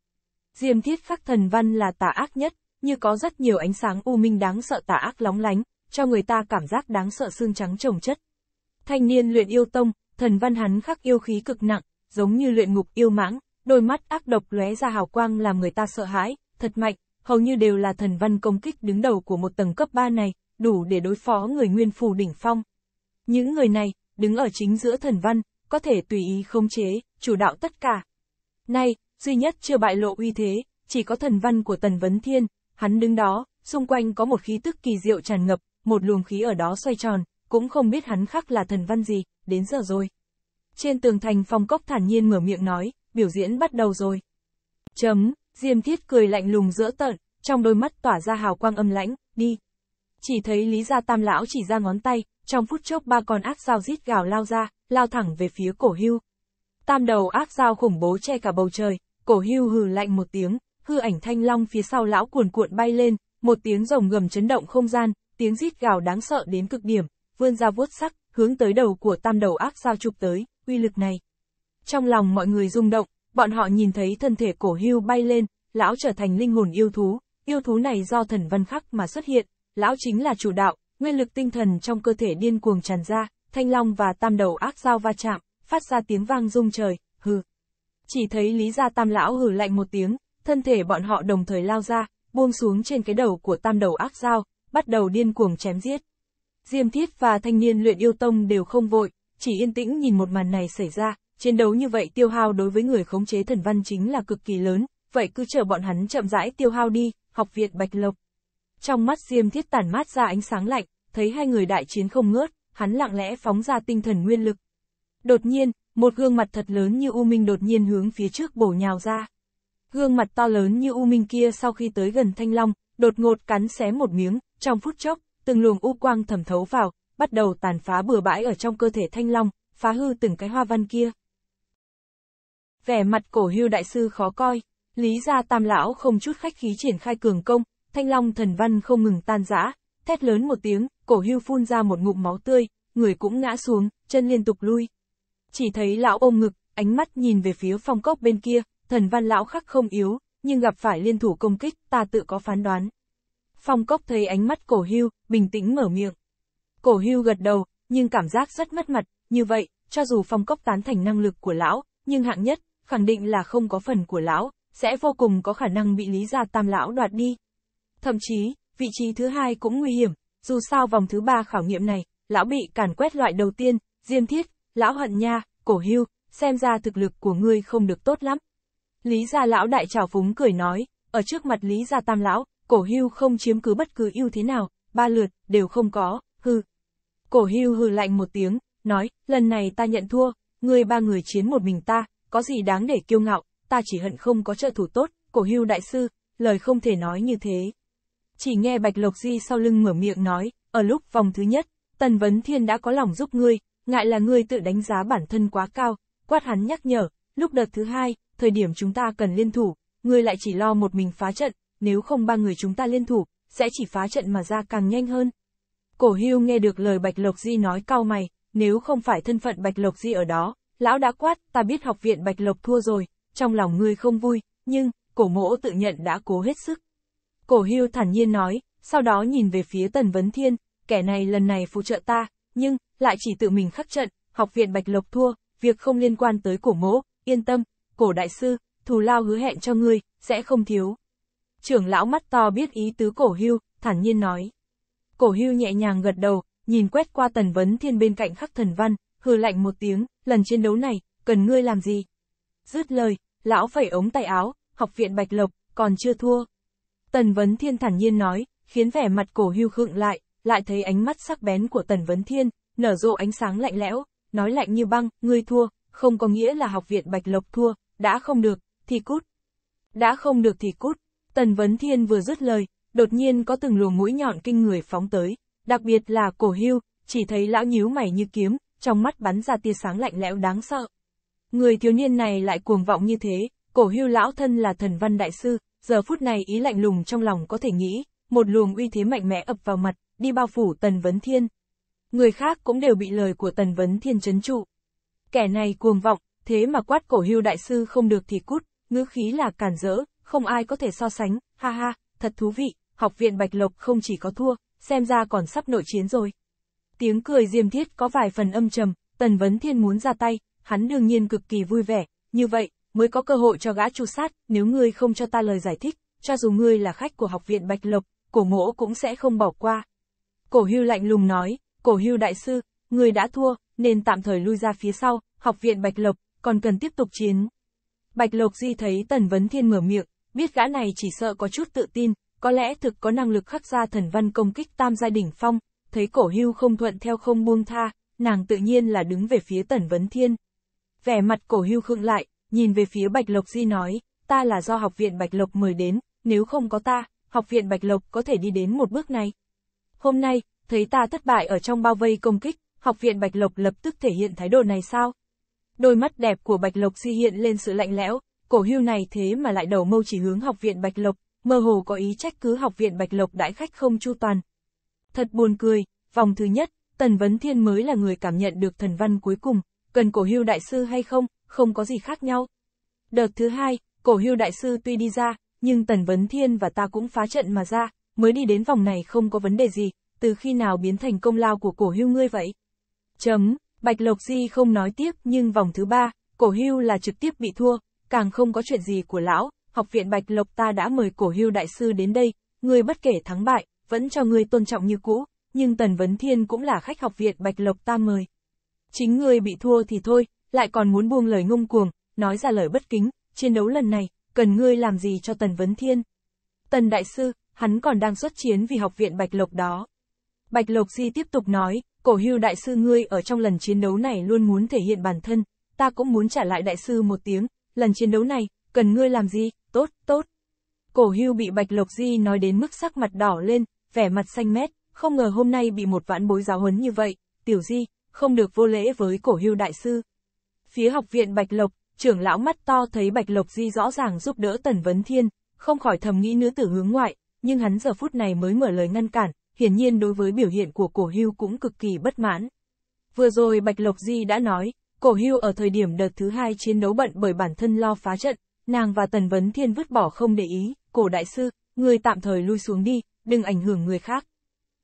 Speaker 1: Diêm thiết phát thần văn là tà ác nhất, như có rất nhiều ánh sáng u minh đáng sợ tà ác lóng lánh, cho người ta cảm giác đáng sợ xương trắng trồng chất. Thanh niên luyện yêu tông, thần văn hắn khắc yêu khí cực nặng, giống như luyện ngục yêu mãng, đôi mắt ác độc lóe ra hào quang làm người ta sợ hãi, thật mạnh, hầu như đều là thần văn công kích đứng đầu của một tầng cấp 3 này, đủ để đối phó người nguyên phù đỉnh phong. Những người này, đứng ở chính giữa thần văn, có thể tùy ý khống chế, chủ đạo tất cả. Nay, duy nhất chưa bại lộ uy thế, chỉ có thần văn của Tần Vấn Thiên, hắn đứng đó, xung quanh có một khí tức kỳ diệu tràn ngập, một luồng khí ở đó xoay tròn, cũng không biết hắn khắc là thần văn gì, đến giờ rồi. Trên tường thành phong cốc thản nhiên mở miệng nói, biểu diễn bắt đầu rồi. Chấm, Diêm Thiết cười lạnh lùng giữa tợn, trong đôi mắt tỏa ra hào quang âm lãnh, đi. Chỉ thấy Lý Gia Tam Lão chỉ ra ngón tay, trong phút chốc ba con ác dao rít gào lao ra, lao thẳng về phía cổ hưu. Tam đầu ác dao khủng bố che cả bầu trời, cổ hưu hừ lạnh một tiếng, hư ảnh thanh long phía sau lão cuồn cuộn bay lên, một tiếng rồng gầm chấn động không gian, tiếng rít gào đáng sợ đến cực điểm, vươn ra vuốt sắc, hướng tới đầu của tam đầu ác sao chụp tới, uy lực này. Trong lòng mọi người rung động, bọn họ nhìn thấy thân thể cổ hưu bay lên, lão trở thành linh hồn yêu thú, yêu thú này do thần văn khắc mà xuất hiện, lão chính là chủ đạo, nguyên lực tinh thần trong cơ thể điên cuồng tràn ra, thanh long và tam đầu ác sao va chạm, phát ra tiếng vang rung trời, hừ. Chỉ thấy lý gia tam lão hừ lạnh một tiếng, thân thể bọn họ đồng thời lao ra, buông xuống trên cái đầu của tam đầu ác sao bắt đầu điên cuồng chém giết. Diêm Thiết và thanh niên luyện yêu tông đều không vội, chỉ yên tĩnh nhìn một màn này xảy ra, chiến đấu như vậy tiêu hao đối với người khống chế thần văn chính là cực kỳ lớn, vậy cứ chờ bọn hắn chậm rãi tiêu hao đi, học viện Bạch Lộc. Trong mắt Diêm Thiết tản mát ra ánh sáng lạnh, thấy hai người đại chiến không ngớt, hắn lặng lẽ phóng ra tinh thần nguyên lực. Đột nhiên, một gương mặt thật lớn như U Minh đột nhiên hướng phía trước bổ nhào ra. Gương mặt to lớn như U Minh kia sau khi tới gần Thanh Long, đột ngột cắn xé một miếng, trong phút chốc, từng luồng u quang thẩm thấu vào, bắt đầu tàn phá bừa bãi ở trong cơ thể thanh long, phá hư từng cái hoa văn kia. Vẻ mặt cổ hưu đại sư khó coi, lý gia tam lão không chút khách khí triển khai cường công, thanh long thần văn không ngừng tan rã, thét lớn một tiếng, cổ hưu phun ra một ngụm máu tươi, người cũng ngã xuống, chân liên tục lui. Chỉ thấy lão ôm ngực, ánh mắt nhìn về phía phong cốc bên kia, thần văn lão khắc không yếu, nhưng gặp phải liên thủ công kích, ta tự có phán đoán. Phong Cốc thấy ánh mắt cổ hưu, bình tĩnh mở miệng. Cổ hưu gật đầu, nhưng cảm giác rất mất mặt, như vậy, cho dù Phong Cốc tán thành năng lực của lão, nhưng hạng nhất, khẳng định là không có phần của lão, sẽ vô cùng có khả năng bị lý gia tam lão đoạt đi. Thậm chí, vị trí thứ hai cũng nguy hiểm, dù sao vòng thứ ba khảo nghiệm này, lão bị càn quét loại đầu tiên, diêm thiết, lão hận nha, cổ hưu, xem ra thực lực của ngươi không được tốt lắm. Lý gia lão đại trào phúng cười nói, ở trước mặt Lý gia tam lão, cổ hưu không chiếm cứ bất cứ ưu thế nào, ba lượt, đều không có, hư. Cổ hưu hư lạnh một tiếng, nói, lần này ta nhận thua, ngươi ba người chiến một mình ta, có gì đáng để kiêu ngạo, ta chỉ hận không có trợ thủ tốt, cổ hưu đại sư, lời không thể nói như thế. Chỉ nghe Bạch Lộc Di sau lưng mở miệng nói, ở lúc vòng thứ nhất, Tần Vấn Thiên đã có lòng giúp ngươi, ngại là ngươi tự đánh giá bản thân quá cao, quát hắn nhắc nhở, lúc đợt thứ hai, thời điểm chúng ta cần liên thủ, ngươi lại chỉ lo một mình phá trận, nếu không ba người chúng ta liên thủ, sẽ chỉ phá trận mà ra càng nhanh hơn. Cổ hưu nghe được lời Bạch Lộc Di nói cao mày, nếu không phải thân phận Bạch Lộc Di ở đó, lão đã quát, ta biết học viện Bạch Lộc thua rồi, trong lòng ngươi không vui, nhưng, cổ mỗ tự nhận đã cố hết sức. Cổ hưu thản nhiên nói, sau đó nhìn về phía Tần Vấn Thiên, kẻ này lần này phụ trợ ta, nhưng, lại chỉ tự mình khắc trận, học viện Bạch Lộc thua, việc không liên quan tới cổ mỗ, yên tâm, cổ đại sư, thù lao hứa hẹn cho ngươi, sẽ không thiếu trưởng lão mắt to biết ý tứ cổ hưu, thản nhiên nói. Cổ hưu nhẹ nhàng gật đầu, nhìn quét qua tần vấn thiên bên cạnh khắc thần văn, hừ lạnh một tiếng, lần chiến đấu này, cần ngươi làm gì? Dứt lời, lão phẩy ống tay áo, học viện Bạch Lộc, còn chưa thua. Tần vấn thiên thản nhiên nói, khiến vẻ mặt cổ hưu khựng lại, lại thấy ánh mắt sắc bén của tần vấn thiên, nở rộ ánh sáng lạnh lẽo, nói lạnh như băng, ngươi thua, không có nghĩa là học viện Bạch Lộc thua, đã không được, thì cút. Đã không được thì cút, Tần Vấn Thiên vừa dứt lời, đột nhiên có từng luồng mũi nhọn kinh người phóng tới, đặc biệt là cổ hưu, chỉ thấy lão nhíu mày như kiếm, trong mắt bắn ra tia sáng lạnh lẽo đáng sợ. Người thiếu niên này lại cuồng vọng như thế, cổ hưu lão thân là thần văn đại sư, giờ phút này ý lạnh lùng trong lòng có thể nghĩ, một luồng uy thế mạnh mẽ ập vào mặt, đi bao phủ Tần Vấn Thiên. Người khác cũng đều bị lời của Tần Vấn Thiên chấn trụ. Kẻ này cuồng vọng, thế mà quát cổ hưu đại sư không được thì cút, ngữ khí là cản rỡ, không ai có thể so sánh, ha ha, thật thú vị, học viện Bạch Lộc không chỉ có thua, xem ra còn sắp nội chiến rồi. Tiếng cười diêm thiết có vài phần âm trầm, Tần Vấn Thiên muốn ra tay, hắn đương nhiên cực kỳ vui vẻ, như vậy, mới có cơ hội cho gã chu sát, nếu ngươi không cho ta lời giải thích, cho dù ngươi là khách của học viện Bạch Lộc, cổ mỗ cũng sẽ không bỏ qua. Cổ hưu lạnh lùng nói, cổ hưu đại sư, ngươi đã thua, nên tạm thời lui ra phía sau, học viện Bạch Lộc, còn cần tiếp tục chiến. Bạch Lộc Di thấy Tần Vấn Thiên mở miệng, biết gã này chỉ sợ có chút tự tin, có lẽ thực có năng lực khắc ra thần văn công kích tam gia đỉnh phong, thấy cổ hưu không thuận theo không buông tha, nàng tự nhiên là đứng về phía tần vấn thiên. Vẻ mặt cổ hưu khựng lại, nhìn về phía Bạch Lộc Di nói, ta là do học viện Bạch Lộc mời đến, nếu không có ta, học viện Bạch Lộc có thể đi đến một bước này. Hôm nay, thấy ta thất bại ở trong bao vây công kích, học viện Bạch Lộc lập tức thể hiện thái độ này sao? Đôi mắt đẹp của Bạch Lộc Di hiện lên sự lạnh lẽo, cổ hưu này thế mà lại đầu mâu chỉ hướng học viện Bạch Lộc, mơ hồ có ý trách cứ học viện Bạch Lộc đãi khách không chu toàn. Thật buồn cười, vòng thứ nhất, Tần Vấn Thiên mới là người cảm nhận được thần văn cuối cùng, cần cổ hưu đại sư hay không, không có gì khác nhau. Đợt thứ hai, cổ hưu đại sư tuy đi ra, nhưng Tần Vấn Thiên và ta cũng phá trận mà ra, mới đi đến vòng này không có vấn đề gì, từ khi nào biến thành công lao của cổ hưu ngươi vậy? Chấm, Bạch Lộc Di không nói tiếp nhưng vòng thứ ba, cổ hưu là trực tiếp bị thua, càng không có chuyện gì của lão, học viện Bạch Lộc ta đã mời cổ hưu đại sư đến đây, người bất kể thắng bại, vẫn cho người tôn trọng như cũ, nhưng Tần Vấn Thiên cũng là khách học viện Bạch Lộc ta mời. Chính người bị thua thì thôi, lại còn muốn buông lời ngông cuồng, nói ra lời bất kính, chiến đấu lần này, cần ngươi làm gì cho Tần Vấn Thiên? Tần Đại Sư, hắn còn đang xuất chiến vì học viện Bạch Lộc đó. Bạch Lộc Di tiếp tục nói, cổ hưu đại sư ngươi ở trong lần chiến đấu này luôn muốn thể hiện bản thân, ta cũng muốn trả lại đại sư một tiếng, lần chiến đấu này, cần ngươi làm gì, tốt, tốt. Cổ hưu bị Bạch Lộc Di nói đến mức sắc mặt đỏ lên, vẻ mặt xanh mét, không ngờ hôm nay bị một vãn bối giáo huấn như vậy, tiểu di, không được vô lễ với cổ hưu đại sư. Phía học viện Bạch Lộc, trưởng lão mắt to thấy Bạch Lộc Di rõ ràng giúp đỡ Tần Vấn Thiên, không khỏi thầm nghĩ nữ tử hướng ngoại, nhưng hắn giờ phút này mới mở lời ngăn cản, hiển nhiên đối với biểu hiện của cổ hưu cũng cực kỳ bất mãn. Vừa rồi Bạch Lộc Di đã nói, Cổ hưu ở thời điểm đợt thứ hai chiến đấu bận bởi bản thân lo phá trận, nàng và Tần Vấn Thiên vứt bỏ không để ý, cổ đại sư, người tạm thời lui xuống đi, đừng ảnh hưởng người khác.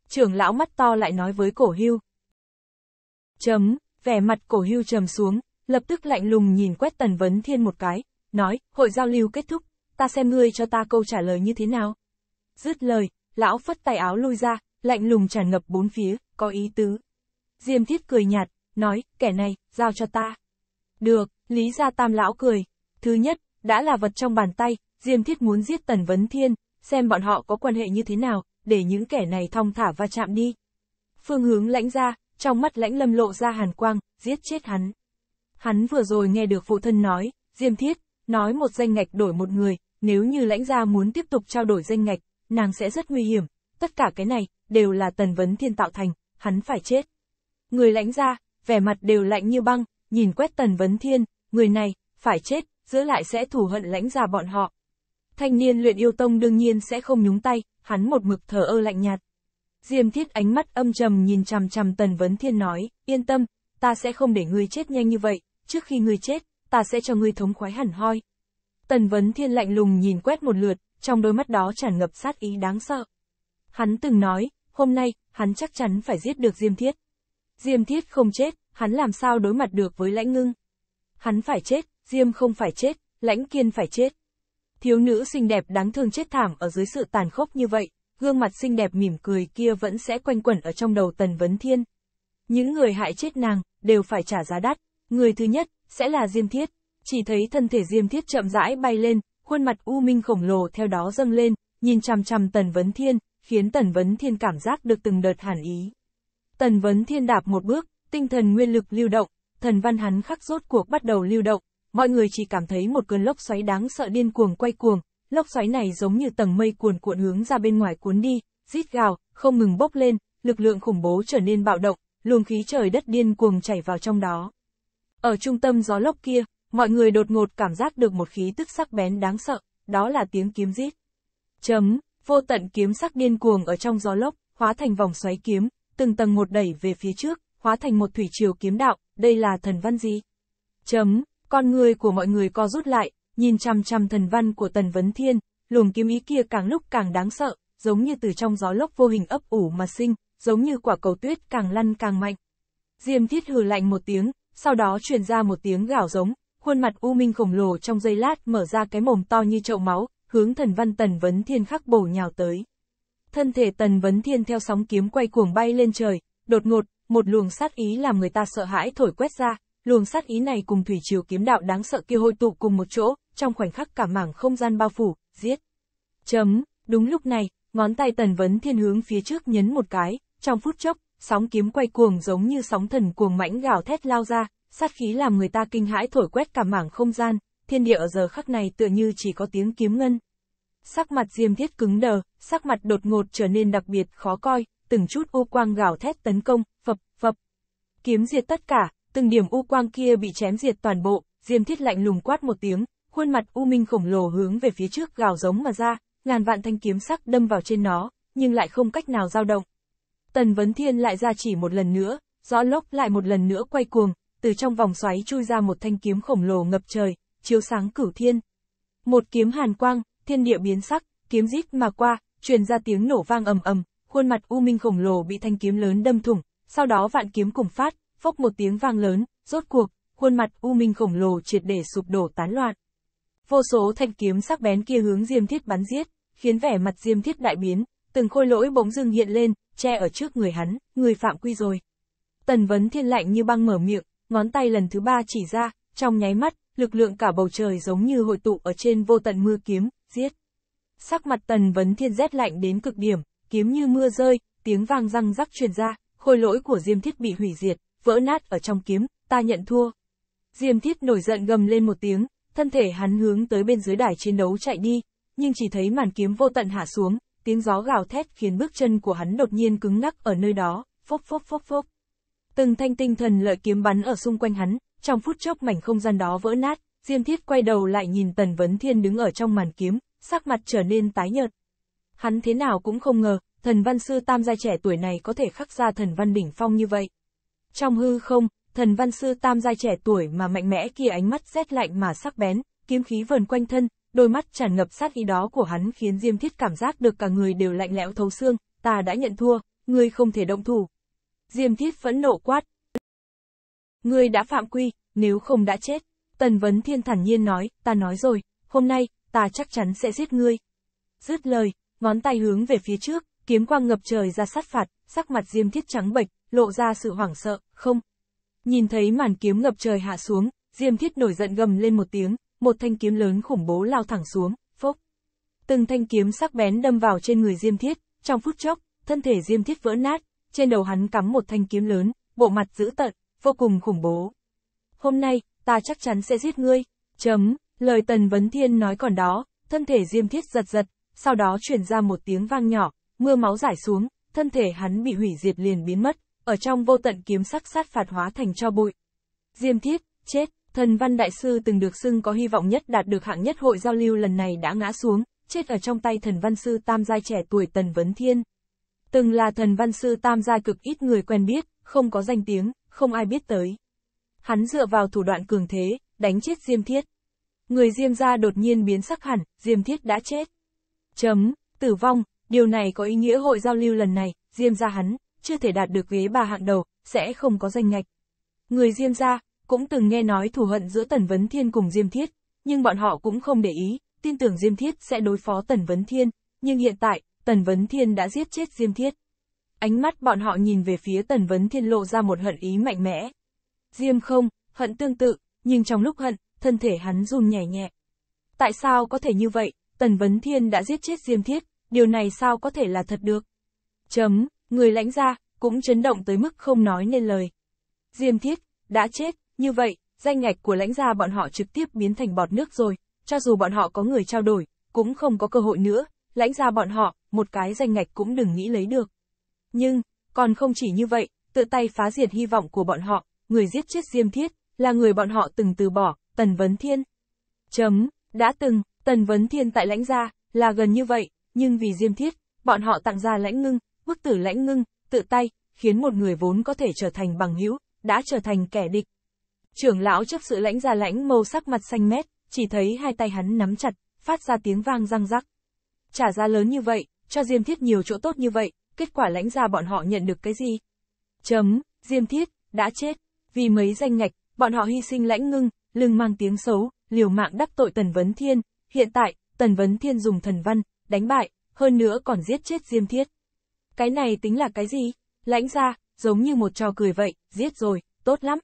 Speaker 1: Trưởng lão mắt to lại nói với cổ hưu. Chấm, vẻ mặt cổ hưu trầm xuống, lập tức lạnh lùng nhìn quét Tần Vấn Thiên một cái, nói, hội giao lưu kết thúc, ta xem ngươi cho ta câu trả lời như thế nào. Dứt lời, lão phất tay áo lui ra, lạnh lùng tràn ngập bốn phía, có ý tứ. Diêm thiết cười nhạt, nói, kẻ này, giao cho ta. Được, Lý Gia Tam Lão cười. Thứ nhất, đã là vật trong bàn tay, Diêm Thiết muốn giết Tần Vấn Thiên, xem bọn họ có quan hệ như thế nào, để những kẻ này thong thả va chạm đi. Phương hướng lãnh ra, trong mắt lãnh lâm lộ ra hàn quang, giết chết hắn. Hắn vừa rồi nghe được phụ thân nói, Diêm Thiết, nói một danh ngạch đổi một người, nếu như lãnh gia muốn tiếp tục trao đổi danh ngạch, nàng sẽ rất nguy hiểm, tất cả cái này, đều là Tần Vấn Thiên tạo thành, hắn phải chết. Người lãnh gia, vẻ mặt đều lạnh như băng, nhìn quét Tần Vấn Thiên, người này, phải chết, giữ lại sẽ thù hận lãnh già bọn họ. Thanh niên luyện yêu tông đương nhiên sẽ không nhúng tay, hắn một mực thở ơ lạnh nhạt. Diêm thiết ánh mắt âm trầm nhìn chằm chằm Tần Vấn Thiên nói, yên tâm, ta sẽ không để ngươi chết nhanh như vậy, trước khi ngươi chết, ta sẽ cho ngươi thống khoái hẳn hoi. Tần Vấn Thiên lạnh lùng nhìn quét một lượt, trong đôi mắt đó tràn ngập sát ý đáng sợ. Hắn từng nói, hôm nay, hắn chắc chắn phải giết được Diêm Thiết. Diêm Thiết không chết, hắn làm sao đối mặt được với lãnh ngưng. Hắn phải chết, Diêm không phải chết, lãnh kiên phải chết. Thiếu nữ xinh đẹp đáng thương chết thảm ở dưới sự tàn khốc như vậy, gương mặt xinh đẹp mỉm cười kia vẫn sẽ quanh quẩn ở trong đầu Tần Vấn Thiên. Những người hại chết nàng, đều phải trả giá đắt. Người thứ nhất, sẽ là Diêm Thiết. Chỉ thấy thân thể Diêm Thiết chậm rãi bay lên, khuôn mặt u minh khổng lồ theo đó dâng lên, nhìn chằm chằm Tần Vấn Thiên, khiến Tần Vấn Thiên cảm giác được từng đợt hàn ý. Tần Vấn Thiên đạp một bước, tinh thần nguyên lực lưu động, thần văn hắn khắc rốt cuộc bắt đầu lưu động, mọi người chỉ cảm thấy một cơn lốc xoáy đáng sợ điên cuồng quay cuồng, lốc xoáy này giống như tầng mây cuồn cuộn hướng ra bên ngoài cuốn đi, rít gào, không ngừng bốc lên, lực lượng khủng bố trở nên bạo động, luồng khí trời đất điên cuồng chảy vào trong đó. Ở trung tâm gió lốc kia, mọi người đột ngột cảm giác được một khí tức sắc bén đáng sợ, đó là tiếng kiếm rít. Chấm, vô tận kiếm sắc điên cuồng ở trong gió lốc, hóa thành vòng xoáy kiếm, từng tầng một đẩy về phía trước, hóa thành một thủy triều kiếm đạo, đây là thần văn gì? Chấm, con người của mọi người co rút lại, nhìn chăm chăm thần văn của Tần Vấn Thiên, luồng kiếm ý kia càng lúc càng đáng sợ, giống như từ trong gió lốc vô hình ấp ủ mà sinh, giống như quả cầu tuyết càng lăn càng mạnh. Diêm Thiết hừ lạnh một tiếng, sau đó truyền ra một tiếng gào giống, khuôn mặt u minh khổng lồ trong giây lát mở ra cái mồm to như chậu máu, hướng thần văn Tần Vấn Thiên khắc bổ nhào tới thân thể tần vấn thiên theo sóng kiếm quay cuồng bay lên trời, đột ngột, một luồng sát ý làm người ta sợ hãi thổi quét ra, luồng sát ý này cùng thủy triều kiếm đạo đáng sợ kia hội tụ cùng một chỗ, trong khoảnh khắc cả mảng không gian bao phủ, giết. Chấm, đúng lúc này, ngón tay tần vấn thiên hướng phía trước nhấn một cái, trong phút chốc, sóng kiếm quay cuồng giống như sóng thần cuồng mãnh gào thét lao ra, sát khí làm người ta kinh hãi thổi quét cả mảng không gian, thiên địa ở giờ khắc này tựa như chỉ có tiếng kiếm ngân, Sắc mặt Diêm Thiết cứng đờ, sắc mặt đột ngột trở nên đặc biệt khó coi, từng chút u quang gào thét tấn công, phập, phập. Kiếm diệt tất cả, từng điểm u quang kia bị chém diệt toàn bộ, Diêm Thiết lạnh lùng quát một tiếng, khuôn mặt u minh khổng lồ hướng về phía trước gào giống mà ra, ngàn vạn thanh kiếm sắc đâm vào trên nó, nhưng lại không cách nào dao động. Tần Vấn Thiên lại ra chỉ một lần nữa, gió lốc lại một lần nữa quay cuồng, từ trong vòng xoáy chui ra một thanh kiếm khổng lồ ngập trời, chiếu sáng cửu thiên. Một kiếm hàn quang, thiên địa biến sắc, kiếm rít mà qua, truyền ra tiếng nổ vang ầm ầm, khuôn mặt U Minh khổng lồ bị thanh kiếm lớn đâm thủng, sau đó vạn kiếm cùng phát, phốc một tiếng vang lớn, rốt cuộc, khuôn mặt U Minh khổng lồ triệt để sụp đổ tán loạn. Vô số thanh kiếm sắc bén kia hướng Diêm Thiết bắn giết, khiến vẻ mặt Diêm Thiết đại biến, từng khôi lỗi bỗng dưng hiện lên, che ở trước người hắn, người phạm quy rồi. Tần Vấn Thiên lạnh như băng mở miệng, ngón tay lần thứ ba chỉ ra, trong nháy mắt, lực lượng cả bầu trời giống như hội tụ ở trên vô tận mưa kiếm, giết. Sắc mặt tần vấn thiên rét lạnh đến cực điểm, kiếm như mưa rơi, tiếng vang răng rắc truyền ra, khôi lỗi của Diêm Thiết bị hủy diệt, vỡ nát ở trong kiếm, ta nhận thua. Diêm Thiết nổi giận gầm lên một tiếng, thân thể hắn hướng tới bên dưới đài chiến đấu chạy đi, nhưng chỉ thấy màn kiếm vô tận hạ xuống, tiếng gió gào thét khiến bước chân của hắn đột nhiên cứng ngắc ở nơi đó, phốc phốc phốc phốc. Từng thanh tinh thần lợi kiếm bắn ở xung quanh hắn, trong phút chốc mảnh không gian đó vỡ nát, Diêm Thiết quay đầu lại nhìn Tần Vấn Thiên đứng ở trong màn kiếm, sắc mặt trở nên tái nhợt. Hắn thế nào cũng không ngờ, thần văn sư tam gia trẻ tuổi này có thể khắc ra thần văn đỉnh phong như vậy. Trong hư không, thần văn sư tam gia trẻ tuổi mà mạnh mẽ kia ánh mắt rét lạnh mà sắc bén, kiếm khí vờn quanh thân, đôi mắt tràn ngập sát ý đó của hắn khiến Diêm Thiết cảm giác được cả người đều lạnh lẽo thấu xương, ta đã nhận thua, ngươi không thể động thủ. Diêm Thiết phẫn nộ quát. Ngươi đã phạm quy, nếu không đã chết. Tần Vấn Thiên thản nhiên nói, ta nói rồi, hôm nay, ta chắc chắn sẽ giết ngươi. Dứt lời, ngón tay hướng về phía trước, kiếm quang ngập trời ra sát phạt, sắc mặt diêm thiết trắng bệch, lộ ra sự hoảng sợ, không. Nhìn thấy màn kiếm ngập trời hạ xuống, diêm thiết nổi giận gầm lên một tiếng, một thanh kiếm lớn khủng bố lao thẳng xuống, phốc. Từng thanh kiếm sắc bén đâm vào trên người diêm thiết, trong phút chốc, thân thể diêm thiết vỡ nát, trên đầu hắn cắm một thanh kiếm lớn, bộ mặt dữ tợn, vô cùng khủng bố. Hôm nay, ta chắc chắn sẽ giết ngươi, chấm. Lời Tần Vấn Thiên nói còn đó, thân thể Diêm Thiết giật giật, sau đó truyền ra một tiếng vang nhỏ, mưa máu rải xuống, thân thể hắn bị hủy diệt liền biến mất, ở trong vô tận kiếm sắc sát phạt hóa thành cho bụi. Diêm Thiết, chết, thần văn đại sư từng được xưng có hy vọng nhất đạt được hạng nhất hội giao lưu lần này đã ngã xuống, chết ở trong tay thần văn sư tam giai trẻ tuổi Tần Vấn Thiên. Từng là thần văn sư tam giai cực ít người quen biết, không có danh tiếng, không ai biết tới. Hắn dựa vào thủ đoạn cường thế, đánh chết Diêm Thiết người Diêm gia đột nhiên biến sắc hẳn, Diêm Thiết đã chết. Chấm, tử vong, điều này có ý nghĩa hội giao lưu lần này, Diêm gia hắn, chưa thể đạt được ghế bà hạng đầu, sẽ không có danh ngạch. Người Diêm gia, cũng từng nghe nói thù hận giữa Tần Vấn Thiên cùng Diêm Thiết, nhưng bọn họ cũng không để ý, tin tưởng Diêm Thiết sẽ đối phó Tần Vấn Thiên, nhưng hiện tại, Tần Vấn Thiên đã giết chết Diêm Thiết. Ánh mắt bọn họ nhìn về phía Tần Vấn Thiên lộ ra một hận ý mạnh mẽ. Diêm không, hận tương tự, nhưng trong lúc hận, thân thể hắn run nhẹ nhẹ. Tại sao có thể như vậy, Tần Vấn Thiên đã giết chết Diêm Thiết, điều này sao có thể là thật được? Chấm, người lãnh gia, cũng chấn động tới mức không nói nên lời. Diêm Thiết, đã chết, như vậy, danh ngạch của lãnh gia bọn họ trực tiếp biến thành bọt nước rồi, cho dù bọn họ có người trao đổi, cũng không có cơ hội nữa, lãnh gia bọn họ, một cái danh ngạch cũng đừng nghĩ lấy được. Nhưng, còn không chỉ như vậy, tự tay phá diệt hy vọng của bọn họ, người giết chết Diêm Thiết, là người bọn họ từng từ bỏ, Tần Vấn Thiên. Chấm, đã từng, Tần Vấn Thiên tại lãnh gia, là gần như vậy, nhưng vì diêm thiết, bọn họ tặng ra lãnh ngưng, bức tử lãnh ngưng, tự tay, khiến một người vốn có thể trở thành bằng hữu, đã trở thành kẻ địch. Trưởng lão chấp sự lãnh gia lãnh màu sắc mặt xanh mét, chỉ thấy hai tay hắn nắm chặt, phát ra tiếng vang răng rắc. Trả ra lớn như vậy, cho Diêm Thiết nhiều chỗ tốt như vậy, kết quả lãnh gia bọn họ nhận được cái gì? Chấm, Diêm Thiết, đã chết, vì mấy danh ngạch, bọn họ hy sinh lãnh ngưng, lưng mang tiếng xấu, liều mạng đắc tội Tần Vấn Thiên, hiện tại, Tần Vấn Thiên dùng thần văn, đánh bại, hơn nữa còn giết chết Diêm Thiết. Cái này tính là cái gì? Lãnh ra, giống như một trò cười vậy, giết rồi, tốt lắm.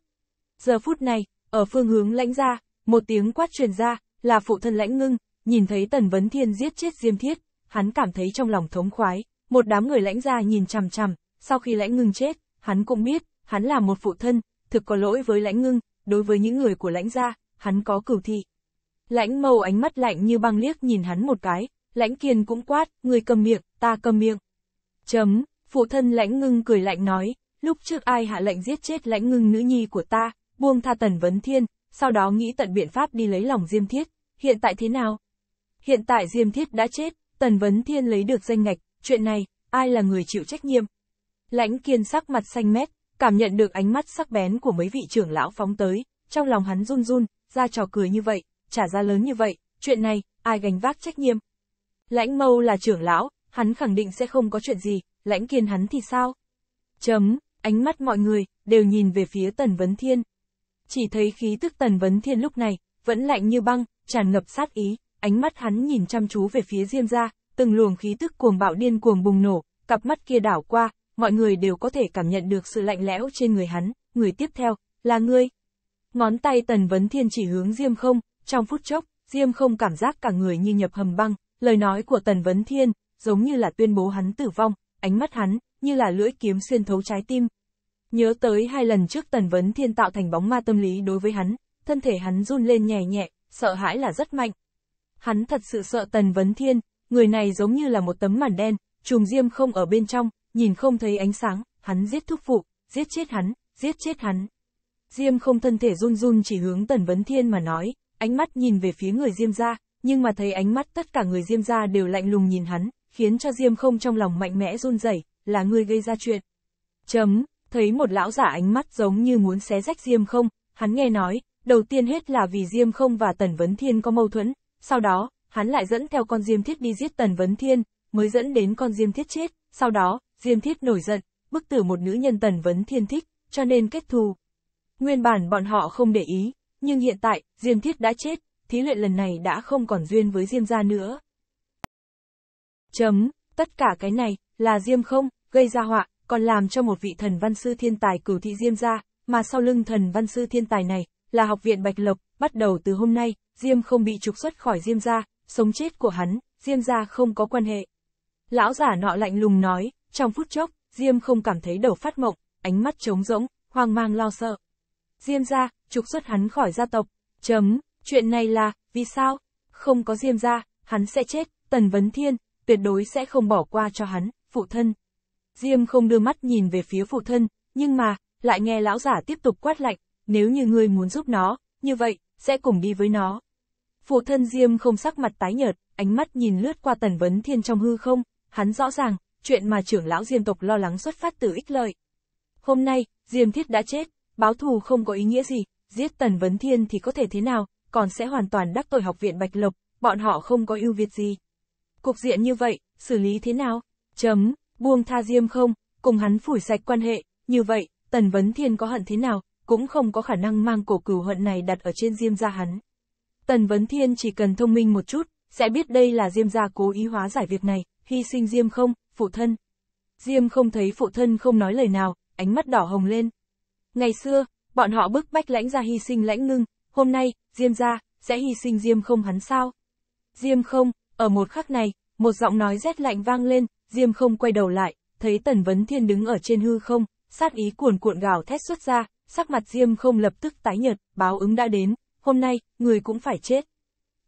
Speaker 1: Giờ phút này, ở phương hướng lãnh ra, một tiếng quát truyền ra, là phụ thân lãnh ngưng, nhìn thấy Tần Vấn Thiên giết chết Diêm Thiết, hắn cảm thấy trong lòng thống khoái, một đám người lãnh ra nhìn chằm chằm, sau khi lãnh ngưng chết, hắn cũng biết, hắn là một phụ thân, thực có lỗi với lãnh ngưng, đối với những người của lãnh gia, hắn có cửu thị. Lãnh mâu ánh mắt lạnh như băng liếc nhìn hắn một cái, lãnh kiên cũng quát, người cầm miệng, ta cầm miệng. Chấm, phụ thân lãnh ngưng cười lạnh nói, lúc trước ai hạ lệnh giết chết lãnh ngưng nữ nhi của ta, buông tha tần vấn thiên, sau đó nghĩ tận biện pháp đi lấy lòng Diêm Thiết, hiện tại thế nào? Hiện tại Diêm Thiết đã chết, Tần Vấn Thiên lấy được danh ngạch, chuyện này, ai là người chịu trách nhiệm? Lãnh kiên sắc mặt xanh mét, Cảm nhận được ánh mắt sắc bén của mấy vị trưởng lão phóng tới, trong lòng hắn run run, ra trò cười như vậy, trả ra lớn như vậy, chuyện này, ai gánh vác trách nhiệm? Lãnh mâu là trưởng lão, hắn khẳng định sẽ không có chuyện gì, lãnh kiên hắn thì sao? Chấm, ánh mắt mọi người, đều nhìn về phía Tần Vấn Thiên. Chỉ thấy khí tức Tần Vấn Thiên lúc này, vẫn lạnh như băng, tràn ngập sát ý, ánh mắt hắn nhìn chăm chú về phía Diêm gia, từng luồng khí tức cuồng bạo điên cuồng bùng nổ, cặp mắt kia đảo qua, mọi người đều có thể cảm nhận được sự lạnh lẽo trên người hắn, người tiếp theo, là ngươi. Ngón tay tần vấn thiên chỉ hướng Diêm không, trong phút chốc, Diêm không cảm giác cả người như nhập hầm băng, lời nói của tần vấn thiên, giống như là tuyên bố hắn tử vong, ánh mắt hắn, như là lưỡi kiếm xuyên thấu trái tim. Nhớ tới hai lần trước tần vấn thiên tạo thành bóng ma tâm lý đối với hắn, thân thể hắn run lên nhẹ nhẹ, sợ hãi là rất mạnh. Hắn thật sự sợ tần vấn thiên, người này giống như là một tấm màn đen, trùm diêm không ở bên trong, nhìn không thấy ánh sáng, hắn giết thúc phụ, giết chết hắn, giết chết hắn. Diêm không thân thể run run chỉ hướng Tần Vấn Thiên mà nói, ánh mắt nhìn về phía người Diêm ra, nhưng mà thấy ánh mắt tất cả người Diêm ra đều lạnh lùng nhìn hắn, khiến cho Diêm không trong lòng mạnh mẽ run rẩy, là người gây ra chuyện. Chấm, thấy một lão giả ánh mắt giống như muốn xé rách Diêm không, hắn nghe nói, đầu tiên hết là vì Diêm không và Tần Vấn Thiên có mâu thuẫn, sau đó, hắn lại dẫn theo con Diêm Thiết đi giết Tần Vấn Thiên, mới dẫn đến con Diêm Thiết chết, sau đó, Diêm Thiết nổi giận, bức tử một nữ nhân tần vấn thiên thích, cho nên kết thù. Nguyên bản bọn họ không để ý, nhưng hiện tại, Diêm Thiết đã chết, thí luyện lần này đã không còn duyên với Diêm gia nữa. Chấm, tất cả cái này, là Diêm không, gây ra họa, còn làm cho một vị thần văn sư thiên tài cửu thị Diêm gia, mà sau lưng thần văn sư thiên tài này, là học viện Bạch Lộc, bắt đầu từ hôm nay, Diêm không bị trục xuất khỏi Diêm gia, sống chết của hắn, Diêm gia không có quan hệ. Lão giả nọ lạnh lùng nói, trong phút chốc, Diêm không cảm thấy đầu phát mộng, ánh mắt trống rỗng, hoang mang lo sợ. Diêm ra, trục xuất hắn khỏi gia tộc. Chấm, chuyện này là, vì sao? Không có Diêm ra, hắn sẽ chết, Tần Vấn Thiên, tuyệt đối sẽ không bỏ qua cho hắn, phụ thân. Diêm không đưa mắt nhìn về phía phụ thân, nhưng mà, lại nghe lão giả tiếp tục quát lạnh, nếu như ngươi muốn giúp nó, như vậy, sẽ cùng đi với nó. Phụ thân Diêm không sắc mặt tái nhợt, ánh mắt nhìn lướt qua Tần Vấn Thiên trong hư không, hắn rõ ràng, chuyện mà trưởng lão diêm tộc lo lắng xuất phát từ ích lợi. Hôm nay, diêm thiết đã chết, báo thù không có ý nghĩa gì, giết tần vấn thiên thì có thể thế nào, còn sẽ hoàn toàn đắc tội học viện Bạch Lộc, bọn họ không có ưu việt gì. Cục diện như vậy, xử lý thế nào? Chấm, buông tha diêm không, cùng hắn phủi sạch quan hệ, như vậy, tần vấn thiên có hận thế nào, cũng không có khả năng mang cổ cửu hận này đặt ở trên diêm gia hắn. Tần vấn thiên chỉ cần thông minh một chút, sẽ biết đây là diêm gia cố ý hóa giải việc này, hy sinh Diêm không, phụ thân. Diêm không thấy phụ thân không nói lời nào, ánh mắt đỏ hồng lên. Ngày xưa, bọn họ bức bách lãnh ra hy sinh lãnh ngưng, hôm nay, Diêm ra, sẽ hy sinh Diêm không hắn sao? Diêm không, ở một khắc này, một giọng nói rét lạnh vang lên, Diêm không quay đầu lại, thấy Tần Vấn Thiên đứng ở trên hư không, sát ý cuồn cuộn gào thét xuất ra, sắc mặt Diêm không lập tức tái nhợt, báo ứng đã đến, hôm nay, người cũng phải chết.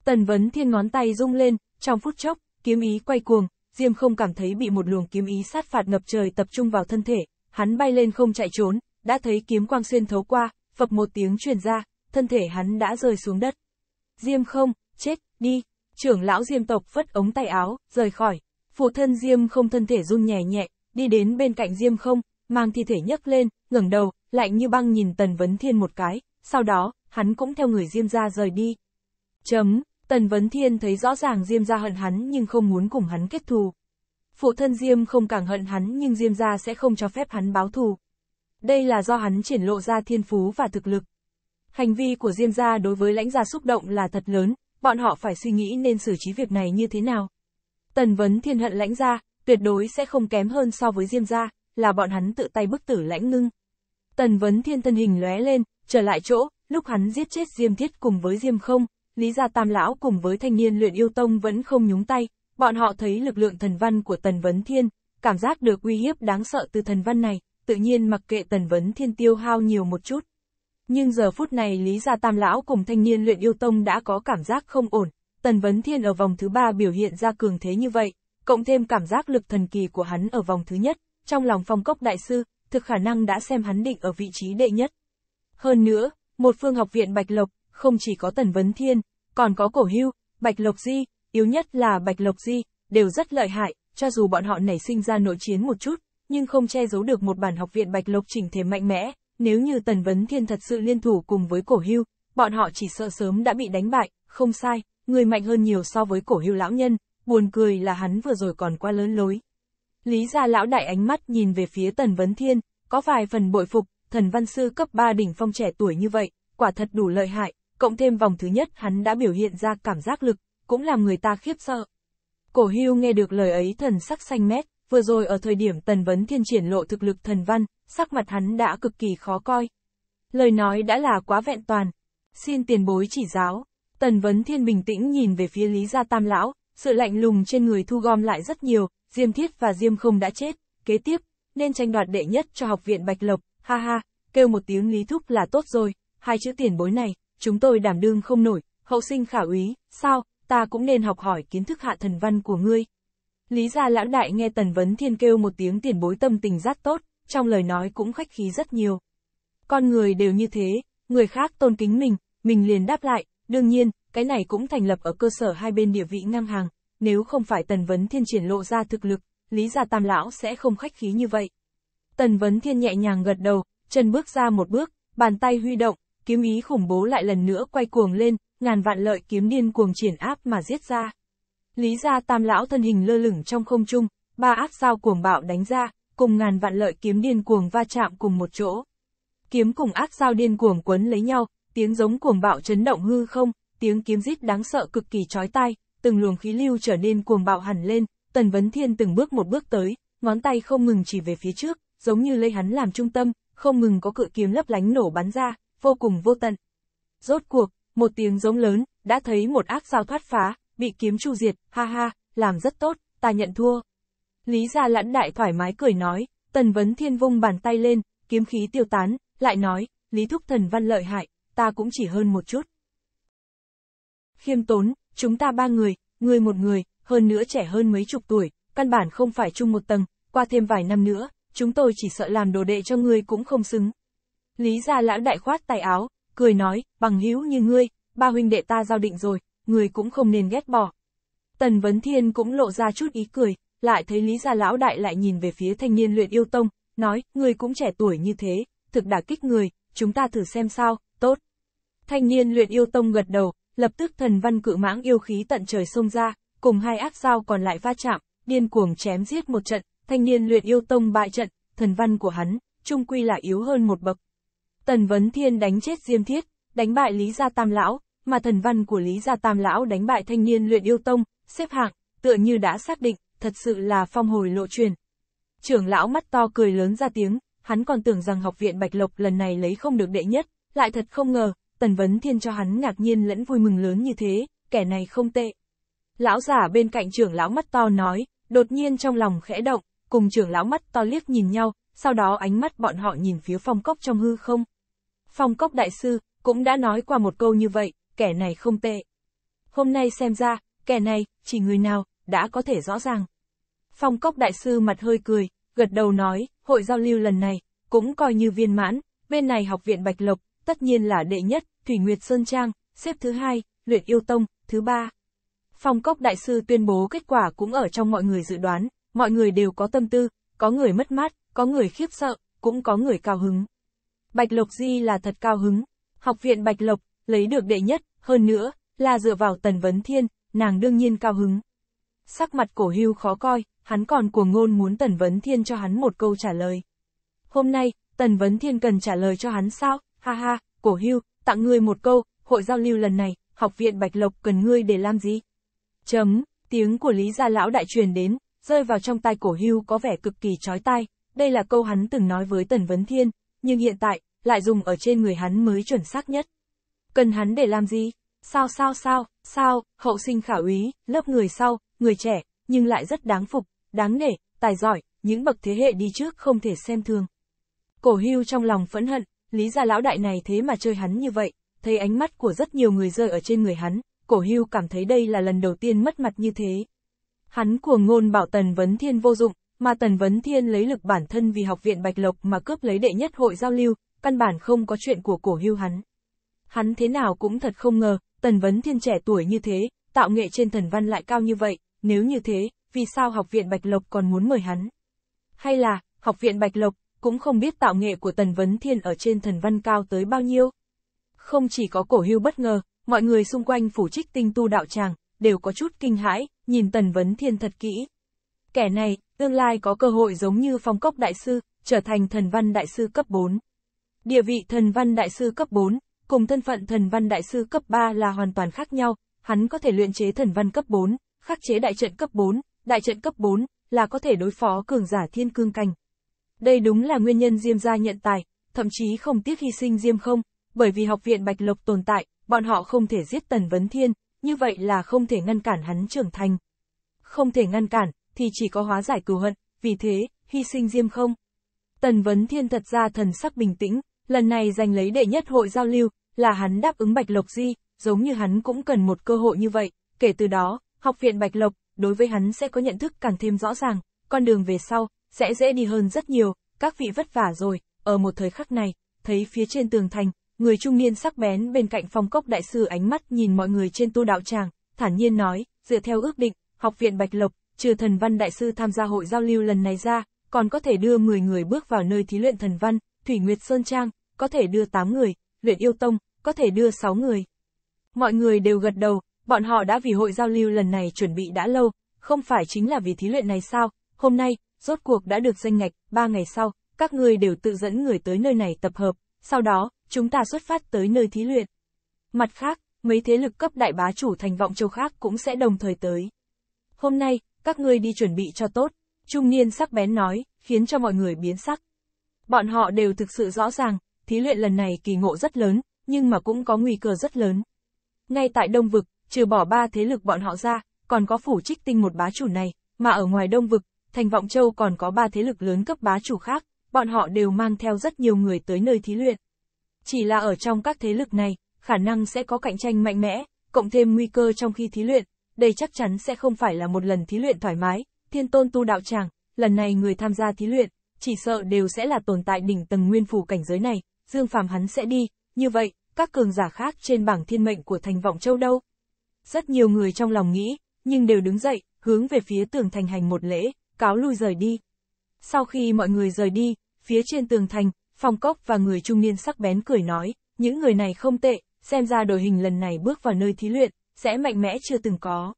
Speaker 1: Tần Vấn Thiên ngón tay rung lên, trong phút chốc, kiếm ý quay cuồng, Diêm không cảm thấy bị một luồng kiếm ý sát phạt ngập trời tập trung vào thân thể, hắn bay lên không chạy trốn, đã thấy kiếm quang xuyên thấu qua, phập một tiếng truyền ra, thân thể hắn đã rơi xuống đất. Diêm không, chết, đi, trưởng lão Diêm tộc phất ống tay áo, rời khỏi, phụ thân Diêm không thân thể run nhẹ nhẹ, đi đến bên cạnh Diêm không, mang thi thể nhấc lên, ngẩng đầu, lạnh như băng nhìn Tần Vấn Thiên một cái, sau đó, hắn cũng theo người Diêm ra rời đi. Chấm. Tần Vấn Thiên thấy rõ ràng Diêm Gia hận hắn nhưng không muốn cùng hắn kết thù. Phụ thân Diêm không càng hận hắn nhưng Diêm Gia sẽ không cho phép hắn báo thù. Đây là do hắn triển lộ ra thiên phú và thực lực. Hành vi của Diêm Gia đối với lãnh gia xúc động là thật lớn, bọn họ phải suy nghĩ nên xử trí việc này như thế nào. Tần Vấn Thiên hận lãnh gia, tuyệt đối sẽ không kém hơn so với Diêm Gia, là bọn hắn tự tay bức tử lãnh ngưng. Tần Vấn Thiên thân hình lóe lên, trở lại chỗ, lúc hắn giết chết Diêm Thiết cùng với Diêm không, Lý gia Tam Lão cùng với thanh niên luyện yêu tông vẫn không nhúng tay, bọn họ thấy lực lượng thần văn của Tần Vấn Thiên, cảm giác được uy hiếp đáng sợ từ thần văn này, tự nhiên mặc kệ Tần Vấn Thiên tiêu hao nhiều một chút. Nhưng giờ phút này Lý Gia Tam Lão cùng thanh niên luyện yêu tông đã có cảm giác không ổn, Tần Vấn Thiên ở vòng thứ ba biểu hiện ra cường thế như vậy, cộng thêm cảm giác lực thần kỳ của hắn ở vòng thứ nhất, trong lòng phong cốc đại sư, thực khả năng đã xem hắn định ở vị trí đệ nhất. Hơn nữa, một phương học viện Bạch Lộc, không chỉ có Tần Vấn Thiên, còn có Cổ Hưu, Bạch Lộc Di, yếu nhất là Bạch Lộc Di, đều rất lợi hại, cho dù bọn họ nảy sinh ra nội chiến một chút, nhưng không che giấu được một bản học viện Bạch Lộc chỉnh thể mạnh mẽ, nếu như Tần Vấn Thiên thật sự liên thủ cùng với Cổ Hưu, bọn họ chỉ sợ sớm đã bị đánh bại, không sai, người mạnh hơn nhiều so với Cổ Hưu lão nhân, buồn cười là hắn vừa rồi còn quá lớn lối. Lý gia lão đại ánh mắt nhìn về phía Tần Vấn Thiên, có vài phần bội phục, thần văn sư cấp 3 đỉnh phong trẻ tuổi như vậy, quả thật đủ lợi hại, cộng thêm vòng thứ nhất hắn đã biểu hiện ra cảm giác lực, cũng làm người ta khiếp sợ. Cổ hưu nghe được lời ấy thần sắc xanh mét, vừa rồi ở thời điểm tần vấn thiên triển lộ thực lực thần văn, sắc mặt hắn đã cực kỳ khó coi. Lời nói đã là quá vẹn toàn. Xin tiền bối chỉ giáo. Tần vấn thiên bình tĩnh nhìn về phía Lý Gia Tam Lão, sự lạnh lùng trên người thu gom lại rất nhiều, Diêm Thiết và Diêm không đã chết, kế tiếp, nên tranh đoạt đệ nhất cho học viện Bạch Lộc, ha ha, kêu một tiếng Lý Thúc là tốt rồi, hai chữ tiền bối này, chúng tôi đảm đương không nổi, hậu sinh khả úy, sao, ta cũng nên học hỏi kiến thức hạ thần văn của ngươi. Lý gia lão đại nghe Tần Vấn Thiên kêu một tiếng tiền bối tâm tình rất tốt, trong lời nói cũng khách khí rất nhiều. Con người đều như thế, người khác tôn kính mình, mình liền đáp lại, đương nhiên, cái này cũng thành lập ở cơ sở hai bên địa vị ngang hàng, nếu không phải Tần Vấn Thiên triển lộ ra thực lực, Lý gia tam lão sẽ không khách khí như vậy. Tần Vấn Thiên nhẹ nhàng gật đầu, chân bước ra một bước, bàn tay huy động, kiếm ý khủng bố lại lần nữa quay cuồng lên, ngàn vạn lợi kiếm điên cuồng triển áp mà giết ra. Lý gia tam lão thân hình lơ lửng trong không trung, ba áp sao cuồng bạo đánh ra, cùng ngàn vạn lợi kiếm điên cuồng va chạm cùng một chỗ. Kiếm cùng ác sao điên cuồng quấn lấy nhau, tiếng giống cuồng bạo chấn động hư không, tiếng kiếm rít đáng sợ cực kỳ chói tai, từng luồng khí lưu trở nên cuồng bạo hẳn lên, Tần Vấn Thiên từng bước một bước tới, ngón tay không ngừng chỉ về phía trước, giống như lấy hắn làm trung tâm, không ngừng có cự kiếm lấp lánh nổ bắn ra, vô cùng vô tận. Rốt cuộc, một tiếng giống lớn, đã thấy một ác sao thoát phá, bị kiếm chu diệt, ha ha, làm rất tốt, ta nhận thua. Lý gia lãn đại thoải mái cười nói, tần vấn thiên vung bàn tay lên, kiếm khí tiêu tán, lại nói, lý thúc thần văn lợi hại, ta cũng chỉ hơn một chút. Khiêm tốn, chúng ta ba người, người một người, hơn nữa trẻ hơn mấy chục tuổi, căn bản không phải chung một tầng, qua thêm vài năm nữa, chúng tôi chỉ sợ làm đồ đệ cho ngươi cũng không xứng, Lý gia lão đại khoát tay áo, cười nói, bằng hữu như ngươi, ba huynh đệ ta giao định rồi, người cũng không nên ghét bỏ. Tần Vấn Thiên cũng lộ ra chút ý cười, lại thấy Lý gia lão đại lại nhìn về phía thanh niên luyện yêu tông, nói, Ngươi cũng trẻ tuổi như thế, thực đả kích người, chúng ta thử xem sao, tốt. Thanh niên luyện yêu tông gật đầu, lập tức thần văn cự mãng yêu khí tận trời xông ra, cùng hai ác sao còn lại va chạm, điên cuồng chém giết một trận, thanh niên luyện yêu tông bại trận, thần văn của hắn, trung quy là yếu hơn một bậc, Tần Vấn Thiên đánh chết Diêm Thiết, đánh bại Lý Gia Tam Lão, mà thần văn của Lý Gia Tam Lão đánh bại thanh niên luyện yêu tông, xếp hạng, tựa như đã xác định, thật sự là phong hồi lộ truyền. Trưởng lão mắt to cười lớn ra tiếng, hắn còn tưởng rằng học viện Bạch Lộc lần này lấy không được đệ nhất, lại thật không ngờ, Tần Vấn Thiên cho hắn ngạc nhiên lẫn vui mừng lớn như thế, kẻ này không tệ. Lão giả bên cạnh trưởng lão mắt to nói, đột nhiên trong lòng khẽ động, cùng trưởng lão mắt to liếc nhìn nhau, sau đó ánh mắt bọn họ nhìn phía phong cốc trong hư không. Phong Cốc Đại Sư, cũng đã nói qua một câu như vậy, kẻ này không tệ. Hôm nay xem ra, kẻ này, chỉ người nào, đã có thể rõ ràng. Phong Cốc Đại Sư mặt hơi cười, gật đầu nói, hội giao lưu lần này, cũng coi như viên mãn, bên này học viện Bạch Lộc, tất nhiên là đệ nhất, Thủy Nguyệt Sơn Trang, xếp thứ hai, Luyện Yêu Tông, thứ ba. Phong Cốc Đại Sư tuyên bố kết quả cũng ở trong mọi người dự đoán, mọi người đều có tâm tư, có người mất mát, có người khiếp sợ, cũng có người cao hứng. Bạch Lộc Di là thật cao hứng. Học viện Bạch Lộc, lấy được đệ nhất, hơn nữa, là dựa vào Tần Vấn Thiên, nàng đương nhiên cao hứng. Sắc mặt cổ hưu khó coi, hắn còn cuồng ngôn muốn Tần Vấn Thiên cho hắn một câu trả lời. Hôm nay, Tần Vấn Thiên cần trả lời cho hắn sao, ha ha, cổ hưu, tặng ngươi một câu, hội giao lưu lần này, học viện Bạch Lộc cần ngươi để làm gì? Chấm, tiếng của Lý Gia Lão đại truyền đến, rơi vào trong tai cổ hưu có vẻ cực kỳ chói tai, đây là câu hắn từng nói với Tần Vấn Thiên, nhưng hiện tại, lại dùng ở trên người hắn mới chuẩn xác nhất. Cần hắn để làm gì? Sao sao sao, sao, hậu sinh khả úy, lớp người sau, người trẻ, nhưng lại rất đáng phục, đáng nể, tài giỏi, những bậc thế hệ đi trước không thể xem thường. Cổ hưu trong lòng phẫn hận, lý gia lão đại này thế mà chơi hắn như vậy, thấy ánh mắt của rất nhiều người rơi ở trên người hắn, cổ hưu cảm thấy đây là lần đầu tiên mất mặt như thế. Hắn cuồng ngôn bảo tần vấn thiên vô dụng, mà Tần Vấn Thiên lấy lực bản thân vì học viện Bạch Lộc mà cướp lấy đệ nhất hội giao lưu, căn bản không có chuyện của cổ hưu hắn. Hắn thế nào cũng thật không ngờ, Tần Vấn Thiên trẻ tuổi như thế, tạo nghệ trên thần văn lại cao như vậy, nếu như thế, vì sao học viện Bạch Lộc còn muốn mời hắn? Hay là, học viện Bạch Lộc, cũng không biết tạo nghệ của Tần Vấn Thiên ở trên thần văn cao tới bao nhiêu? Không chỉ có cổ hưu bất ngờ, mọi người xung quanh phủ trích tinh tu đạo tràng, đều có chút kinh hãi, nhìn Tần Vấn Thiên thật kỹ. Kẻ này, tương lai có cơ hội giống như phong cốc đại sư, trở thành thần văn đại sư cấp 4. Địa vị thần văn đại sư cấp 4, cùng thân phận thần văn đại sư cấp 3 là hoàn toàn khác nhau, hắn có thể luyện chế thần văn cấp 4, khắc chế đại trận cấp 4, đại trận cấp 4 là có thể đối phó cường giả thiên cương cảnh Đây đúng là nguyên nhân Diêm gia nhận tài, thậm chí không tiếc hy sinh Diêm không, bởi vì học viện Bạch Lộc tồn tại, bọn họ không thể giết Tần Vấn Thiên, như vậy là không thể ngăn cản hắn trưởng thành. Không thể ngăn cản, thì chỉ có hóa giải cừu hận, vì thế, hy sinh Diêm không. Tần Vấn Thiên thật ra thần sắc bình tĩnh, lần này giành lấy đệ nhất hội giao lưu, là hắn đáp ứng Bạch Lộc Di, giống như hắn cũng cần một cơ hội như vậy, kể từ đó, học viện Bạch Lộc, đối với hắn sẽ có nhận thức càng thêm rõ ràng, con đường về sau, sẽ dễ đi hơn rất nhiều, các vị vất vả rồi, ở một thời khắc này, thấy phía trên tường thành, người trung niên sắc bén bên cạnh phong cốc đại sư ánh mắt nhìn mọi người trên tu đạo tràng, thản nhiên nói, dựa theo ước định, học viện Bạch Lộc, trừ thần văn đại sư tham gia hội giao lưu lần này ra, còn có thể đưa 10 người bước vào nơi thí luyện thần văn, Thủy Nguyệt Sơn Trang, có thể đưa 8 người, luyện yêu tông, có thể đưa 6 người. Mọi người đều gật đầu, bọn họ đã vì hội giao lưu lần này chuẩn bị đã lâu, không phải chính là vì thí luyện này sao, hôm nay, rốt cuộc đã được danh ngạch, 3 ngày sau, các người đều tự dẫn người tới nơi này tập hợp, sau đó, chúng ta xuất phát tới nơi thí luyện. Mặt khác, mấy thế lực cấp đại bá chủ thành vọng châu khác cũng sẽ đồng thời tới. Hôm nay, các ngươi đi chuẩn bị cho tốt, trung niên sắc bén nói, khiến cho mọi người biến sắc. Bọn họ đều thực sự rõ ràng, thí luyện lần này kỳ ngộ rất lớn, nhưng mà cũng có nguy cơ rất lớn. Ngay tại Đông Vực, trừ bỏ ba thế lực bọn họ ra, còn có phủ trích tinh một bá chủ này, mà ở ngoài Đông Vực, Thành Vọng Châu còn có ba thế lực lớn cấp bá chủ khác, bọn họ đều mang theo rất nhiều người tới nơi thí luyện. Chỉ là ở trong các thế lực này, khả năng sẽ có cạnh tranh mạnh mẽ, cộng thêm nguy cơ trong khi thí luyện, đây chắc chắn sẽ không phải là một lần thí luyện thoải mái, thiên tôn tu đạo tràng, lần này người tham gia thí luyện, chỉ sợ đều sẽ là tồn tại đỉnh tầng nguyên phủ cảnh giới này, Dương Phàm hắn sẽ đi, như vậy, các cường giả khác trên bảng thiên mệnh của thành vọng châu đâu. Rất nhiều người trong lòng nghĩ, nhưng đều đứng dậy, hướng về phía tường thành hành một lễ, cáo lui rời đi. Sau khi mọi người rời đi, phía trên tường thành, Phong Cốc và người trung niên sắc bén cười nói, những người này không tệ, xem ra đội hình lần này bước vào nơi thí luyện, sẽ mạnh mẽ chưa từng có.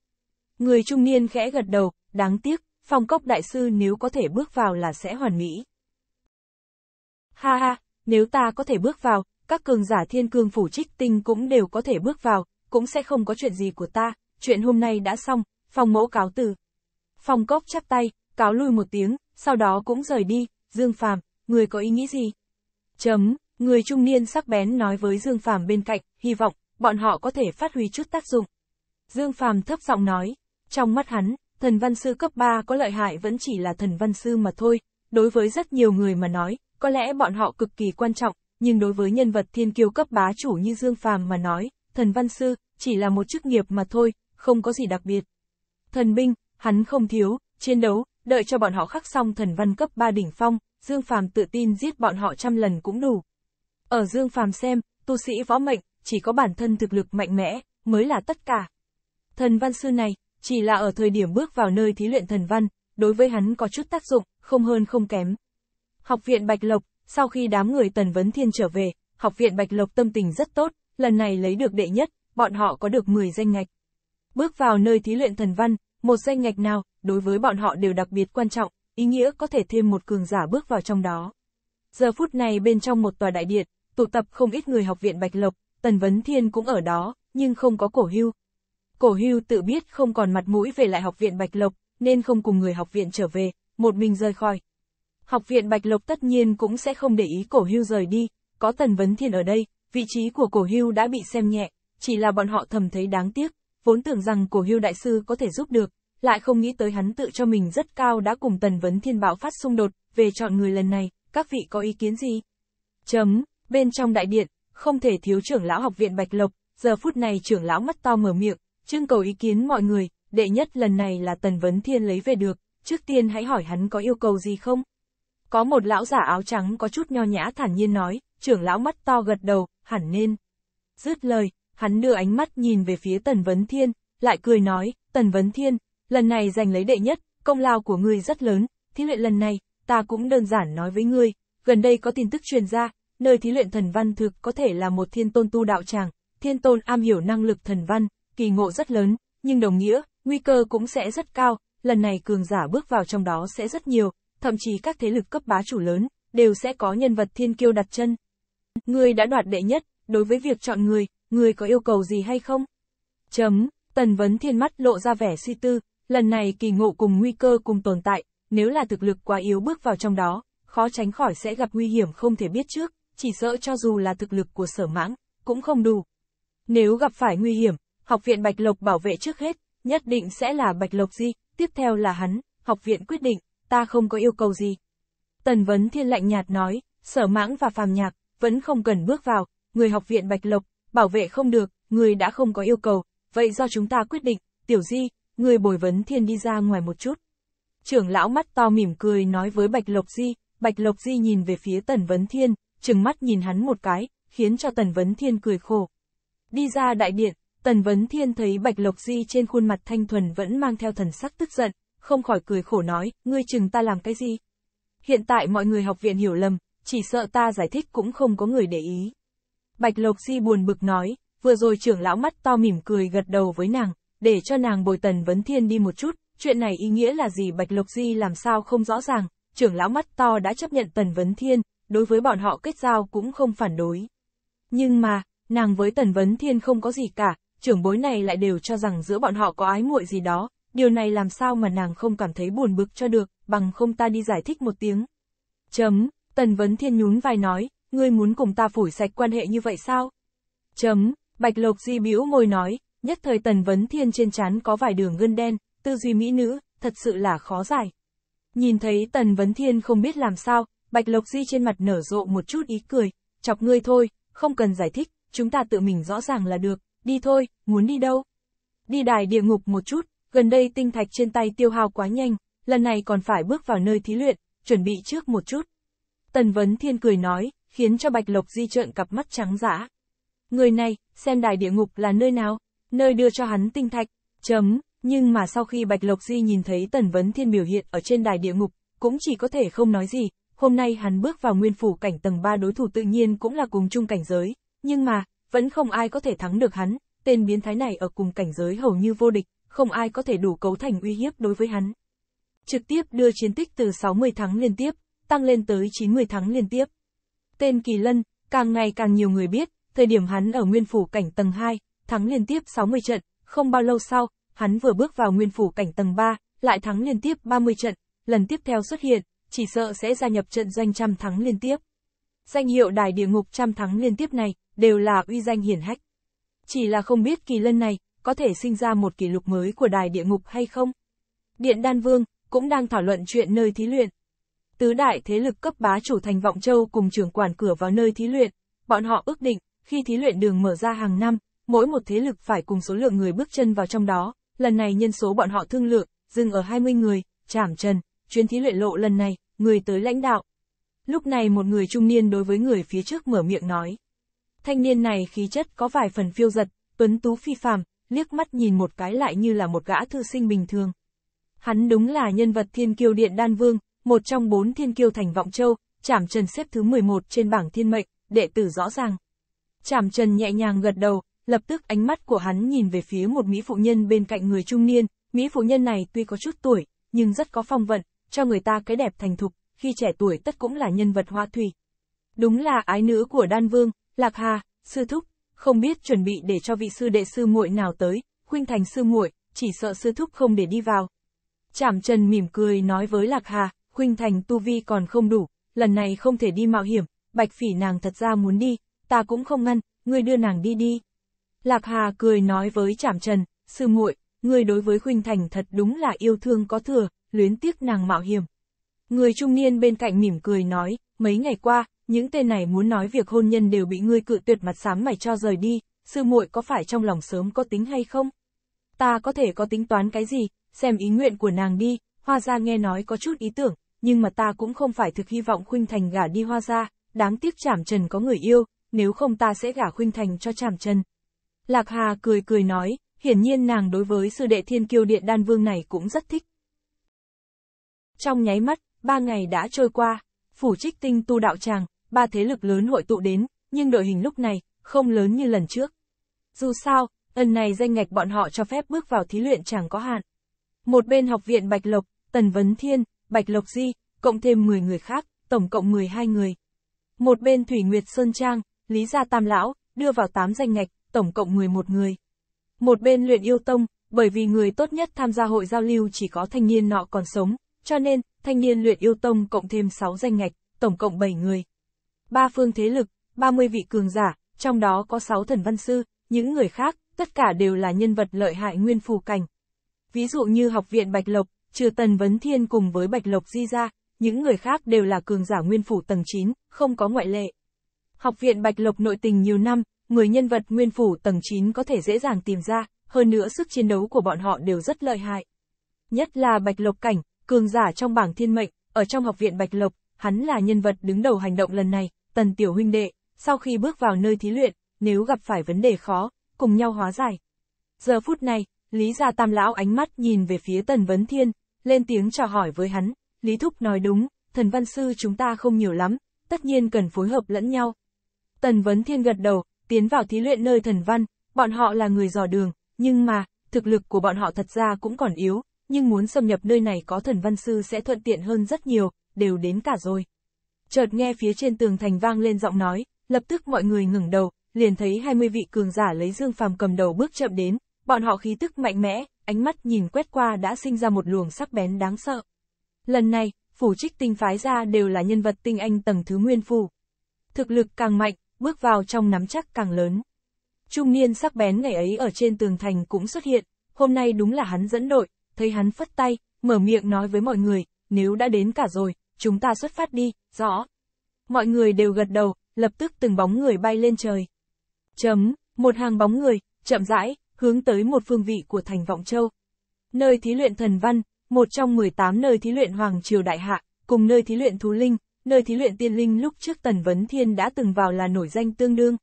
Speaker 1: Người trung niên khẽ gật đầu, đáng tiếc, phong cốc đại sư nếu có thể bước vào là sẽ hoàn mỹ. Ha ha, nếu ta có thể bước vào, các cường giả thiên cương phủ trích tinh cũng đều có thể bước vào, cũng sẽ không có chuyện gì của ta, chuyện hôm nay đã xong, phong mẫu cáo từ. Phong cốc chắp tay, cáo lui một tiếng, sau đó cũng rời đi, Dương Phàm, người có ý nghĩ gì? Chấm, người trung niên sắc bén nói với Dương Phàm bên cạnh, hy vọng, bọn họ có thể phát huy chút tác dụng. Dương Phàm thấp giọng nói, trong mắt hắn, thần văn sư cấp 3 có lợi hại vẫn chỉ là thần văn sư mà thôi, đối với rất nhiều người mà nói, có lẽ bọn họ cực kỳ quan trọng, nhưng đối với nhân vật thiên kiêu cấp bá chủ như Dương Phàm mà nói, thần văn sư, chỉ là một chức nghiệp mà thôi, không có gì đặc biệt. Thần binh, hắn không thiếu, chiến đấu, đợi cho bọn họ khắc xong thần văn cấp 3 đỉnh phong, Dương Phàm tự tin giết bọn họ trăm lần cũng đủ. Ở Dương Phàm xem, tu sĩ võ mệnh, chỉ có bản thân thực lực mạnh mẽ, mới là tất cả. Thần văn sư này, chỉ là ở thời điểm bước vào nơi thí luyện thần văn, đối với hắn có chút tác dụng, không hơn không kém. Học viện Bạch Lộc, sau khi đám người Tần Vấn Thiên trở về, học viện Bạch Lộc tâm tình rất tốt, lần này lấy được đệ nhất, bọn họ có được 10 danh ngạch. Bước vào nơi thí luyện thần văn, một danh ngạch nào, đối với bọn họ đều đặc biệt quan trọng, ý nghĩa có thể thêm một cường giả bước vào trong đó. Giờ phút này bên trong một tòa đại điện, tụ tập không ít người học viện Bạch Lộc, Tần Vấn Thiên cũng ở đó, nhưng không có cổ hưu. Cổ hưu tự biết không còn mặt mũi về lại học viện Bạch Lộc, nên không cùng người học viện trở về, một mình rời khỏi. Học viện Bạch Lộc tất nhiên cũng sẽ không để ý cổ hưu rời đi, có Tần Vấn Thiên ở đây, vị trí của cổ hưu đã bị xem nhẹ, chỉ là bọn họ thầm thấy đáng tiếc, vốn tưởng rằng cổ hưu đại sư có thể giúp được, lại không nghĩ tới hắn tự cho mình rất cao đã cùng Tần Vấn Thiên bạo phát xung đột, về chọn người lần này, các vị có ý kiến gì? Chấm, bên trong đại điện, không thể thiếu trưởng lão học viện Bạch Lộc, giờ phút này trưởng lão mắt to mở miệng, trưng cầu ý kiến mọi người, đệ nhất lần này là Tần Vấn Thiên lấy về được, trước tiên hãy hỏi hắn có yêu cầu gì không? Có một lão giả áo trắng có chút nho nhã thản nhiên nói, trưởng lão mắt to gật đầu, hẳn nên. Dứt lời, hắn đưa ánh mắt nhìn về phía Tần Vấn Thiên, lại cười nói, Tần Vấn Thiên, lần này giành lấy đệ nhất, công lao của ngươi rất lớn, thí luyện lần này, ta cũng đơn giản nói với ngươi, gần đây có tin tức truyền ra, nơi thí luyện thần văn thực có thể là một thiên tôn tu đạo tràng, thiên tôn am hiểu năng lực thần văn, kỳ ngộ rất lớn, nhưng đồng nghĩa, nguy cơ cũng sẽ rất cao, lần này cường giả bước vào trong đó sẽ rất nhiều, thậm chí các thế lực cấp bá chủ lớn, đều sẽ có nhân vật thiên kiêu đặt chân. Người đã đoạt đệ nhất, đối với việc chọn người, người có yêu cầu gì hay không? Chấm, tần vấn thiên mắt lộ ra vẻ suy tư, lần này kỳ ngộ cùng nguy cơ cùng tồn tại, nếu là thực lực quá yếu bước vào trong đó, khó tránh khỏi sẽ gặp nguy hiểm không thể biết trước, chỉ sợ cho dù là thực lực của sở mãng, cũng không đủ. Nếu gặp phải nguy hiểm, học viện Bạch Lộc bảo vệ trước hết, nhất định sẽ là Bạch Lộc Di, tiếp theo là hắn, học viện quyết định, ta không có yêu cầu gì. Tần Vấn Thiên lạnh nhạt nói, sở mãng và phàm nhạc, vẫn không cần bước vào, người học viện Bạch Lộc, bảo vệ không được, người đã không có yêu cầu, vậy do chúng ta quyết định, tiểu di, người bồi vấn thiên đi ra ngoài một chút. Trưởng lão mắt to mỉm cười nói với Bạch Lộc Di, Bạch Lộc Di nhìn về phía Tần Vấn Thiên, trừng mắt nhìn hắn một cái, khiến cho Tần Vấn Thiên cười khổ. Đi ra đại điện, Tần Vấn Thiên thấy Bạch Lộc Di trên khuôn mặt thanh thuần vẫn mang theo thần sắc tức giận, không khỏi cười khổ nói, ngươi chừng ta làm cái gì? Hiện tại mọi người học viện hiểu lầm, chỉ sợ ta giải thích cũng không có người để ý. Bạch Lộc Di buồn bực nói, vừa rồi trưởng lão mắt to mỉm cười gật đầu với nàng, để cho nàng bồi Tần Vấn Thiên đi một chút, chuyện này ý nghĩa là gì Bạch Lộc Di làm sao không rõ ràng, trưởng lão mắt to đã chấp nhận Tần Vấn Thiên, đối với bọn họ kết giao cũng không phản đối. Nhưng mà, nàng với Tần Vấn Thiên không có gì cả, trưởng bối này lại đều cho rằng giữa bọn họ có ái muội gì đó, điều này làm sao mà nàng không cảm thấy buồn bực cho được, bằng không ta đi giải thích một tiếng. Chấm, Tần Vấn Thiên nhún vai nói, ngươi muốn cùng ta phủi sạch quan hệ như vậy sao? Chấm, Bạch Lộc Di bĩu môi nói, nhất thời Tần Vấn Thiên trên trán có vài đường gân đen, tư duy mỹ nữ, thật sự là khó giải. Nhìn thấy Tần Vấn Thiên không biết làm sao, Bạch Lộc Di trên mặt nở rộ một chút ý cười, chọc ngươi thôi, không cần giải thích, chúng ta tự mình rõ ràng là được, đi thôi, muốn đi đâu? Đi đài địa ngục một chút, gần đây tinh thạch trên tay tiêu hao quá nhanh, lần này còn phải bước vào nơi thí luyện, chuẩn bị trước một chút. Tần Vấn Thiên cười nói, khiến cho Bạch Lộc Di trợn cặp mắt trắng dã. Người này, xem đài địa ngục là nơi nào, nơi đưa cho hắn tinh thạch, chấm, nhưng mà sau khi Bạch Lộc Di nhìn thấy Tần Vấn Thiên biểu hiện ở trên đài địa ngục, cũng chỉ có thể không nói gì, hôm nay hắn bước vào nguyên phủ cảnh tầng 3 đối thủ tự nhiên cũng là cùng chung cảnh giới, nhưng mà, vẫn không ai có thể thắng được hắn, tên biến thái này ở cùng cảnh giới hầu như vô địch, không ai có thể đủ cấu thành uy hiếp đối với hắn. Trực tiếp đưa chiến tích từ 60 thắng liên tiếp, tăng lên tới 90 thắng liên tiếp. Tên Kỳ Lân, càng ngày càng nhiều người biết, thời điểm hắn ở nguyên phủ cảnh tầng 2, thắng liên tiếp 60 trận, không bao lâu sau, hắn vừa bước vào nguyên phủ cảnh tầng 3, lại thắng liên tiếp 30 trận, lần tiếp theo xuất hiện, chỉ sợ sẽ gia nhập trận danh trăm thắng liên tiếp. Danh hiệu đài địa ngục trăm thắng liên tiếp này, đều là uy danh hiển hách. Chỉ là không biết kỳ lân này, có thể sinh ra một kỷ lục mới của đài địa ngục hay không? Điện Đan Vương, cũng đang thảo luận chuyện nơi thí luyện. Tứ đại thế lực cấp bá chủ thành Vọng Châu cùng trưởng quản cửa vào nơi thí luyện, bọn họ ước định, khi thí luyện đường mở ra hàng năm, mỗi một thế lực phải cùng số lượng người bước chân vào trong đó, lần này nhân số bọn họ thương lượng, dừng ở 20 người, chảm trần, chuyến thí luyện lộ lần này, người tới lãnh đạo. Lúc này một người trung niên đối với người phía trước mở miệng nói. Thanh niên này khí chất có vài phần phiêu giật, tuấn tú phi phàm, liếc mắt nhìn một cái lại như là một gã thư sinh bình thường. Hắn đúng là nhân vật thiên kiêu điện đan vương, một trong bốn thiên kiêu thành vọng châu, chảm trần xếp thứ 11 trên bảng thiên mệnh, đệ tử rõ ràng. Chảm trần nhẹ nhàng gật đầu, lập tức ánh mắt của hắn nhìn về phía một mỹ phụ nhân bên cạnh người trung niên, mỹ phụ nhân này tuy có chút tuổi, nhưng rất có phong vận, cho người ta cái đẹp thành thục, khi trẻ tuổi tất cũng là nhân vật hoa thủy. Đúng là ái nữ của Đan Vương, Lạc Hà, Sư Thúc, không biết chuẩn bị để cho vị sư đệ sư muội nào tới, khuynh thành sư muội, chỉ sợ sư thúc không để đi vào. Trảm Trần mỉm cười nói với Lạc Hà, khuynh thành tu vi còn không đủ, lần này không thể đi mạo hiểm, bạch phỉ nàng thật ra muốn đi, ta cũng không ngăn, ngươi đưa nàng đi đi. Lạc Hà cười nói với Trảm Trần, sư muội, ngươi đối với khuynh thành thật đúng là yêu thương có thừa, luyến tiếc nàng mạo hiểm. Người trung niên bên cạnh mỉm cười nói, mấy ngày qua, những tên này muốn nói việc hôn nhân đều bị ngươi cự tuyệt mặt sám mày cho rời đi, sư muội có phải trong lòng sớm có tính hay không? Ta có thể có tính toán cái gì, xem ý nguyện của nàng đi, hoa gia nghe nói có chút ý tưởng, nhưng mà ta cũng không phải thực hy vọng khuynh thành gả đi hoa gia, đáng tiếc chảm trần có người yêu, nếu không ta sẽ gả khuynh thành cho chảm trần. Lạc Hà cười cười nói, hiển nhiên nàng đối với sư đệ thiên kiêu điện đan vương này cũng rất thích. Trong nháy mắt, ba ngày đã trôi qua, phủ trích tinh tu đạo tràng, ba thế lực lớn hội tụ đến, nhưng đội hình lúc này, không lớn như lần trước. Dù sao, lần này danh ngạch bọn họ cho phép bước vào thí luyện chẳng có hạn. Một bên học viện Bạch Lộc, Tần Vấn Thiên, Bạch Lộc Di, cộng thêm 10 người khác, tổng cộng 12 người. Một bên Thủy Nguyệt Sơn Trang, Lý Gia Tam Lão, đưa vào 8 danh ngạch, tổng cộng 11 người. Một bên luyện yêu tông, bởi vì người tốt nhất tham gia hội giao lưu chỉ có thanh niên nọ còn sống, cho nên, thanh niên luyện yêu tông cộng thêm 6 danh ngạch, tổng cộng 7 người. Ba phương thế lực, 30 vị cường giả, trong đó có 6 thần văn sư, những người khác, tất cả đều là nhân vật lợi hại nguyên phù cảnh. Ví dụ như học viện Bạch Lộc, trừ Tần Vấn Thiên cùng với Bạch Lộc Di ra, những người khác đều là cường giả nguyên phủ tầng 9, không có ngoại lệ. Học viện Bạch Lộc nội tình nhiều năm, người nhân vật nguyên phủ tầng 9 có thể dễ dàng tìm ra, hơn nữa sức chiến đấu của bọn họ đều rất lợi hại. Nhất là Bạch Lộc Cảnh, cường giả trong bảng thiên mệnh, ở trong học viện Bạch Lộc, hắn là nhân vật đứng đầu hành động lần này, tần tiểu huynh đệ, sau khi bước vào nơi thí luyện, nếu gặp phải vấn đề khó, cùng nhau hóa giải. Giờ phút này, Lý Gia Tam Lão ánh mắt nhìn về phía Tần Vấn Thiên, lên tiếng chào hỏi với hắn, Lý Thúc nói đúng, thần văn sư chúng ta không nhiều lắm, tất nhiên cần phối hợp lẫn nhau. Tần Vấn Thiên gật đầu, tiến vào thí luyện nơi thần văn, bọn họ là người dò đường, nhưng mà, thực lực của bọn họ thật ra cũng còn yếu, nhưng muốn xâm nhập nơi này có thần văn sư sẽ thuận tiện hơn rất nhiều, đều đến cả rồi. Chợt nghe phía trên tường thành vang lên giọng nói, lập tức mọi người ngừng đầu, liền thấy 20 vị cường giả lấy dương phàm cầm đầu bước chậm đến, bọn họ khí tức mạnh mẽ, ánh mắt nhìn quét qua đã sinh ra một luồng sắc bén đáng sợ. Lần này, phủ trích tinh phái ra đều là nhân vật tinh anh tầng thứ nguyên phủ. Thực lực càng mạnh, bước vào trong nắm chắc càng lớn. Trung niên sắc bén ngày ấy ở trên tường thành cũng xuất hiện, hôm nay đúng là hắn dẫn đội, thấy hắn phất tay, mở miệng nói với mọi người, nếu đã đến cả rồi, chúng ta xuất phát đi, rõ. Mọi người đều gật đầu, lập tức từng bóng người bay lên trời. Chấm, một hàng bóng người, chậm rãi, hướng tới một phương vị của thành Vọng Châu. Nơi thí luyện thần văn, một trong 18 nơi thí luyện Hoàng Triều Đại Hạ, cùng nơi thí luyện Thú Linh, nơi thí luyện Tiên Linh lúc trước Tần Vấn Thiên đã từng vào là nổi danh tương đương.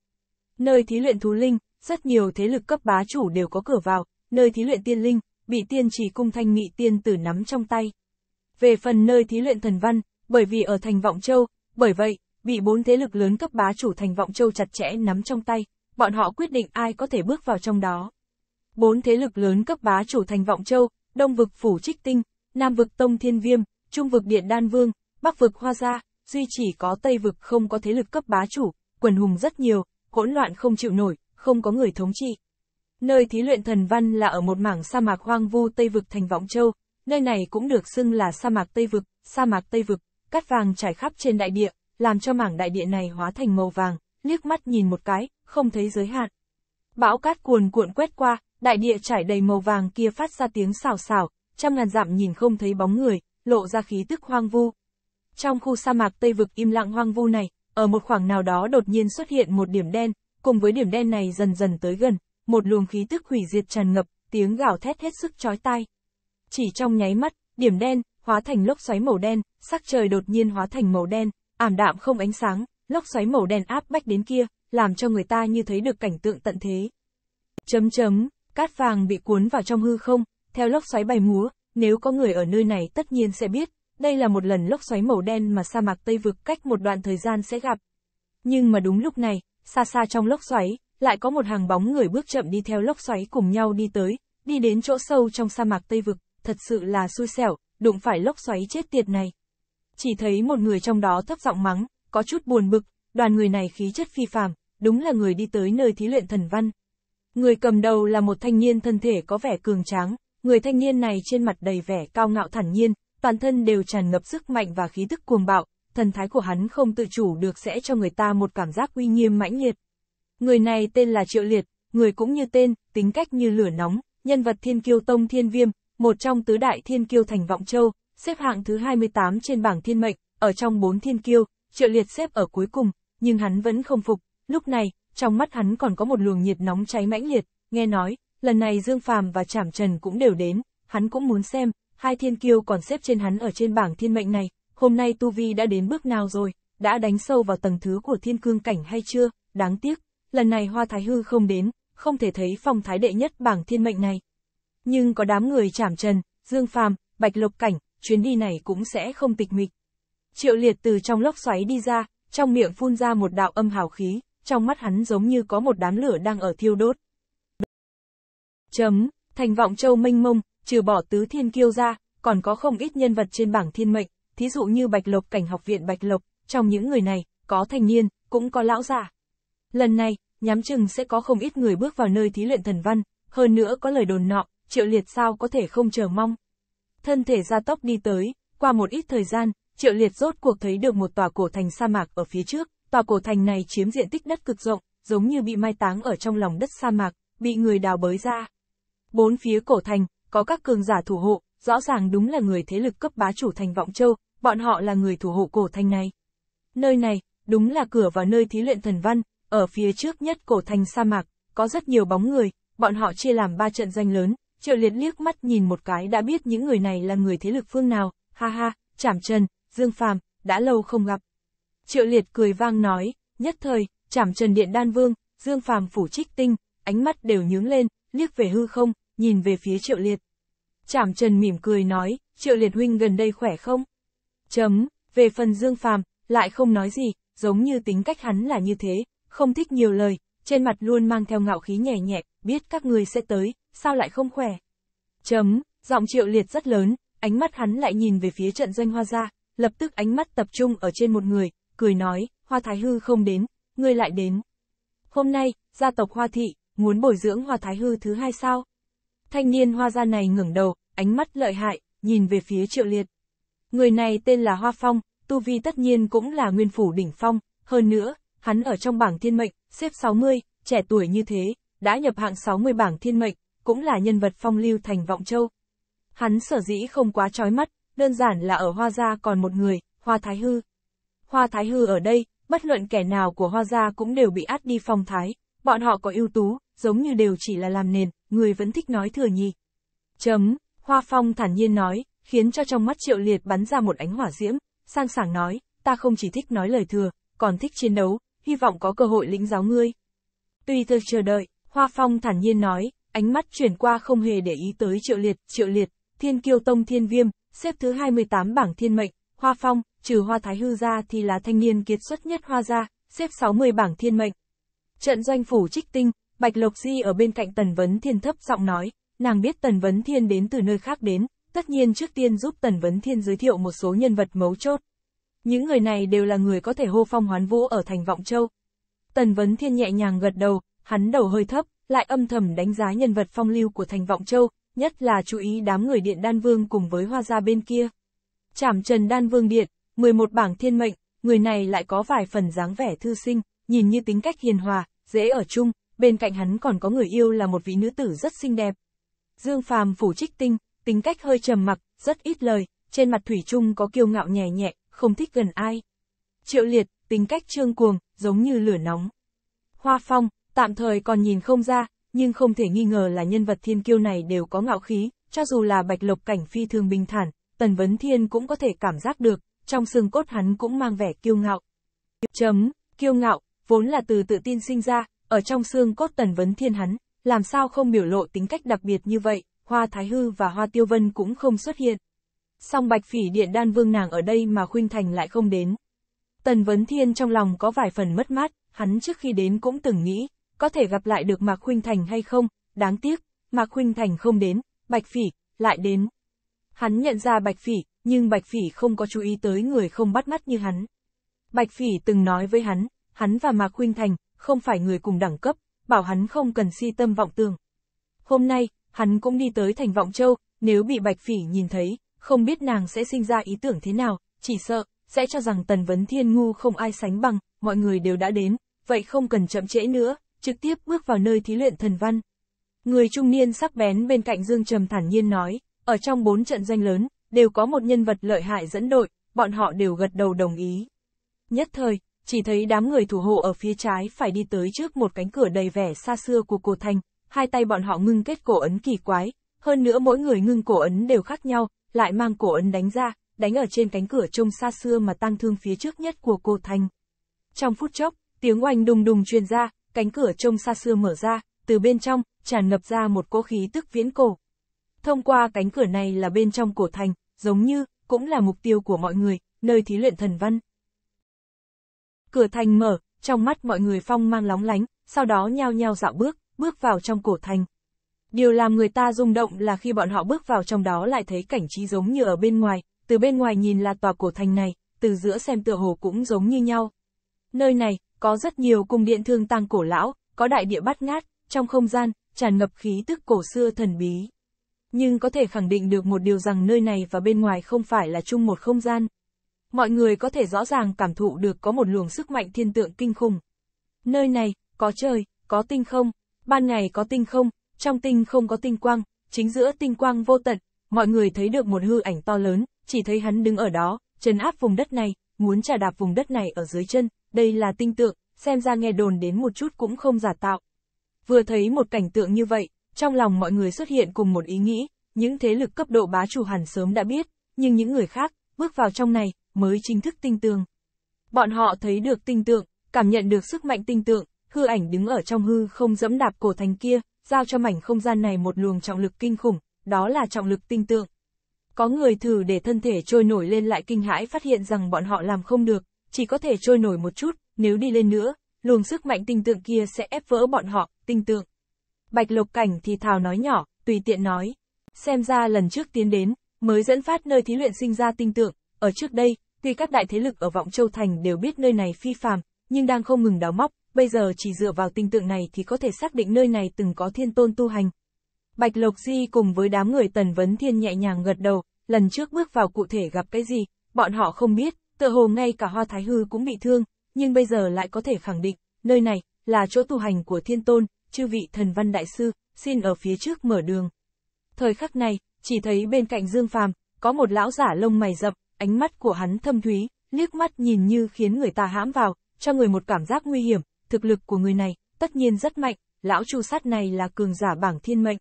Speaker 1: Nơi thí luyện Thú Linh, rất nhiều thế lực cấp bá chủ đều có cửa vào, nơi thí luyện Tiên Linh, bị tiên trì cung thanh nghị tiên tử nắm trong tay. Về phần nơi thí luyện thần văn, bởi vì ở thành Vọng Châu, bởi vậy, bị bốn thế lực lớn cấp bá chủ thành Vọng Châu chặt chẽ nắm trong tay, bọn họ quyết định ai có thể bước vào trong đó. Bốn thế lực lớn cấp bá chủ thành Vọng Châu, Đông vực Phủ Trích Tinh, Nam vực Tông Thiên Viêm, Trung vực Điện Đan Vương, Bắc vực Hoa Gia, duy chỉ có Tây vực không có thế lực cấp bá chủ, quần hùng rất nhiều, hỗn loạn không chịu nổi, không có người thống trị. Nơi thí luyện thần văn là ở một mảng sa mạc hoang vu Tây Vực thành Võng Châu, nơi này cũng được xưng là sa mạc Tây Vực, sa mạc Tây Vực, cát vàng trải khắp trên đại địa, làm cho mảng đại địa này hóa thành màu vàng, liếc mắt nhìn một cái, không thấy giới hạn. Bão cát cuồn cuộn quét qua, đại địa trải đầy màu vàng kia phát ra tiếng xào xào, trăm ngàn dặm nhìn không thấy bóng người, lộ ra khí tức hoang vu. Trong khu sa mạc Tây Vực im lặng hoang vu này, ở một khoảng nào đó đột nhiên xuất hiện một điểm đen, cùng với điểm đen này dần dần tới gần, một luồng khí tức hủy diệt tràn ngập, tiếng gào thét hết sức chói tai. Chỉ trong nháy mắt, điểm đen, hóa thành lốc xoáy màu đen, sắc trời đột nhiên hóa thành màu đen, ảm đạm không ánh sáng, lốc xoáy màu đen áp bách đến kia, làm cho người ta như thấy được cảnh tượng tận thế. Chấm chấm, cát vàng bị cuốn vào trong hư không, theo lốc xoáy bay múa, nếu có người ở nơi này tất nhiên sẽ biết, đây là một lần lốc xoáy màu đen mà sa mạc Tây vực cách một đoạn thời gian sẽ gặp. Nhưng mà đúng lúc này, xa xa trong lốc xoáy, lại có một hàng bóng người bước chậm đi theo lốc xoáy cùng nhau đi tới, đi đến chỗ sâu trong sa mạc Tây Vực, thật sự là xui xẻo, đụng phải lốc xoáy chết tiệt này. Chỉ thấy một người trong đó thấp giọng mắng, có chút buồn bực, đoàn người này khí chất phi phàm, đúng là người đi tới nơi thí luyện thần văn. Người cầm đầu là một thanh niên thân thể có vẻ cường tráng, người thanh niên này trên mặt đầy vẻ cao ngạo thản nhiên, toàn thân đều tràn ngập sức mạnh và khí tức cuồng bạo, thần thái của hắn không tự chủ được sẽ cho người ta một cảm giác uy nghiêm mãnh liệt, Người này tên là Triệu Liệt, người cũng như tên, tính cách như lửa nóng, nhân vật thiên kiêu tông thiên viêm, một trong tứ đại thiên kiêu thành Vọng Châu, xếp hạng thứ 28 trên bảng thiên mệnh, ở trong bốn thiên kiêu, Triệu Liệt xếp ở cuối cùng, nhưng hắn vẫn không phục, lúc này, trong mắt hắn còn có một luồng nhiệt nóng cháy mãnh liệt, nghe nói, lần này Dương Phàm và Trảm Trần cũng đều đến, hắn cũng muốn xem, hai thiên kiêu còn xếp trên hắn ở trên bảng thiên mệnh này, hôm nay Tu Vi đã đến bước nào rồi, đã đánh sâu vào tầng thứ của thiên cương cảnh hay chưa, đáng tiếc, lần này Hoa Thái Hư không đến, không thể thấy phong thái đệ nhất bảng thiên mệnh này. Nhưng có đám người chảm trần, dương phàm, bạch Lục cảnh, chuyến đi này cũng sẽ không tịch mịch. Triệu liệt từ trong lốc xoáy đi ra, trong miệng phun ra một đạo âm hào khí, trong mắt hắn giống như có một đám lửa đang ở thiêu đốt. Chấm, thành vọng châu minh mông, trừ bỏ tứ thiên kiêu ra, còn có không ít nhân vật trên bảng thiên mệnh, thí dụ như bạch Lục cảnh học viện bạch lộc, trong những người này, có thanh niên, cũng có lão già. Lần này, nhắm chừng sẽ có không ít người bước vào nơi thí luyện thần văn, hơn nữa có lời đồn nọ, triệu liệt sao có thể không chờ mong. Thân thể ra tốc đi tới, qua một ít thời gian, triệu liệt rốt cuộc thấy được một tòa cổ thành sa mạc ở phía trước, tòa cổ thành này chiếm diện tích đất cực rộng, giống như bị mai táng ở trong lòng đất sa mạc, bị người đào bới ra. Bốn phía cổ thành, có các cường giả thủ hộ, rõ ràng đúng là người thế lực cấp bá chủ thành Vọng Châu, bọn họ là người thủ hộ cổ thành này. Nơi này, đúng là cửa vào nơi thí luyện thần văn, ở phía trước nhất cổ thành sa mạc, có rất nhiều bóng người, bọn họ chia làm ba trận danh lớn, triệu liệt liếc mắt nhìn một cái đã biết những người này là người thế lực phương nào, ha ha, chảm trần, dương phàm, đã lâu không gặp. Triệu liệt cười vang nói, nhất thời, chảm trần điện đan vương, dương phàm phủ trích tinh, ánh mắt đều nhướng lên, liếc về hư không, nhìn về phía triệu liệt. Chảm trần mỉm cười nói, triệu liệt huynh gần đây khỏe không? Chấm, về phần dương phàm, lại không nói gì, giống như tính cách hắn là như thế, không thích nhiều lời, trên mặt luôn mang theo ngạo khí nhẹ nhẹ, biết các người sẽ tới, sao lại không khỏe. Chấm, giọng triệu liệt rất lớn, ánh mắt hắn lại nhìn về phía trận danh hoa gia, lập tức ánh mắt tập trung ở trên một người, cười nói, hoa thái hư không đến, ngươi lại đến. Hôm nay, gia tộc hoa thị, muốn bồi dưỡng hoa thái hư thứ hai sao? Thanh niên hoa gia này ngẩng đầu, ánh mắt lợi hại, nhìn về phía triệu liệt. Người này tên là Hoa Phong, tu vi tất nhiên cũng là nguyên phủ đỉnh phong, hơn nữa, hắn ở trong bảng thiên mệnh, xếp 60, trẻ tuổi như thế, đã nhập hạng 60 bảng thiên mệnh, cũng là nhân vật phong lưu thành vọng châu. Hắn sở dĩ không quá trói mắt, đơn giản là ở Hoa Gia còn một người, Hoa Thái Hư. Hoa Thái Hư ở đây, bất luận kẻ nào của Hoa Gia cũng đều bị át đi phong thái, bọn họ có ưu tú, giống như đều chỉ là làm nền, người vẫn thích nói thừa nhì. Chấm, Hoa Phong thản nhiên nói, khiến cho trong mắt triệu liệt bắn ra một ánh hỏa diễm, sang sảng nói, ta không chỉ thích nói lời thừa, còn thích chiến đấu, hy vọng có cơ hội lĩnh giáo ngươi. Tùy tôi chờ đợi, Hoa Phong thản nhiên nói, ánh mắt chuyển qua không hề để ý tới triệu liệt, triệu liệt, thiên kiêu tông thiên viêm, xếp thứ 28 bảng thiên mệnh, Hoa Phong, trừ Hoa Thái Hư ra thì là thanh niên kiệt xuất nhất Hoa gia, xếp 60 bảng thiên mệnh. Trận doanh phủ trích tinh, Bạch Lộc Di ở bên cạnh Tần Vấn Thiên thấp giọng nói, nàng biết Tần Vấn Thiên đến từ nơi khác đến, tất nhiên trước tiên giúp Tần Vấn Thiên giới thiệu một số nhân vật mấu chốt. Những người này đều là người có thể hô phong hoán vũ ở thành Vọng Châu. Tần Vấn Thiên nhẹ nhàng gật đầu, hắn đầu hơi thấp, lại âm thầm đánh giá nhân vật phong lưu của thành Vọng Châu, nhất là chú ý đám người điện đan vương cùng với hoa gia bên kia. Trảm trần đan vương điện, 11 bảng thiên mệnh, người này lại có vài phần dáng vẻ thư sinh, nhìn như tính cách hiền hòa, dễ ở chung, bên cạnh hắn còn có người yêu là một vị nữ tử rất xinh đẹp. Dương Phàm phủ trích tinh, tính cách hơi trầm mặc, rất ít lời, trên mặt Thủy Trung có kiêu ngạo nhẹ nhẹ, không thích gần ai. Triệu liệt, tính cách trương cuồng, giống như lửa nóng. Hoa phong, tạm thời còn nhìn không ra, nhưng không thể nghi ngờ là nhân vật thiên kiêu này đều có ngạo khí, cho dù là bạch lộc cảnh phi thường bình thản, tần vấn thiên cũng có thể cảm giác được, trong xương cốt hắn cũng mang vẻ kiêu ngạo. Chấm, kiêu ngạo, vốn là từ tự tin sinh ra, ở trong xương cốt tần vấn thiên hắn, làm sao không biểu lộ tính cách đặc biệt như vậy, hoa thái hư và hoa tiêu vân cũng không xuất hiện song bạch phỉ điện đan vương nàng ở đây mà khuynh thành lại không đến. Tần Vấn Thiên trong lòng có vài phần mất mát, hắn trước khi đến cũng từng nghĩ, có thể gặp lại được Mạc Khuynh Thành hay không, đáng tiếc, Mạc Khuynh Thành không đến, Bạch Phỉ, lại đến. Hắn nhận ra Bạch Phỉ, nhưng Bạch Phỉ không có chú ý tới người không bắt mắt như hắn. Bạch Phỉ từng nói với hắn, hắn và Mạc Khuynh Thành, không phải người cùng đẳng cấp, bảo hắn không cần si tâm vọng tưởng. Hôm nay, hắn cũng đi tới thành Vọng Châu, nếu bị Bạch Phỉ nhìn thấy, không biết nàng sẽ sinh ra ý tưởng thế nào, chỉ sợ, sẽ cho rằng Tần Vấn Thiên ngu không ai sánh bằng, mọi người đều đã đến, vậy không cần chậm trễ nữa, trực tiếp bước vào nơi thí luyện thần văn. Người trung niên sắc bén bên cạnh Dương Trầm thản nhiên nói, ở trong bốn trận danh lớn, đều có một nhân vật lợi hại dẫn đội, bọn họ đều gật đầu đồng ý. Nhất thời, chỉ thấy đám người thủ hộ ở phía trái phải đi tới trước một cánh cửa đầy vẻ xa xưa của cổ thành, hai tay bọn họ ngưng kết cổ ấn kỳ quái, hơn nữa mỗi người ngưng cổ ấn đều khác nhau, lại mang cổ ấn đánh ra, đánh ở trên cánh cửa trông xa xưa mà tăng thương phía trước nhất của cô thành. Trong phút chốc, tiếng oanh đùng đùng truyền ra, cánh cửa trông xa xưa mở ra, từ bên trong, tràn ngập ra một cỗ khí tức viễn cổ. Thông qua cánh cửa này là bên trong cổ thành, giống như, cũng là mục tiêu của mọi người, nơi thí luyện thần văn. Cửa thành mở, trong mắt mọi người phong mang lóng lánh, sau đó nhao nhao dạo bước, bước vào trong cổ thành. Điều làm người ta rung động là khi bọn họ bước vào trong đó lại thấy cảnh trí giống như ở bên ngoài, từ bên ngoài nhìn là tòa cổ thành này, từ giữa xem tựa hồ cũng giống như nhau. Nơi này, có rất nhiều cung điện thương tăng cổ lão, có đại địa bát ngát, trong không gian, tràn ngập khí tức cổ xưa thần bí. Nhưng có thể khẳng định được một điều rằng nơi này và bên ngoài không phải là chung một không gian. Mọi người có thể rõ ràng cảm thụ được có một luồng sức mạnh thiên tượng kinh khủng. Nơi này, có trời, có tinh không, ban ngày có tinh không, trong tinh không có tinh quang, chính giữa tinh quang vô tận, mọi người thấy được một hư ảnh to lớn, chỉ thấy hắn đứng ở đó, trấn áp vùng đất này, muốn trà đạp vùng đất này ở dưới chân, đây là tinh tượng, xem ra nghe đồn đến một chút cũng không giả tạo. Vừa thấy một cảnh tượng như vậy, trong lòng mọi người xuất hiện cùng một ý nghĩ, những thế lực cấp độ bá chủ hẳn sớm đã biết, nhưng những người khác, bước vào trong này, mới chính thức tinh tường. Bọn họ thấy được tinh tượng, cảm nhận được sức mạnh tinh tượng, hư ảnh đứng ở trong hư không dẫm đạp cổ thành kia, giao cho mảnh không gian này một luồng trọng lực kinh khủng, đó là trọng lực tinh tượng. Có người thử để thân thể trôi nổi lên lại kinh hãi phát hiện rằng bọn họ làm không được, chỉ có thể trôi nổi một chút, nếu đi lên nữa, luồng sức mạnh tinh tượng kia sẽ ép vỡ bọn họ, tinh tượng. Bạch Lục Cảnh thì thào nói nhỏ, tùy tiện nói. Xem ra lần trước tiến đến, mới dẫn phát nơi thí luyện sinh ra tinh tượng, ở trước đây, tuy các đại thế lực ở Vọng Châu Thành đều biết nơi này phi phàm, nhưng đang không ngừng đào móc, bây giờ chỉ dựa vào tinh tượng này thì có thể xác định nơi này từng có thiên tôn tu hành. Bạch Lộc Di cùng với đám người Tần Vấn Thiên nhẹ nhàng gật đầu, lần trước bước vào cụ thể gặp cái gì, bọn họ không biết, tự hồ ngay cả Hoa Thái Hư cũng bị thương, nhưng bây giờ lại có thể khẳng định, nơi này, là chỗ tu hành của thiên tôn, chư vị thần văn đại sư, xin ở phía trước mở đường. Thời khắc này, chỉ thấy bên cạnh Dương Phàm, có một lão giả lông mày rậm, ánh mắt của hắn thâm thúy, liếc mắt nhìn như khiến người ta hãm vào, cho người một cảm giác nguy hiểm, thực lực của người này, tất nhiên rất mạnh, lão chu sát này là cường giả bảng thiên mệnh.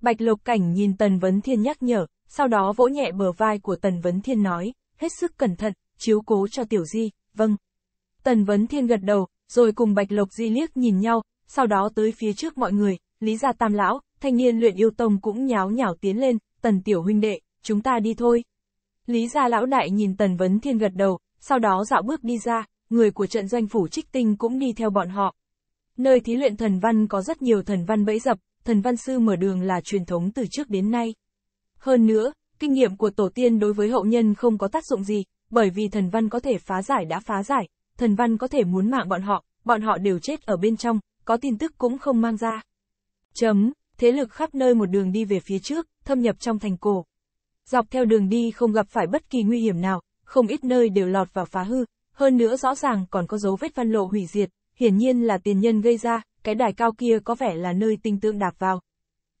Speaker 1: Bạch lục Cảnh nhìn Tần Vấn Thiên nhắc nhở, sau đó vỗ nhẹ bờ vai của Tần Vấn Thiên nói, hết sức cẩn thận, chiếu cố cho Tiểu Di, vâng. Tần Vấn Thiên gật đầu, rồi cùng Bạch lục Di liếc nhìn nhau, sau đó tới phía trước mọi người, Lý Gia Tam Lão, thanh niên luyện yêu tông cũng nháo nhào tiến lên, Tần Tiểu Huynh Đệ, chúng ta đi thôi. Lý Gia Lão Đại nhìn Tần Vấn Thiên gật đầu, sau đó dạo bước đi ra, người của trận doanh phủ trích tinh cũng đi theo bọn họ. Nơi thí luyện thần văn có rất nhiều thần văn bẫy dập, thần văn sư mở đường là truyền thống từ trước đến nay. Hơn nữa, kinh nghiệm của tổ tiên đối với hậu nhân không có tác dụng gì, bởi vì thần văn có thể phá giải đã phá giải, thần văn có thể muốn mạng bọn họ, bọn họ đều chết ở bên trong, có tin tức cũng không mang ra. Chấm, thế lực khắp nơi một đường đi về phía trước, thâm nhập trong thành cổ. Dọc theo đường đi không gặp phải bất kỳ nguy hiểm nào, không ít nơi đều lọt vào phá hư, hơn nữa rõ ràng còn có dấu vết văn lộ hủy diệt, hiển nhiên là tiền nhân gây ra, cái đài cao kia có vẻ là nơi tinh tượng đạp vào.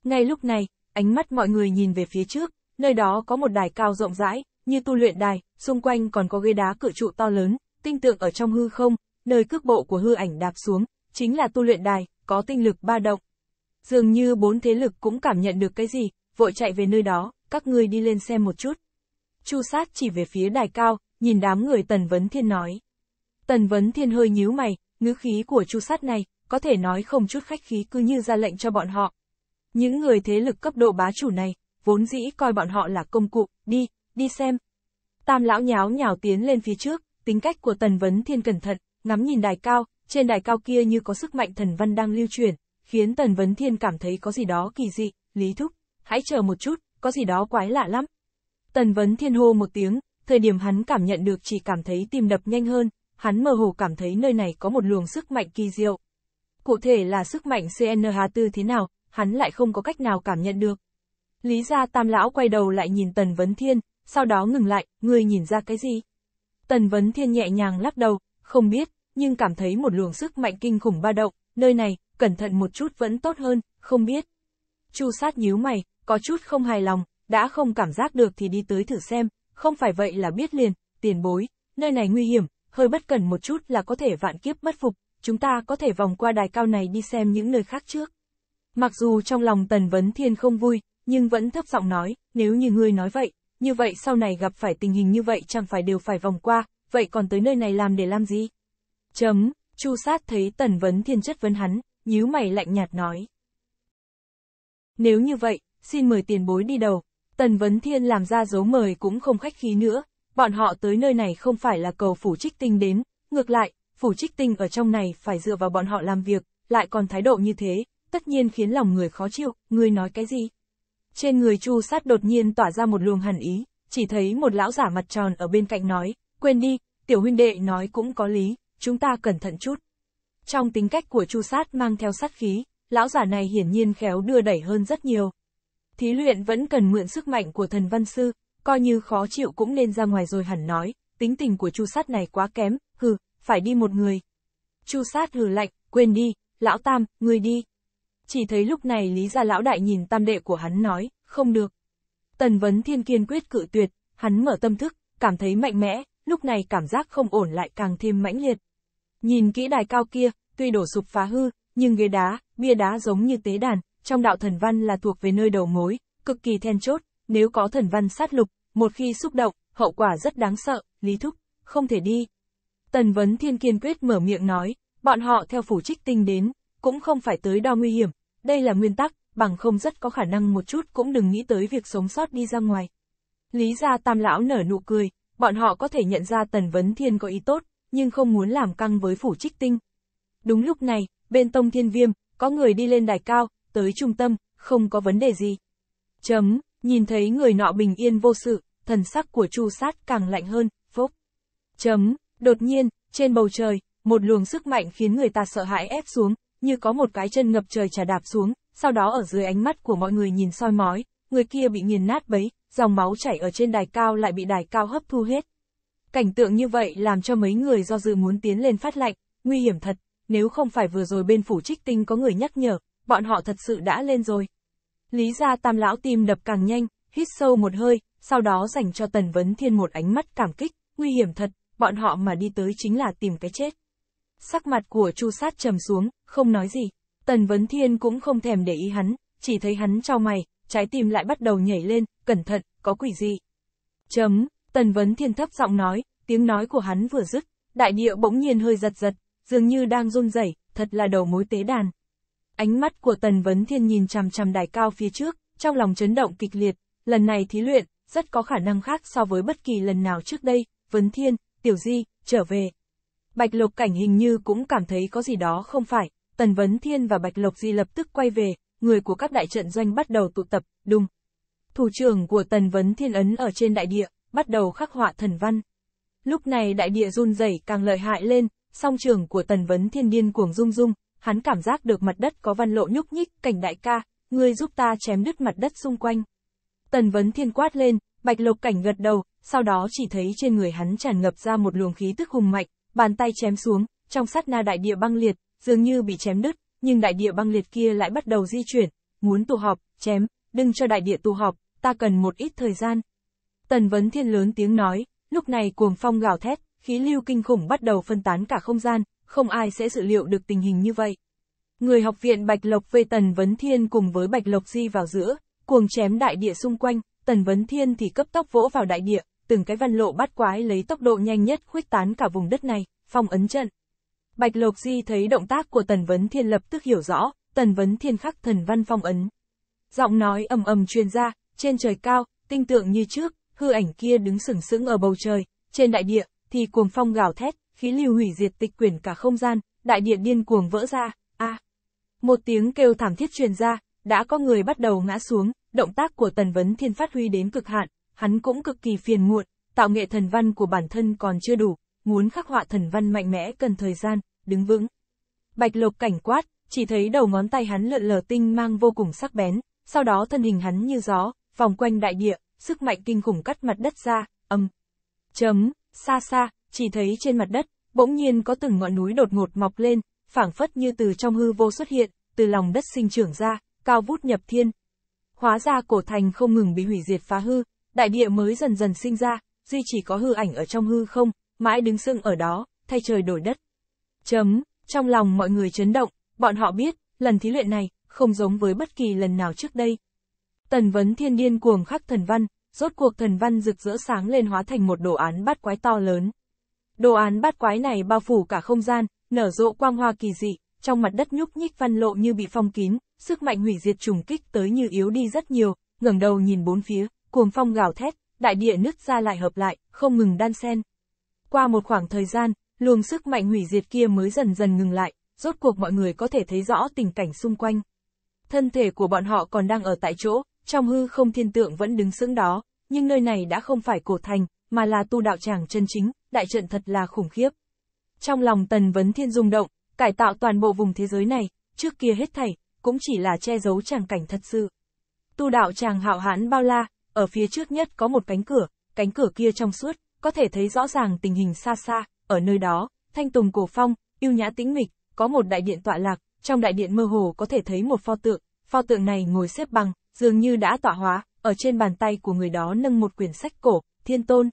Speaker 1: Ngay lúc này, ánh mắt mọi người nhìn về phía trước, nơi đó có một đài cao rộng rãi, như tu luyện đài, xung quanh còn có ghế đá cự trụ to lớn, tinh tượng ở trong hư không, nơi cước bộ của hư ảnh đạp xuống, chính là tu luyện đài, có tinh lực ba động. Dường như bốn thế lực cũng cảm nhận được cái gì, vội chạy về nơi đó, các ngươi đi lên xem một chút. Chu sát chỉ về phía đài cao, nhìn đám người Tần Vấn Thiên nói. Tần Vấn Thiên hơi nhíu mày, ngữ khí của chu sát này, có thể nói không chút khách khí cứ như ra lệnh cho bọn họ. Những người thế lực cấp độ bá chủ này, vốn dĩ coi bọn họ là công cụ, đi, đi xem. Tam lão nháo nhào tiến lên phía trước, tính cách của Tần Vấn Thiên cẩn thận, ngắm nhìn đài cao, trên đài cao kia như có sức mạnh thần văn đang lưu truyền khiến Tần Vấn Thiên cảm thấy có gì đó kỳ dị, lý thúc, hãy chờ một chút, có gì đó quái lạ lắm. Tần Vấn Thiên hô một tiếng, thời điểm hắn cảm nhận được chỉ cảm thấy tim đập nhanh hơn, hắn mơ hồ cảm thấy nơi này có một luồng sức mạnh kỳ diệu. Cụ thể là sức mạnh CNH4 thế nào, hắn lại không có cách nào cảm nhận được. Lý gia tam lão quay đầu lại nhìn Tần Vấn Thiên, sau đó ngừng lại, ngươi nhìn ra cái gì? Tần Vấn Thiên nhẹ nhàng lắc đầu, không biết, nhưng cảm thấy một luồng sức mạnh kinh khủng ba động, nơi này, cẩn thận một chút vẫn tốt hơn, không biết. Chu sát nhíu mày, có chút không hài lòng, đã không cảm giác được thì đi tới thử xem, không phải vậy là biết liền, tiền bối, nơi này nguy hiểm, hơi bất cẩn một chút là có thể vạn kiếp bất phục, chúng ta có thể vòng qua đài cao này đi xem những nơi khác trước. Mặc dù trong lòng Tần Vấn Thiên không vui, nhưng vẫn thấp giọng nói, nếu như ngươi nói vậy, như vậy sau này gặp phải tình hình như vậy chẳng phải đều phải vòng qua, vậy còn tới nơi này làm để làm gì? Chấm, Chu sát thấy Tần Vấn Thiên chất vấn hắn, nhíu mày lạnh nhạt nói. Nếu như vậy, xin mời tiền bối đi đầu, Tần Vấn Thiên làm ra dấu mời cũng không khách khí nữa, bọn họ tới nơi này không phải là cầu phủ trích tinh đến, ngược lại, phủ trích tinh ở trong này phải dựa vào bọn họ làm việc, lại còn thái độ như thế, tất nhiên khiến lòng người khó chịu, người nói cái gì? Trên người chu sát đột nhiên tỏa ra một luồng hẳn ý, chỉ thấy một lão giả mặt tròn ở bên cạnh nói, quên đi, tiểu huynh đệ nói cũng có lý, chúng ta cẩn thận chút. Trong tính cách của chu sát mang theo sát khí, lão giả này hiển nhiên khéo đưa đẩy hơn rất nhiều, thí luyện vẫn cần mượn sức mạnh của thần văn sư, coi như khó chịu cũng nên ra ngoài rồi hẳn nói, tính tình của chu sát này quá kém, hừ, phải đi một người. Chu sát hừ lạnh, quên đi, lão tam, người đi. Chỉ thấy lúc này lý gia lão đại nhìn tam đệ của hắn nói, không được. Tần vấn thiên kiên quyết cự tuyệt, hắn mở tâm thức, cảm thấy mạnh mẽ, lúc này cảm giác không ổn lại càng thêm mãnh liệt. Nhìn kỹ đài cao kia, tuy đổ sụp phá hư, nhưng ghế đá, bia đá giống như tế đàn, trong đạo thần văn là thuộc về nơi đầu mối, cực kỳ then chốt, nếu có thần văn sát lục, một khi xúc động, hậu quả rất đáng sợ, Lý Thúc, không thể đi. Tần Vấn Thiên kiên quyết mở miệng nói, bọn họ theo phủ trích tinh đến, cũng không phải tới đo nguy hiểm, đây là nguyên tắc, bằng không rất có khả năng một chút cũng đừng nghĩ tới việc sống sót đi ra ngoài. Lý gia tam lão nở nụ cười, bọn họ có thể nhận ra Tần Vấn Thiên có ý tốt, nhưng không muốn làm căng với phủ trích tinh. Đúng lúc này, bên tông thiên viêm, có người đi lên đài cao, tới trung tâm, không có vấn đề gì. Chấm, nhìn thấy người nọ bình yên vô sự, thần sắc của chu sát càng lạnh hơn, phốc. Chấm, đột nhiên, trên bầu trời, một luồng sức mạnh khiến người ta sợ hãi ép xuống, như có một cái chân ngập trời trà đạp xuống, sau đó ở dưới ánh mắt của mọi người nhìn soi mói, người kia bị nghiền nát bấy, dòng máu chảy ở trên đài cao lại bị đài cao hấp thu hết. Cảnh tượng như vậy làm cho mấy người do dự muốn tiến lên phát lạnh, nguy hiểm thật, nếu không phải vừa rồi bên phủ trích tinh có người nhắc nhở, bọn họ thật sự đã lên rồi. Lý gia tam lão tim đập càng nhanh, hít sâu một hơi, sau đó dành cho Tần Vấn Thiên một ánh mắt cảm kích, nguy hiểm thật, bọn họ mà đi tới chính là tìm cái chết. Sắc mặt của Chu Sát trầm xuống, không nói gì. Tần Vấn Thiên cũng không thèm để ý hắn, chỉ thấy hắn trao mày, trái tim lại bắt đầu nhảy lên, cẩn thận, có quỷ gì. Chấm, Tần Vấn Thiên thấp giọng nói, tiếng nói của hắn vừa dứt, đại địa bỗng nhiên hơi giật giật, dường như đang run rẩy, thật là đầu mối tế đàn. Ánh mắt của Tần Vấn Thiên nhìn chằm chằm đài cao phía trước, trong lòng chấn động kịch liệt, lần này thí luyện, rất có khả năng khác so với bất kỳ lần nào trước đây, Vấn Thiên, Tiểu Di, trở về. Bạch Lộc Cảnh hình như cũng cảm thấy có gì đó không phải, Tần Vấn Thiên và Bạch Lộc Di lập tức quay về, người của các đại trận doanh bắt đầu tụ tập, đùng. Thủ trưởng của Tần Vấn Thiên ấn ở trên đại địa, bắt đầu khắc họa thần văn. Lúc này đại địa run rẩy càng lợi hại lên, song trường của Tần Vấn Thiên điên cuồng rung rung, hắn cảm giác được mặt đất có văn lộ nhúc nhích, cảnh đại ca, ngươi giúp ta chém đứt mặt đất xung quanh. Tần vấn thiên quát lên, bạch lộc cảnh gật đầu, sau đó chỉ thấy trên người hắn tràn ngập ra một luồng khí tức hùng mạnh, bàn tay chém xuống, trong sát na đại địa băng liệt, dường như bị chém đứt, nhưng đại địa băng liệt kia lại bắt đầu di chuyển, muốn tụ họp, chém, đừng cho đại địa tụ họp, ta cần một ít thời gian. Tần vấn thiên lớn tiếng nói, lúc này cuồng phong gào thét, khí lưu kinh khủng bắt đầu phân tán cả không gian, không ai sẽ dự liệu được tình hình như vậy. Người học viện Bạch Lộc vây Tần Vấn Thiên cùng với Bạch Lộc Di vào giữa, cuồng chém đại địa xung quanh, Tần Vấn Thiên thì cấp tốc vỗ vào đại địa, từng cái văn lộ bắt quái lấy tốc độ nhanh nhất khuếch tán cả vùng đất này, phong ấn trận. Bạch Lộc Di thấy động tác của Tần Vấn Thiên lập tức hiểu rõ, Tần Vấn Thiên khắc thần văn phong ấn. Giọng nói ầm ầm truyền ra, trên trời cao, tinh tượng như trước, hư ảnh kia đứng sừng sững ở bầu trời, trên đại địa, thì cuồng phong gào thét, khí lưu hủy diệt tịch quyển cả không gian, đại điện điên cuồng vỡ ra, a. À, một tiếng kêu thảm thiết truyền ra, đã có người bắt đầu ngã xuống, động tác của Tần Vấn Thiên phát huy đến cực hạn, hắn cũng cực kỳ phiền muộn, tạo nghệ thần văn của bản thân còn chưa đủ, muốn khắc họa thần văn mạnh mẽ cần thời gian, đứng vững. Bạch Lộc cảnh quát, chỉ thấy đầu ngón tay hắn lượn lờ tinh mang vô cùng sắc bén, sau đó thân hình hắn như gió, vòng quanh đại địa, sức mạnh kinh khủng cắt mặt đất ra, âm. Chấm, xa xa, chỉ thấy trên mặt đất, bỗng nhiên có từng ngọn núi đột ngột mọc lên, phảng phất như từ trong hư vô xuất hiện, từ lòng đất sinh trưởng ra, cao vút nhập thiên. Hóa ra cổ thành không ngừng bị hủy diệt phá hư, đại địa mới dần dần sinh ra, duy chỉ có hư ảnh ở trong hư không, mãi đứng sưng ở đó, thay trời đổi đất. Chấm, trong lòng mọi người chấn động, bọn họ biết, lần thí luyện này, không giống với bất kỳ lần nào trước đây. Tần vấn thiên điên cuồng khắc thần văn, rốt cuộc thần văn rực rỡ sáng lên hóa thành một đồ án bắt quái to lớn, Đồ án bát quái này bao phủ cả không gian, nở rộ quang hoa kỳ dị, trong mặt đất nhúc nhích văn lộ như bị phong kín, sức mạnh hủy diệt trùng kích tới như yếu đi rất nhiều, ngẩng đầu nhìn bốn phía, cuồng phong gào thét, đại địa nứt ra lại hợp lại, không ngừng đan xen. Qua một khoảng thời gian, luồng sức mạnh hủy diệt kia mới dần dần ngừng lại, rốt cuộc mọi người có thể thấy rõ tình cảnh xung quanh. Thân thể của bọn họ còn đang ở tại chỗ, trong hư không thiên tượng vẫn đứng sững đó, nhưng nơi này đã không phải cổ thành, mà là tu đạo tràng chân chính, đại trận thật là khủng khiếp. Trong lòng Tần Vấn Thiên rung động, cải tạo toàn bộ vùng thế giới này, trước kia hết thảy, cũng chỉ là che giấu tràng cảnh thật sự. Tu đạo chàng hạo hãn bao la, ở phía trước nhất có một cánh cửa, cánh cửa kia trong suốt, có thể thấy rõ ràng tình hình xa xa, ở nơi đó, thanh tùng cổ phong, yêu nhã tĩnh mịch, có một đại điện tọa lạc, trong đại điện mơ hồ có thể thấy một pho tượng, pho tượng này ngồi xếp bằng, dường như đã tọa hóa, ở trên bàn tay của người đó nâng một quyển sách cổ, thiên tôn,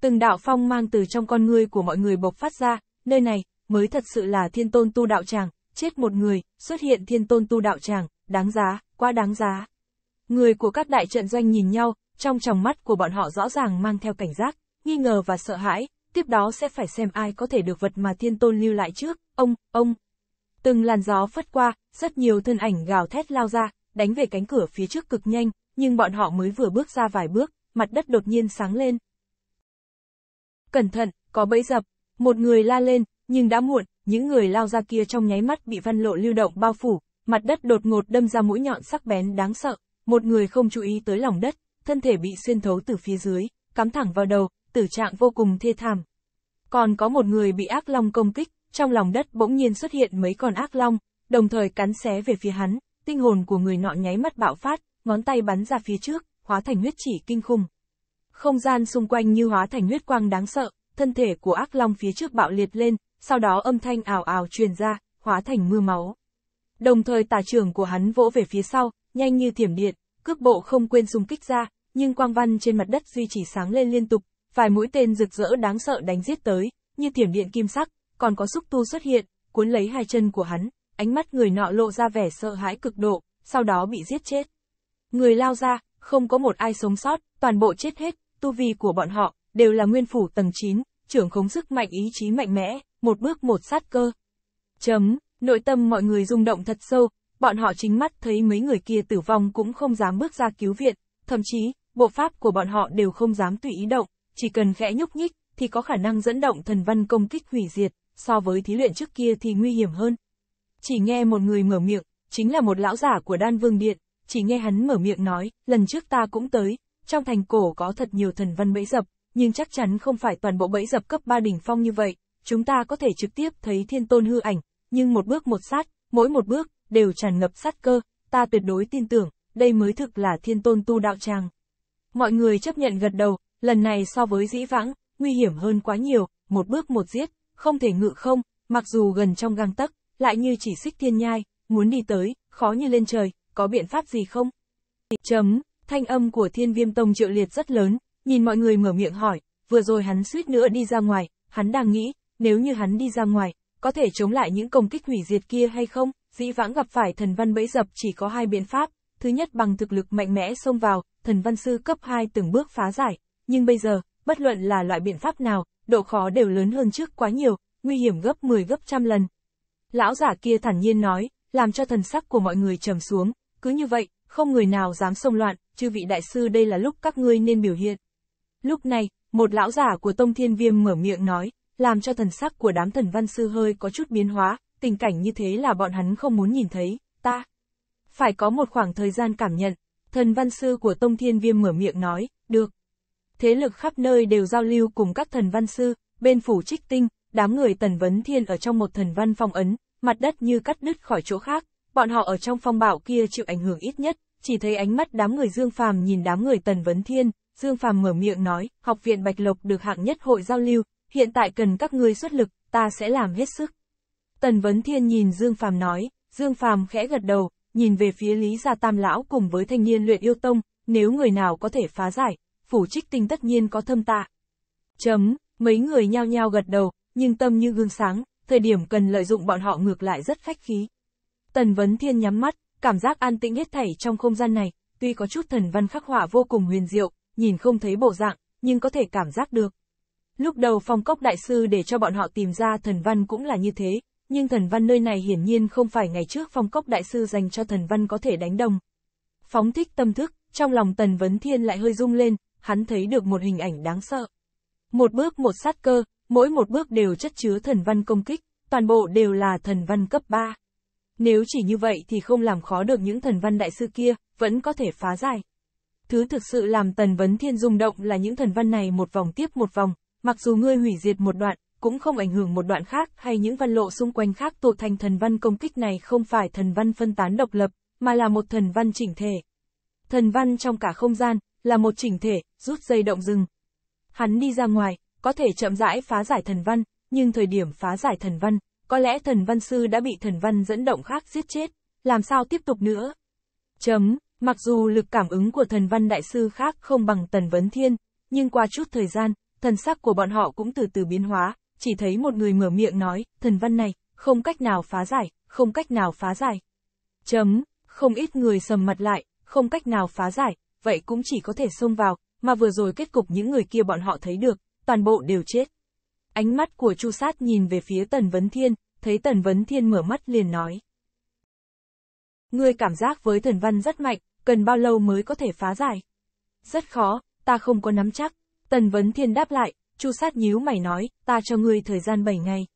Speaker 1: từng đạo phong mang từ trong con ngươi của mọi người bộc phát ra, nơi này, mới thật sự là thiên tôn tu đạo tràng, chết một người, xuất hiện thiên tôn tu đạo tràng, đáng giá, quá đáng giá. Người của các đại trận doanh nhìn nhau, trong tròng mắt của bọn họ rõ ràng mang theo cảnh giác, nghi ngờ và sợ hãi, tiếp đó sẽ phải xem ai có thể được vật mà thiên tôn lưu lại trước, ông, ông. Từng làn gió phất qua, rất nhiều thân ảnh gào thét lao ra, đánh về cánh cửa phía trước cực nhanh, nhưng bọn họ mới vừa bước ra vài bước, mặt đất đột nhiên sáng lên, cẩn thận, có bẫy dập, một người la lên, nhưng đã muộn, những người lao ra kia trong nháy mắt bị văn lộ lưu động bao phủ, mặt đất đột ngột đâm ra mũi nhọn sắc bén đáng sợ, một người không chú ý tới lòng đất, thân thể bị xuyên thấu từ phía dưới, cắm thẳng vào đầu, tử trạng vô cùng thê thảm. Còn có một người bị ác long công kích, trong lòng đất bỗng nhiên xuất hiện mấy con ác long, đồng thời cắn xé về phía hắn, tinh hồn của người nọ nháy mắt bạo phát, ngón tay bắn ra phía trước, hóa thành huyết chỉ kinh khủng không gian xung quanh như hóa thành huyết quang đáng sợ, thân thể của ác long phía trước bạo liệt lên, sau đó âm thanh ảo ảo truyền ra, hóa thành mưa máu. Đồng thời tà trưởng của hắn vỗ về phía sau, nhanh như thiểm điện, cước bộ không quên xung kích ra, nhưng quang văn trên mặt đất duy trì sáng lên liên tục, vài mũi tên rực rỡ đáng sợ đánh giết tới, như thiểm điện kim sắc, còn có xúc tu xuất hiện, cuốn lấy hai chân của hắn, ánh mắt người nọ lộ ra vẻ sợ hãi cực độ, sau đó bị giết chết. Người lao ra, không có một ai sống sót, toàn bộ chết hết, tu vi của bọn họ, đều là nguyên phủ tầng 9, trưởng khống sức mạnh ý chí mạnh mẽ, một bước một sát cơ. Chấm, nội tâm mọi người rung động thật sâu, bọn họ chính mắt thấy mấy người kia tử vong cũng không dám bước ra cứu viện, thậm chí, bộ pháp của bọn họ đều không dám tùy ý động, chỉ cần khẽ nhúc nhích, thì có khả năng dẫn động thần văn công kích hủy diệt, so với thí luyện trước kia thì nguy hiểm hơn. Chỉ nghe một người mở miệng, chính là một lão giả của đan vương điện, chỉ nghe hắn mở miệng nói, lần trước ta cũng tới, trong thành cổ có thật nhiều thần văn bẫy dập, nhưng chắc chắn không phải toàn bộ bẫy dập cấp 3 đỉnh phong như vậy, chúng ta có thể trực tiếp thấy thiên tôn hư ảnh, nhưng một bước một sát, mỗi một bước, đều tràn ngập sát cơ, ta tuyệt đối tin tưởng, đây mới thực là thiên tôn tu đạo tràng. Mọi người chấp nhận gật đầu, lần này so với dĩ vãng, nguy hiểm hơn quá nhiều, một bước một giết, không thể ngự không, mặc dù gần trong gang tấc, lại như chỉ xích thiên nhai, muốn đi tới, khó như lên trời, có biện pháp gì không? Chấm Thanh âm của thiên viêm tông triệu liệt rất lớn, nhìn mọi người mở miệng hỏi, vừa rồi hắn suýt nữa đi ra ngoài, hắn đang nghĩ, nếu như hắn đi ra ngoài, có thể chống lại những công kích hủy diệt kia hay không, dĩ vãng gặp phải thần văn bẫy dập chỉ có hai biện pháp, thứ nhất bằng thực lực mạnh mẽ xông vào, thần văn sư cấp 2 từng bước phá giải, nhưng bây giờ, bất luận là loại biện pháp nào, độ khó đều lớn hơn trước quá nhiều, nguy hiểm gấp 10 gấp trăm lần. Lão giả kia thản nhiên nói, làm cho thần sắc của mọi người trầm xuống, cứ như vậy, không người nào dám xông loạn, chư vị đại sư đây là lúc các ngươi nên biểu hiện. Lúc này, một lão giả của Tông Thiên Viêm mở miệng nói, làm cho thần sắc của đám thần văn sư hơi có chút biến hóa, tình cảnh như thế là bọn hắn không muốn nhìn thấy, ta. Phải có một khoảng thời gian cảm nhận, thần văn sư của Tông Thiên Viêm mở miệng nói, được. Thế lực khắp nơi đều giao lưu cùng các thần văn sư, bên phủ trích tinh, đám người tần vấn thiên ở trong một thần văn phong ấn, mặt đất như cắt đứt khỏi chỗ khác, bọn họ ở trong phong bạo kia chịu ảnh hưởng ít nhất, chỉ thấy ánh mắt đám người Dương Phàm nhìn đám người Tần Vấn Thiên, Dương Phàm mở miệng nói, học viện Bạch Lộc được hạng nhất hội giao lưu, hiện tại cần các ngươi xuất lực, ta sẽ làm hết sức. Tần Vấn Thiên nhìn Dương Phàm nói, Dương Phàm khẽ gật đầu, nhìn về phía Lý Gia Tam Lão cùng với thanh niên luyện yêu tông, nếu người nào có thể phá giải, phủ trích tinh tất nhiên có thâm tạ. Chấm, mấy người nhao nhao gật đầu, nhưng tâm như gương sáng, thời điểm cần lợi dụng bọn họ ngược lại rất khách khí. Tần Vấn Thiên nhắm mắt, cảm giác an tĩnh hết thảy trong không gian này, tuy có chút thần văn khắc họa vô cùng huyền diệu, nhìn không thấy bộ dạng, nhưng có thể cảm giác được. Lúc đầu phong cốc đại sư để cho bọn họ tìm ra thần văn cũng là như thế, nhưng thần văn nơi này hiển nhiên không phải ngày trước phong cốc đại sư dành cho thần văn có thể đánh đồng. Phóng thích tâm thức, trong lòng Tần Vấn Thiên lại hơi rung lên, hắn thấy được một hình ảnh đáng sợ. Một bước một sát cơ, mỗi một bước đều chất chứa thần văn công kích, toàn bộ đều là thần văn cấp 3. Nếu chỉ như vậy thì không làm khó được những thần văn đại sư kia, vẫn có thể phá giải. Thứ thực sự làm Tần Vấn Thiên rung động là những thần văn này một vòng tiếp một vòng, mặc dù ngươi hủy diệt một đoạn, cũng không ảnh hưởng một đoạn khác hay những văn lộ xung quanh khác tụ thành thần văn công kích này không phải thần văn phân tán độc lập, mà là một thần văn chỉnh thể. Thần văn trong cả không gian, là một chỉnh thể, rút dây động rừng. Hắn đi ra ngoài, có thể chậm rãi phá giải thần văn, nhưng thời điểm phá giải thần văn, có lẽ thần văn sư đã bị thần văn dẫn động khác giết chết, làm sao tiếp tục nữa? Chấm, mặc dù lực cảm ứng của thần văn đại sư khác không bằng tần vấn thiên, nhưng qua chút thời gian, thần sắc của bọn họ cũng từ từ biến hóa, chỉ thấy một người mở miệng nói, thần văn này, không cách nào phá giải, không cách nào phá giải. Chấm, không ít người sầm mặt lại, không cách nào phá giải, vậy cũng chỉ có thể xông vào, mà vừa rồi kết cục những người kia bọn họ thấy được, toàn bộ đều chết. Ánh mắt của Chu Sát nhìn về phía Tần Vấn Thiên, thấy Tần Vấn Thiên mở mắt liền nói. Ngươi cảm giác với thần văn rất mạnh, cần bao lâu mới có thể phá giải? Rất khó, ta không có nắm chắc. Tần Vấn Thiên đáp lại, Chu Sát nhíu mày nói, ta cho ngươi thời gian 7 ngày.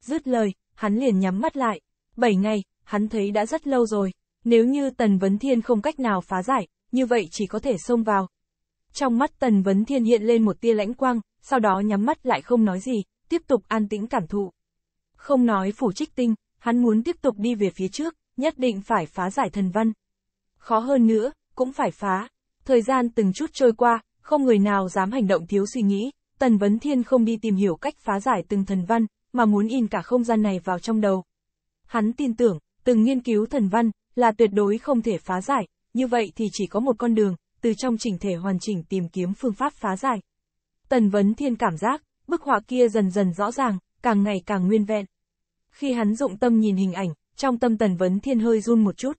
Speaker 1: Dứt lời, hắn liền nhắm mắt lại. 7 ngày, hắn thấy đã rất lâu rồi. Nếu như Tần Vấn Thiên không cách nào phá giải, như vậy chỉ có thể xông vào. Trong mắt Tần Vấn Thiên hiện lên một tia lãnh quang, sau đó nhắm mắt lại không nói gì, tiếp tục an tĩnh cảm thụ. Không nói phủ trích tinh, hắn muốn tiếp tục đi về phía trước, nhất định phải phá giải thần văn. Khó hơn nữa, cũng phải phá. Thời gian từng chút trôi qua, không người nào dám hành động thiếu suy nghĩ, Tần Vấn Thiên không đi tìm hiểu cách phá giải từng thần văn, mà muốn in cả không gian này vào trong đầu. Hắn tin tưởng, từng nghiên cứu thần văn, là tuyệt đối không thể phá giải, như vậy thì chỉ có một con đường, từ trong chỉnh thể hoàn chỉnh tìm kiếm phương pháp phá giải. Tần Vấn Thiên cảm giác, bức họa kia dần dần rõ ràng, càng ngày càng nguyên vẹn. Khi hắn dụng tâm nhìn hình ảnh, trong tâm Tần Vấn Thiên hơi run một chút.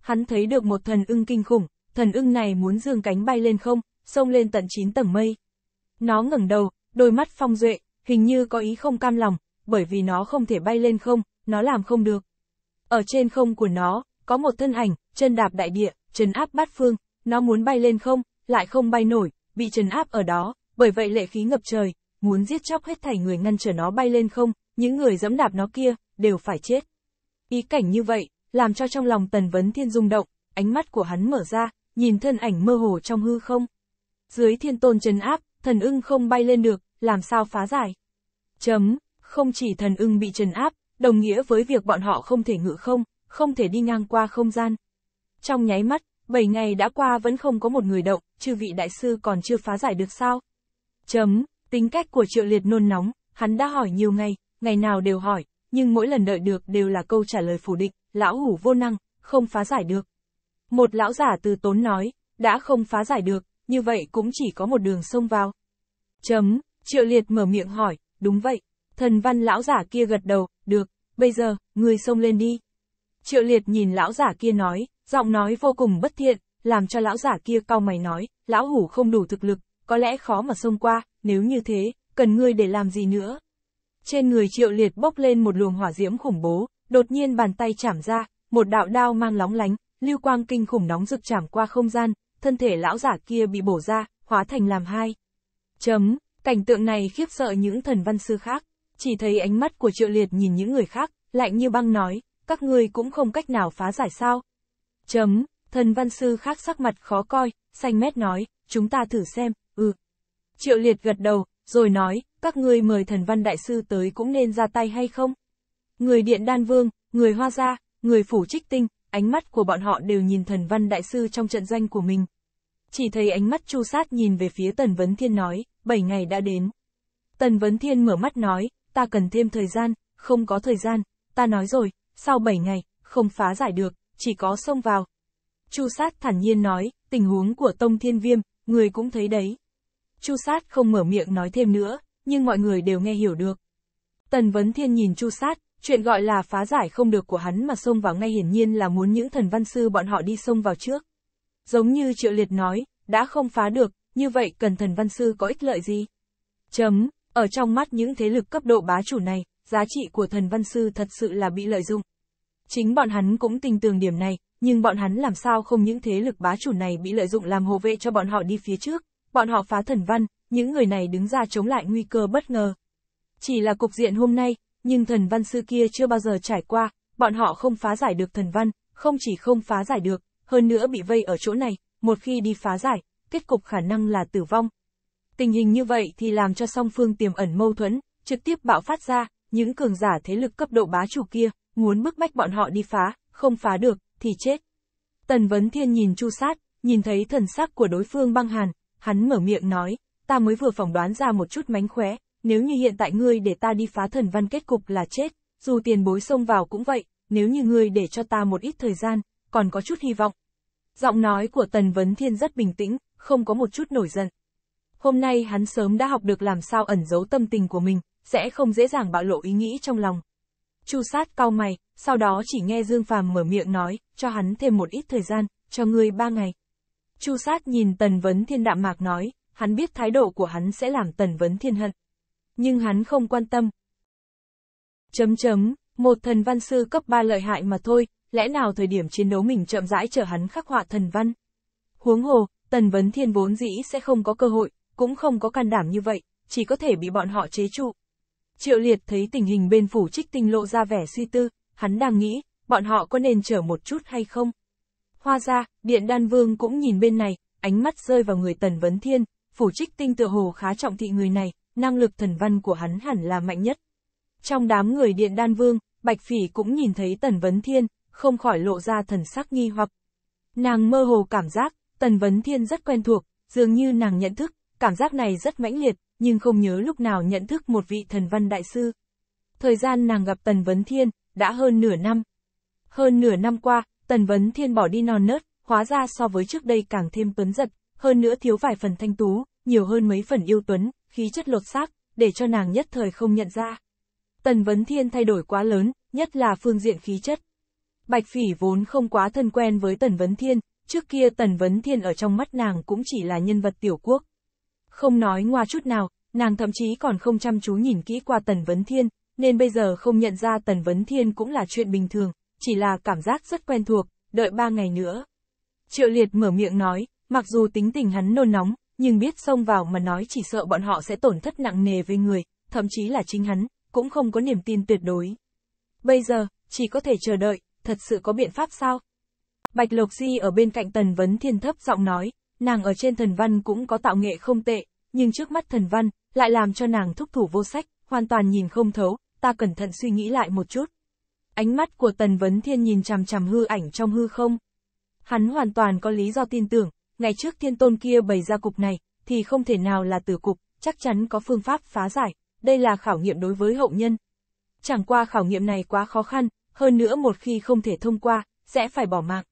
Speaker 1: Hắn thấy được một thần ưng kinh khủng, thần ưng này muốn dương cánh bay lên không, xông lên tận 9 tầng mây. Nó ngẩng đầu, đôi mắt phong duệ, hình như có ý không cam lòng, bởi vì nó không thể bay lên không, nó làm không được. Ở trên không của nó, có một thân ảnh, chân đạp đại địa, trấn áp bát phương, nó muốn bay lên không, lại không bay nổi, bị trấn áp ở đó, bởi vậy lệ khí ngập trời, muốn giết chóc hết thảy người ngăn trở nó bay lên không, những người dẫm đạp nó kia, đều phải chết. Ý cảnh như vậy, làm cho trong lòng Tần Vấn Thiên rung động, ánh mắt của hắn mở ra, nhìn thân ảnh mơ hồ trong hư không. Dưới thiên tôn chấn áp, thần ưng không bay lên được, làm sao phá giải. Chấm, không chỉ thần ưng bị trấn áp, đồng nghĩa với việc bọn họ không thể ngự không, không thể đi ngang qua không gian. Trong nháy mắt, 7 ngày đã qua vẫn không có một người động, chư vị đại sư còn chưa phá giải được sao? Chấm, tính cách của Triệu Liệt nôn nóng, hắn đã hỏi nhiều ngày, ngày nào đều hỏi, nhưng mỗi lần đợi được đều là câu trả lời phủ định, lão hủ vô năng, không phá giải được. Một lão giả từ tốn nói, đã không phá giải được, như vậy cũng chỉ có một đường sông vào. Chấm, Triệu Liệt mở miệng hỏi, đúng vậy, thần văn lão giả kia gật đầu, được, bây giờ, người sông lên đi. Triệu Liệt nhìn lão giả kia nói, giọng nói vô cùng bất thiện, làm cho lão giả kia cau mày nói, lão hủ không đủ thực lực, có lẽ khó mà xông qua, nếu như thế, cần ngươi để làm gì nữa? Trên người triệu liệt bốc lên một luồng hỏa diễm khủng bố, đột nhiên bàn tay chạm ra, một đạo đao mang lóng lánh, lưu quang kinh khủng nóng rực chạm qua không gian, thân thể lão giả kia bị bổ ra, hóa thành làm hai. Chấm, cảnh tượng này khiếp sợ những thần văn sư khác, chỉ thấy ánh mắt của triệu liệt nhìn những người khác, lạnh như băng nói, các ngươi cũng không cách nào phá giải sao. Chấm, thần văn sư khác sắc mặt khó coi, xanh mét nói, chúng ta thử xem, ừ. Triệu liệt gật đầu, rồi nói, các ngươi mời thần văn đại sư tới cũng nên ra tay hay không? Người điện đan vương, người hoa gia, người phủ trích tinh, ánh mắt của bọn họ đều nhìn thần văn đại sư trong trận doanh của mình. Chỉ thấy ánh mắt chu sát nhìn về phía Tần Vấn Thiên nói, Bảy ngày đã đến. Tần Vấn Thiên mở mắt nói, ta cần thêm thời gian, không có thời gian, ta nói rồi, sau bảy ngày, không phá giải được, chỉ có xông vào. Chu sát thản nhiên nói, tình huống của Tông Thiên Viêm, người cũng thấy đấy, Chu Sát không mở miệng nói thêm nữa, nhưng mọi người đều nghe hiểu được. Tần Vấn Thiên nhìn Chu Sát, chuyện gọi là phá giải không được của hắn mà xông vào ngay hiển nhiên là muốn những thần văn sư bọn họ đi xông vào trước. Giống như Triệu Liệt nói, đã không phá được, như vậy cần thần văn sư có ích lợi gì? Chấm, ở trong mắt những thế lực cấp độ bá chủ này, giá trị của thần văn sư thật sự là bị lợi dụng. Chính bọn hắn cũng tình tường điểm này, nhưng bọn hắn làm sao không những thế lực bá chủ này bị lợi dụng làm hồ vệ cho bọn họ đi phía trước bọn họ phá thần văn, những người này đứng ra chống lại nguy cơ bất ngờ. Chỉ là cục diện hôm nay, nhưng thần văn sư kia chưa bao giờ trải qua, bọn họ không phá giải được thần văn, không chỉ không phá giải được, hơn nữa bị vây ở chỗ này, một khi đi phá giải, kết cục khả năng là tử vong. Tình hình như vậy thì làm cho song phương tiềm ẩn mâu thuẫn, trực tiếp bạo phát ra, những cường giả thế lực cấp độ bá chủ kia, muốn bức bách bọn họ đi phá, không phá được, thì chết. Tần Vấn Thiên nhìn chu sát, nhìn thấy thần sắc của đối phương băng hàn, hắn mở miệng nói, ta mới vừa phỏng đoán ra một chút mánh khóe, nếu như hiện tại ngươi để ta đi phá thần văn kết cục là chết, dù tiền bối xông vào cũng vậy, nếu như ngươi để cho ta một ít thời gian, còn có chút hy vọng. Giọng nói của Tần Vấn Thiên rất bình tĩnh, không có một chút nổi giận. Hôm nay hắn sớm đã học được làm sao ẩn giấu tâm tình của mình, sẽ không dễ dàng bạo lộ ý nghĩ trong lòng. Chu sát cao mày, sau đó chỉ nghe Dương Phàm mở miệng nói, cho hắn thêm một ít thời gian, cho ngươi ba ngày. Chu sát nhìn Tần Vấn Thiên đạm mạc nói, hắn biết thái độ của hắn sẽ làm Tần Vấn Thiên hận. Nhưng hắn không quan tâm. Chấm chấm, một thần văn sư cấp 3 lợi hại mà thôi, lẽ nào thời điểm chiến đấu mình chậm rãi trở hắn khắc họa thần văn. Huống hồ, Tần Vấn Thiên vốn dĩ sẽ không có cơ hội, cũng không có can đảm như vậy, chỉ có thể bị bọn họ chế trụ. Triệu Liệt thấy tình hình bên phủ trích tinh lộ ra vẻ suy tư, hắn đang nghĩ, bọn họ có nên chờ một chút hay không? Hoa ra, Điện Đan Vương cũng nhìn bên này, ánh mắt rơi vào người Tần Vấn Thiên, phủ trích tinh tựa hồ khá trọng thị người này, năng lực thần văn của hắn hẳn là mạnh nhất. Trong đám người Điện Đan Vương, Bạch Phỉ cũng nhìn thấy Tần Vấn Thiên, không khỏi lộ ra thần sắc nghi hoặc. Nàng mơ hồ cảm giác, Tần Vấn Thiên rất quen thuộc, dường như nàng nhận thức, cảm giác này rất mãnh liệt, nhưng không nhớ lúc nào nhận thức một vị thần văn đại sư. Thời gian nàng gặp Tần Vấn Thiên, đã hơn nửa năm. Hơn nửa năm qua, Tần Vấn Thiên bỏ đi non nớt, hóa ra so với trước đây càng thêm tuấn giật, hơn nữa thiếu vài phần thanh tú, nhiều hơn mấy phần yêu tuấn, khí chất lột xác, để cho nàng nhất thời không nhận ra. Tần Vấn Thiên thay đổi quá lớn, nhất là phương diện khí chất. Bạch Phỉ vốn không quá thân quen với Tần Vấn Thiên, trước kia Tần Vấn Thiên ở trong mắt nàng cũng chỉ là nhân vật tiểu quốc. Không nói ngoa chút nào, nàng thậm chí còn không chăm chú nhìn kỹ qua Tần Vấn Thiên, nên bây giờ không nhận ra Tần Vấn Thiên cũng là chuyện bình thường chỉ là cảm giác rất quen thuộc, đợi ba ngày nữa. Triệu Liệt mở miệng nói, mặc dù tính tình hắn nôn nóng, nhưng biết xông vào mà nói chỉ sợ bọn họ sẽ tổn thất nặng nề với người, thậm chí là chính hắn, cũng không có niềm tin tuyệt đối. Bây giờ, chỉ có thể chờ đợi, thật sự có biện pháp sao? Bạch Lộc Di ở bên cạnh Tần Vấn Thiên thấp giọng nói, nàng ở trên thần văn cũng có tạo nghệ không tệ, nhưng trước mắt thần văn, lại làm cho nàng thúc thủ vô sách, hoàn toàn nhìn không thấu, ta cẩn thận suy nghĩ lại một chút. Ánh mắt của Tần Vấn Thiên nhìn chằm chằm hư ảnh trong hư không. Hắn hoàn toàn có lý do tin tưởng, ngày trước thiên tôn kia bày ra cục này, thì không thể nào là tử cục, chắc chắn có phương pháp phá giải, đây là khảo nghiệm đối với hậu nhân. Chẳng qua khảo nghiệm này quá khó khăn, hơn nữa một khi không thể thông qua, sẽ phải bỏ mạng.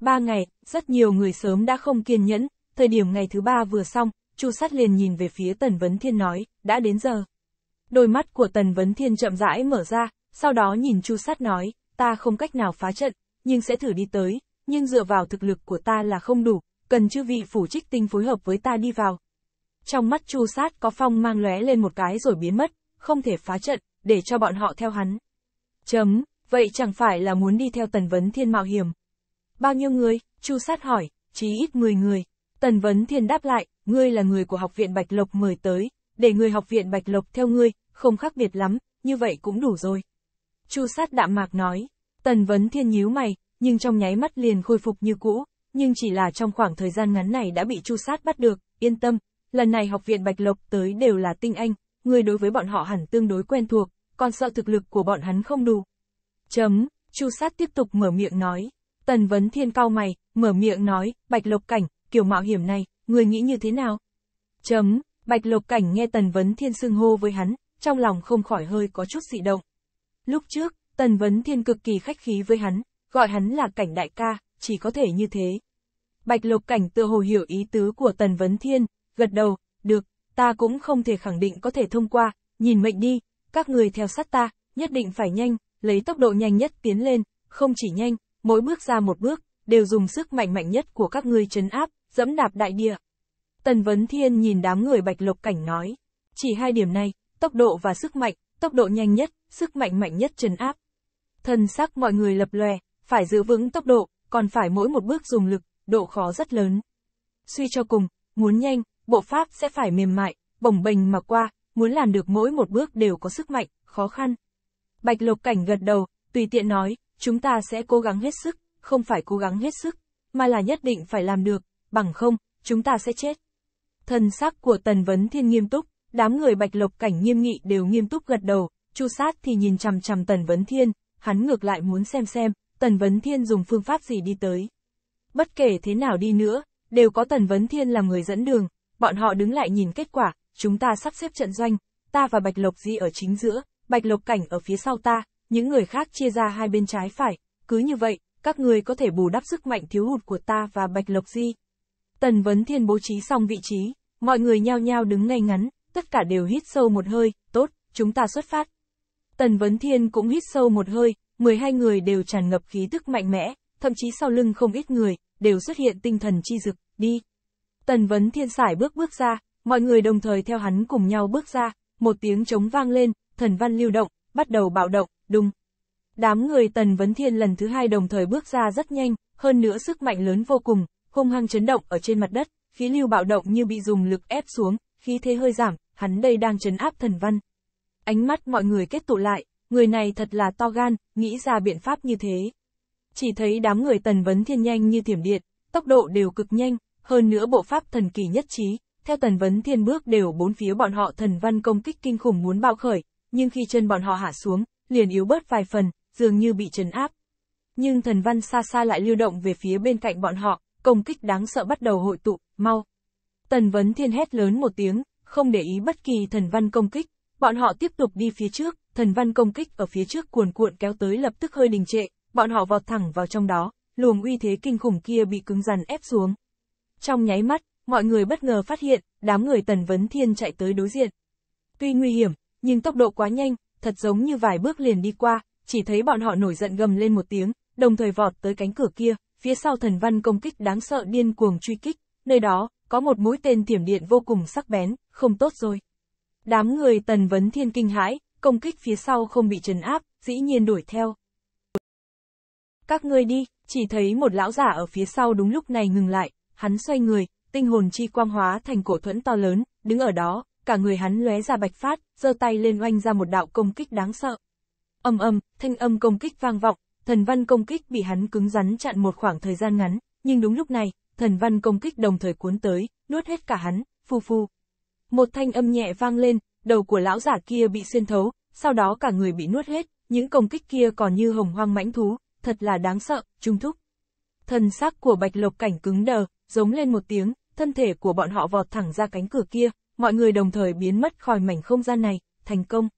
Speaker 1: Ba ngày, rất nhiều người sớm đã không kiên nhẫn, thời điểm ngày thứ ba vừa xong, Chu Sát liền nhìn về phía Tần Vấn Thiên nói, đã đến giờ. Đôi mắt của Tần Vấn Thiên chậm rãi mở ra, sau đó nhìn Chu Sát nói, ta không cách nào phá trận, nhưng sẽ thử đi tới, nhưng dựa vào thực lực của ta là không đủ, cần chư vị phủ trích tinh phối hợp với ta đi vào. Trong mắt Chu Sát có phong mang lóe lên một cái rồi biến mất, không thể phá trận, để cho bọn họ theo hắn. Chấm, vậy chẳng phải là muốn đi theo Tần Vấn Thiên mạo hiểm. Bao nhiêu người, Chu Sát hỏi, chí ít 10 người. Tần Vấn Thiên đáp lại, ngươi là người của học viện Bạch Lộc mời tới, để người học viện Bạch Lộc theo ngươi, không khác biệt lắm, như vậy cũng đủ rồi. Chu sát đạm mạc nói, tần vấn thiên nhíu mày, nhưng trong nháy mắt liền khôi phục như cũ, nhưng chỉ là trong khoảng thời gian ngắn này đã bị chu sát bắt được, yên tâm, lần này học viện Bạch Lộc tới đều là tinh anh, người đối với bọn họ hẳn tương đối quen thuộc, còn sợ thực lực của bọn hắn không đủ. Chấm, chu sát tiếp tục mở miệng nói, tần vấn thiên cao mày, mở miệng nói, Bạch Lộc Cảnh, kiểu mạo hiểm này, người nghĩ như thế nào? Chấm, Bạch Lộc Cảnh nghe tần vấn thiên xưng hô với hắn, trong lòng không khỏi hơi có chút dị động. Lúc trước, Tần Vấn Thiên cực kỳ khách khí với hắn, gọi hắn là cảnh đại ca, chỉ có thể như thế. Bạch lục Cảnh tự hồ hiểu ý tứ của Tần Vấn Thiên, gật đầu, được, ta cũng không thể khẳng định có thể thông qua, nhìn mệnh đi, các người theo sát ta, nhất định phải nhanh, lấy tốc độ nhanh nhất tiến lên, không chỉ nhanh, mỗi bước ra một bước, đều dùng sức mạnh mạnh nhất của các người chấn áp, dẫm đạp đại địa. Tần Vấn Thiên nhìn đám người Bạch lục Cảnh nói, chỉ hai điểm này, tốc độ và sức mạnh, tốc độ nhanh nhất, sức mạnh mạnh nhất trấn áp. Thân xác mọi người lập lòe, phải giữ vững tốc độ, còn phải mỗi một bước dùng lực, độ khó rất lớn. Suy cho cùng, muốn nhanh, bộ pháp sẽ phải mềm mại, bồng bềnh mà qua, muốn làm được mỗi một bước đều có sức mạnh, khó khăn. Bạch lục Cảnh gật đầu, tùy tiện nói, chúng ta sẽ cố gắng hết sức, không phải cố gắng hết sức, mà là nhất định phải làm được, bằng không, chúng ta sẽ chết. Thần sắc của Tần Vấn Thiên nghiêm túc, Đám người bạch lộc cảnh nghiêm nghị đều nghiêm túc gật đầu, chu sát thì nhìn chằm chằm Tần Vấn Thiên, hắn ngược lại muốn xem xem, Tần Vấn Thiên dùng phương pháp gì đi tới. Bất kể thế nào đi nữa, đều có Tần Vấn Thiên làm người dẫn đường, bọn họ đứng lại nhìn kết quả, chúng ta sắp xếp trận doanh, ta và Bạch Lộc Di ở chính giữa, Bạch Lộc Cảnh ở phía sau ta, những người khác chia ra hai bên trái phải, cứ như vậy, các người có thể bù đắp sức mạnh thiếu hụt của ta và Bạch Lộc Di. Tần Vấn Thiên bố trí xong vị trí, mọi người nhao nhao đứng ngay ngắn, tất cả đều hít sâu một hơi, tốt, chúng ta xuất phát. Tần Vấn Thiên cũng hít sâu một hơi, 12 người đều tràn ngập khí tức mạnh mẽ, thậm chí sau lưng không ít người, đều xuất hiện tinh thần chi dực, đi. Tần Vấn Thiên sải bước bước ra, mọi người đồng thời theo hắn cùng nhau bước ra, một tiếng trống vang lên, thần văn lưu động, bắt đầu bạo động, đùng. Đám người Tần Vấn Thiên lần thứ hai đồng thời bước ra rất nhanh, hơn nữa sức mạnh lớn vô cùng, hung hăng chấn động ở trên mặt đất, khí lưu bạo động như bị dùng lực ép xuống, khí thế hơi giảm, hắn đây đang chấn áp thần văn. Ánh mắt mọi người kết tụ lại, người này thật là to gan, nghĩ ra biện pháp như thế. Chỉ thấy đám người tần vấn thiên nhanh như thiểm điện, tốc độ đều cực nhanh, hơn nữa bộ pháp thần kỳ nhất trí, theo tần vấn thiên bước đều bốn phía bọn họ thần văn công kích kinh khủng muốn bao khởi, nhưng khi chân bọn họ hạ xuống, liền yếu bớt vài phần, dường như bị chấn áp. Nhưng thần văn xa xa lại lưu động về phía bên cạnh bọn họ, công kích đáng sợ bắt đầu hội tụ, mau. Tần vấn thiên hét lớn một tiếng, không để ý bất kỳ thần văn công kích, bọn họ tiếp tục đi phía trước, thần văn công kích ở phía trước cuồn cuộn kéo tới lập tức hơi đình trệ, bọn họ vọt thẳng vào trong đó, luồng uy thế kinh khủng kia bị cứng rắn ép xuống. Trong nháy mắt, mọi người bất ngờ phát hiện, đám người Tần Vấn Thiên chạy tới đối diện. Tuy nguy hiểm, nhưng tốc độ quá nhanh, thật giống như vài bước liền đi qua, chỉ thấy bọn họ nổi giận gầm lên một tiếng, đồng thời vọt tới cánh cửa kia, phía sau thần văn công kích đáng sợ điên cuồng truy kích, nơi đó, có một mũi tên tiềm điện vô cùng sắc bén, không tốt rồi. Đám người tần vấn thiên kinh hãi, công kích phía sau không bị trấn áp, dĩ nhiên đuổi theo. Các ngươi đi, chỉ thấy một lão giả ở phía sau đúng lúc này ngừng lại, hắn xoay người, tinh hồn chi quang hóa thành cổ thuẫn to lớn, đứng ở đó, cả người hắn lóe ra bạch phát, giơ tay lên oanh ra một đạo công kích đáng sợ. Âm âm, thanh âm công kích vang vọng, thần văn công kích bị hắn cứng rắn chặn một khoảng thời gian ngắn, nhưng đúng lúc này, thần văn công kích đồng thời cuốn tới, nuốt hết cả hắn, phu phu một thanh âm nhẹ vang lên, đầu của lão giả kia bị xuyên thấu, sau đó cả người bị nuốt hết, những công kích kia còn như hồng hoang mãnh thú, thật là đáng sợ, trung thúc. Thần sắc của bạch lộc cảnh cứng đờ, giống lên một tiếng, thân thể của bọn họ vọt thẳng ra cánh cửa kia, mọi người đồng thời biến mất khỏi mảnh không gian này, thành công.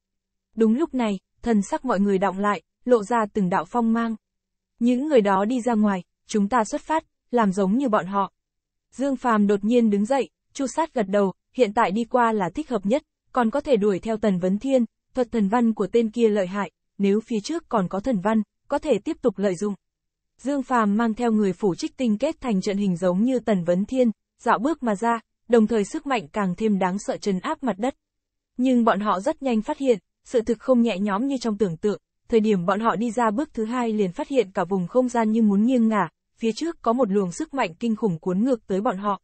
Speaker 1: Đúng lúc này, thần sắc mọi người động lại, lộ ra từng đạo phong mang. Những người đó đi ra ngoài, chúng ta xuất phát, làm giống như bọn họ. Dương Phàm đột nhiên đứng dậy, chu sát gật đầu, hiện tại đi qua là thích hợp nhất, còn có thể đuổi theo Tần Vấn Thiên, thuật thần văn của tên kia lợi hại, nếu phía trước còn có thần văn, có thể tiếp tục lợi dụng. Dương Phàm mang theo người phủ trích tinh kết thành trận hình giống như Tần Vấn Thiên, dạo bước mà ra, đồng thời sức mạnh càng thêm đáng sợ trấn áp mặt đất. Nhưng bọn họ rất nhanh phát hiện, sự thực không nhẹ nhõm như trong tưởng tượng, thời điểm bọn họ đi ra bước thứ hai liền phát hiện cả vùng không gian như muốn nghiêng ngả, phía trước có một luồng sức mạnh kinh khủng cuốn ngược tới bọn họ.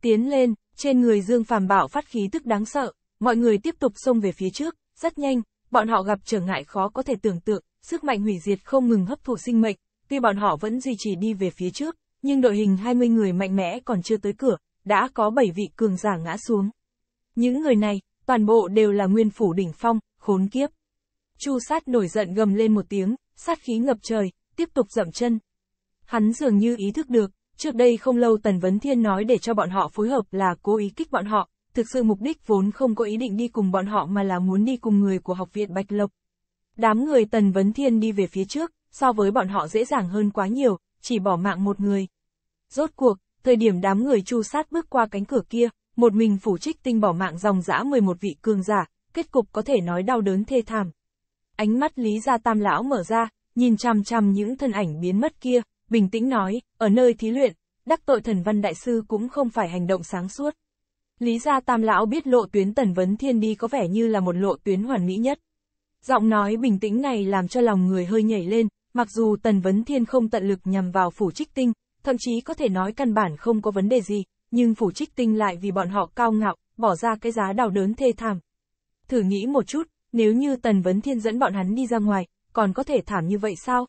Speaker 1: Tiến lên, trên người Dương Phàm bảo phát khí tức đáng sợ, mọi người tiếp tục xông về phía trước, rất nhanh, bọn họ gặp trở ngại khó có thể tưởng tượng, sức mạnh hủy diệt không ngừng hấp thụ sinh mệnh, tuy bọn họ vẫn duy trì đi về phía trước, nhưng đội hình 20 người mạnh mẽ còn chưa tới cửa, đã có 7 vị cường giả ngã xuống. Những người này, toàn bộ đều là nguyên phủ đỉnh phong, khốn kiếp. Chu sát nổi giận gầm lên một tiếng, sát khí ngập trời, tiếp tục dậm chân. Hắn dường như ý thức được, Trước đây không lâu Tần Vấn Thiên nói để cho bọn họ phối hợp là cố ý kích bọn họ, thực sự mục đích vốn không có ý định đi cùng bọn họ mà là muốn đi cùng người của học viện Bạch Lộc. Đám người Tần Vấn Thiên đi về phía trước, so với bọn họ dễ dàng hơn quá nhiều, chỉ bỏ mạng một người. Rốt cuộc, thời điểm đám người chu sát bước qua cánh cửa kia, một mình phủ trích tinh bỏ mạng dòng dã 11 vị cường giả, kết cục có thể nói đau đớn thê thảm. Ánh mắt Lý Gia Tam Lão mở ra, nhìn chằm chằm những thân ảnh biến mất kia, bình tĩnh nói, ở nơi thí luyện, đắc tội thần văn đại sư cũng không phải hành động sáng suốt. Lý gia tam lão biết lộ tuyến tần vấn thiên đi có vẻ như là một lộ tuyến hoàn mỹ nhất. Giọng nói bình tĩnh này làm cho lòng người hơi nhảy lên, mặc dù tần vấn thiên không tận lực nhằm vào phủ trích tinh, thậm chí có thể nói căn bản không có vấn đề gì, nhưng phủ trích tinh lại vì bọn họ cao ngạo, bỏ ra cái giá đau đớn thê thảm. Thử nghĩ một chút, nếu như tần vấn thiên dẫn bọn hắn đi ra ngoài, còn có thể thảm như vậy sao,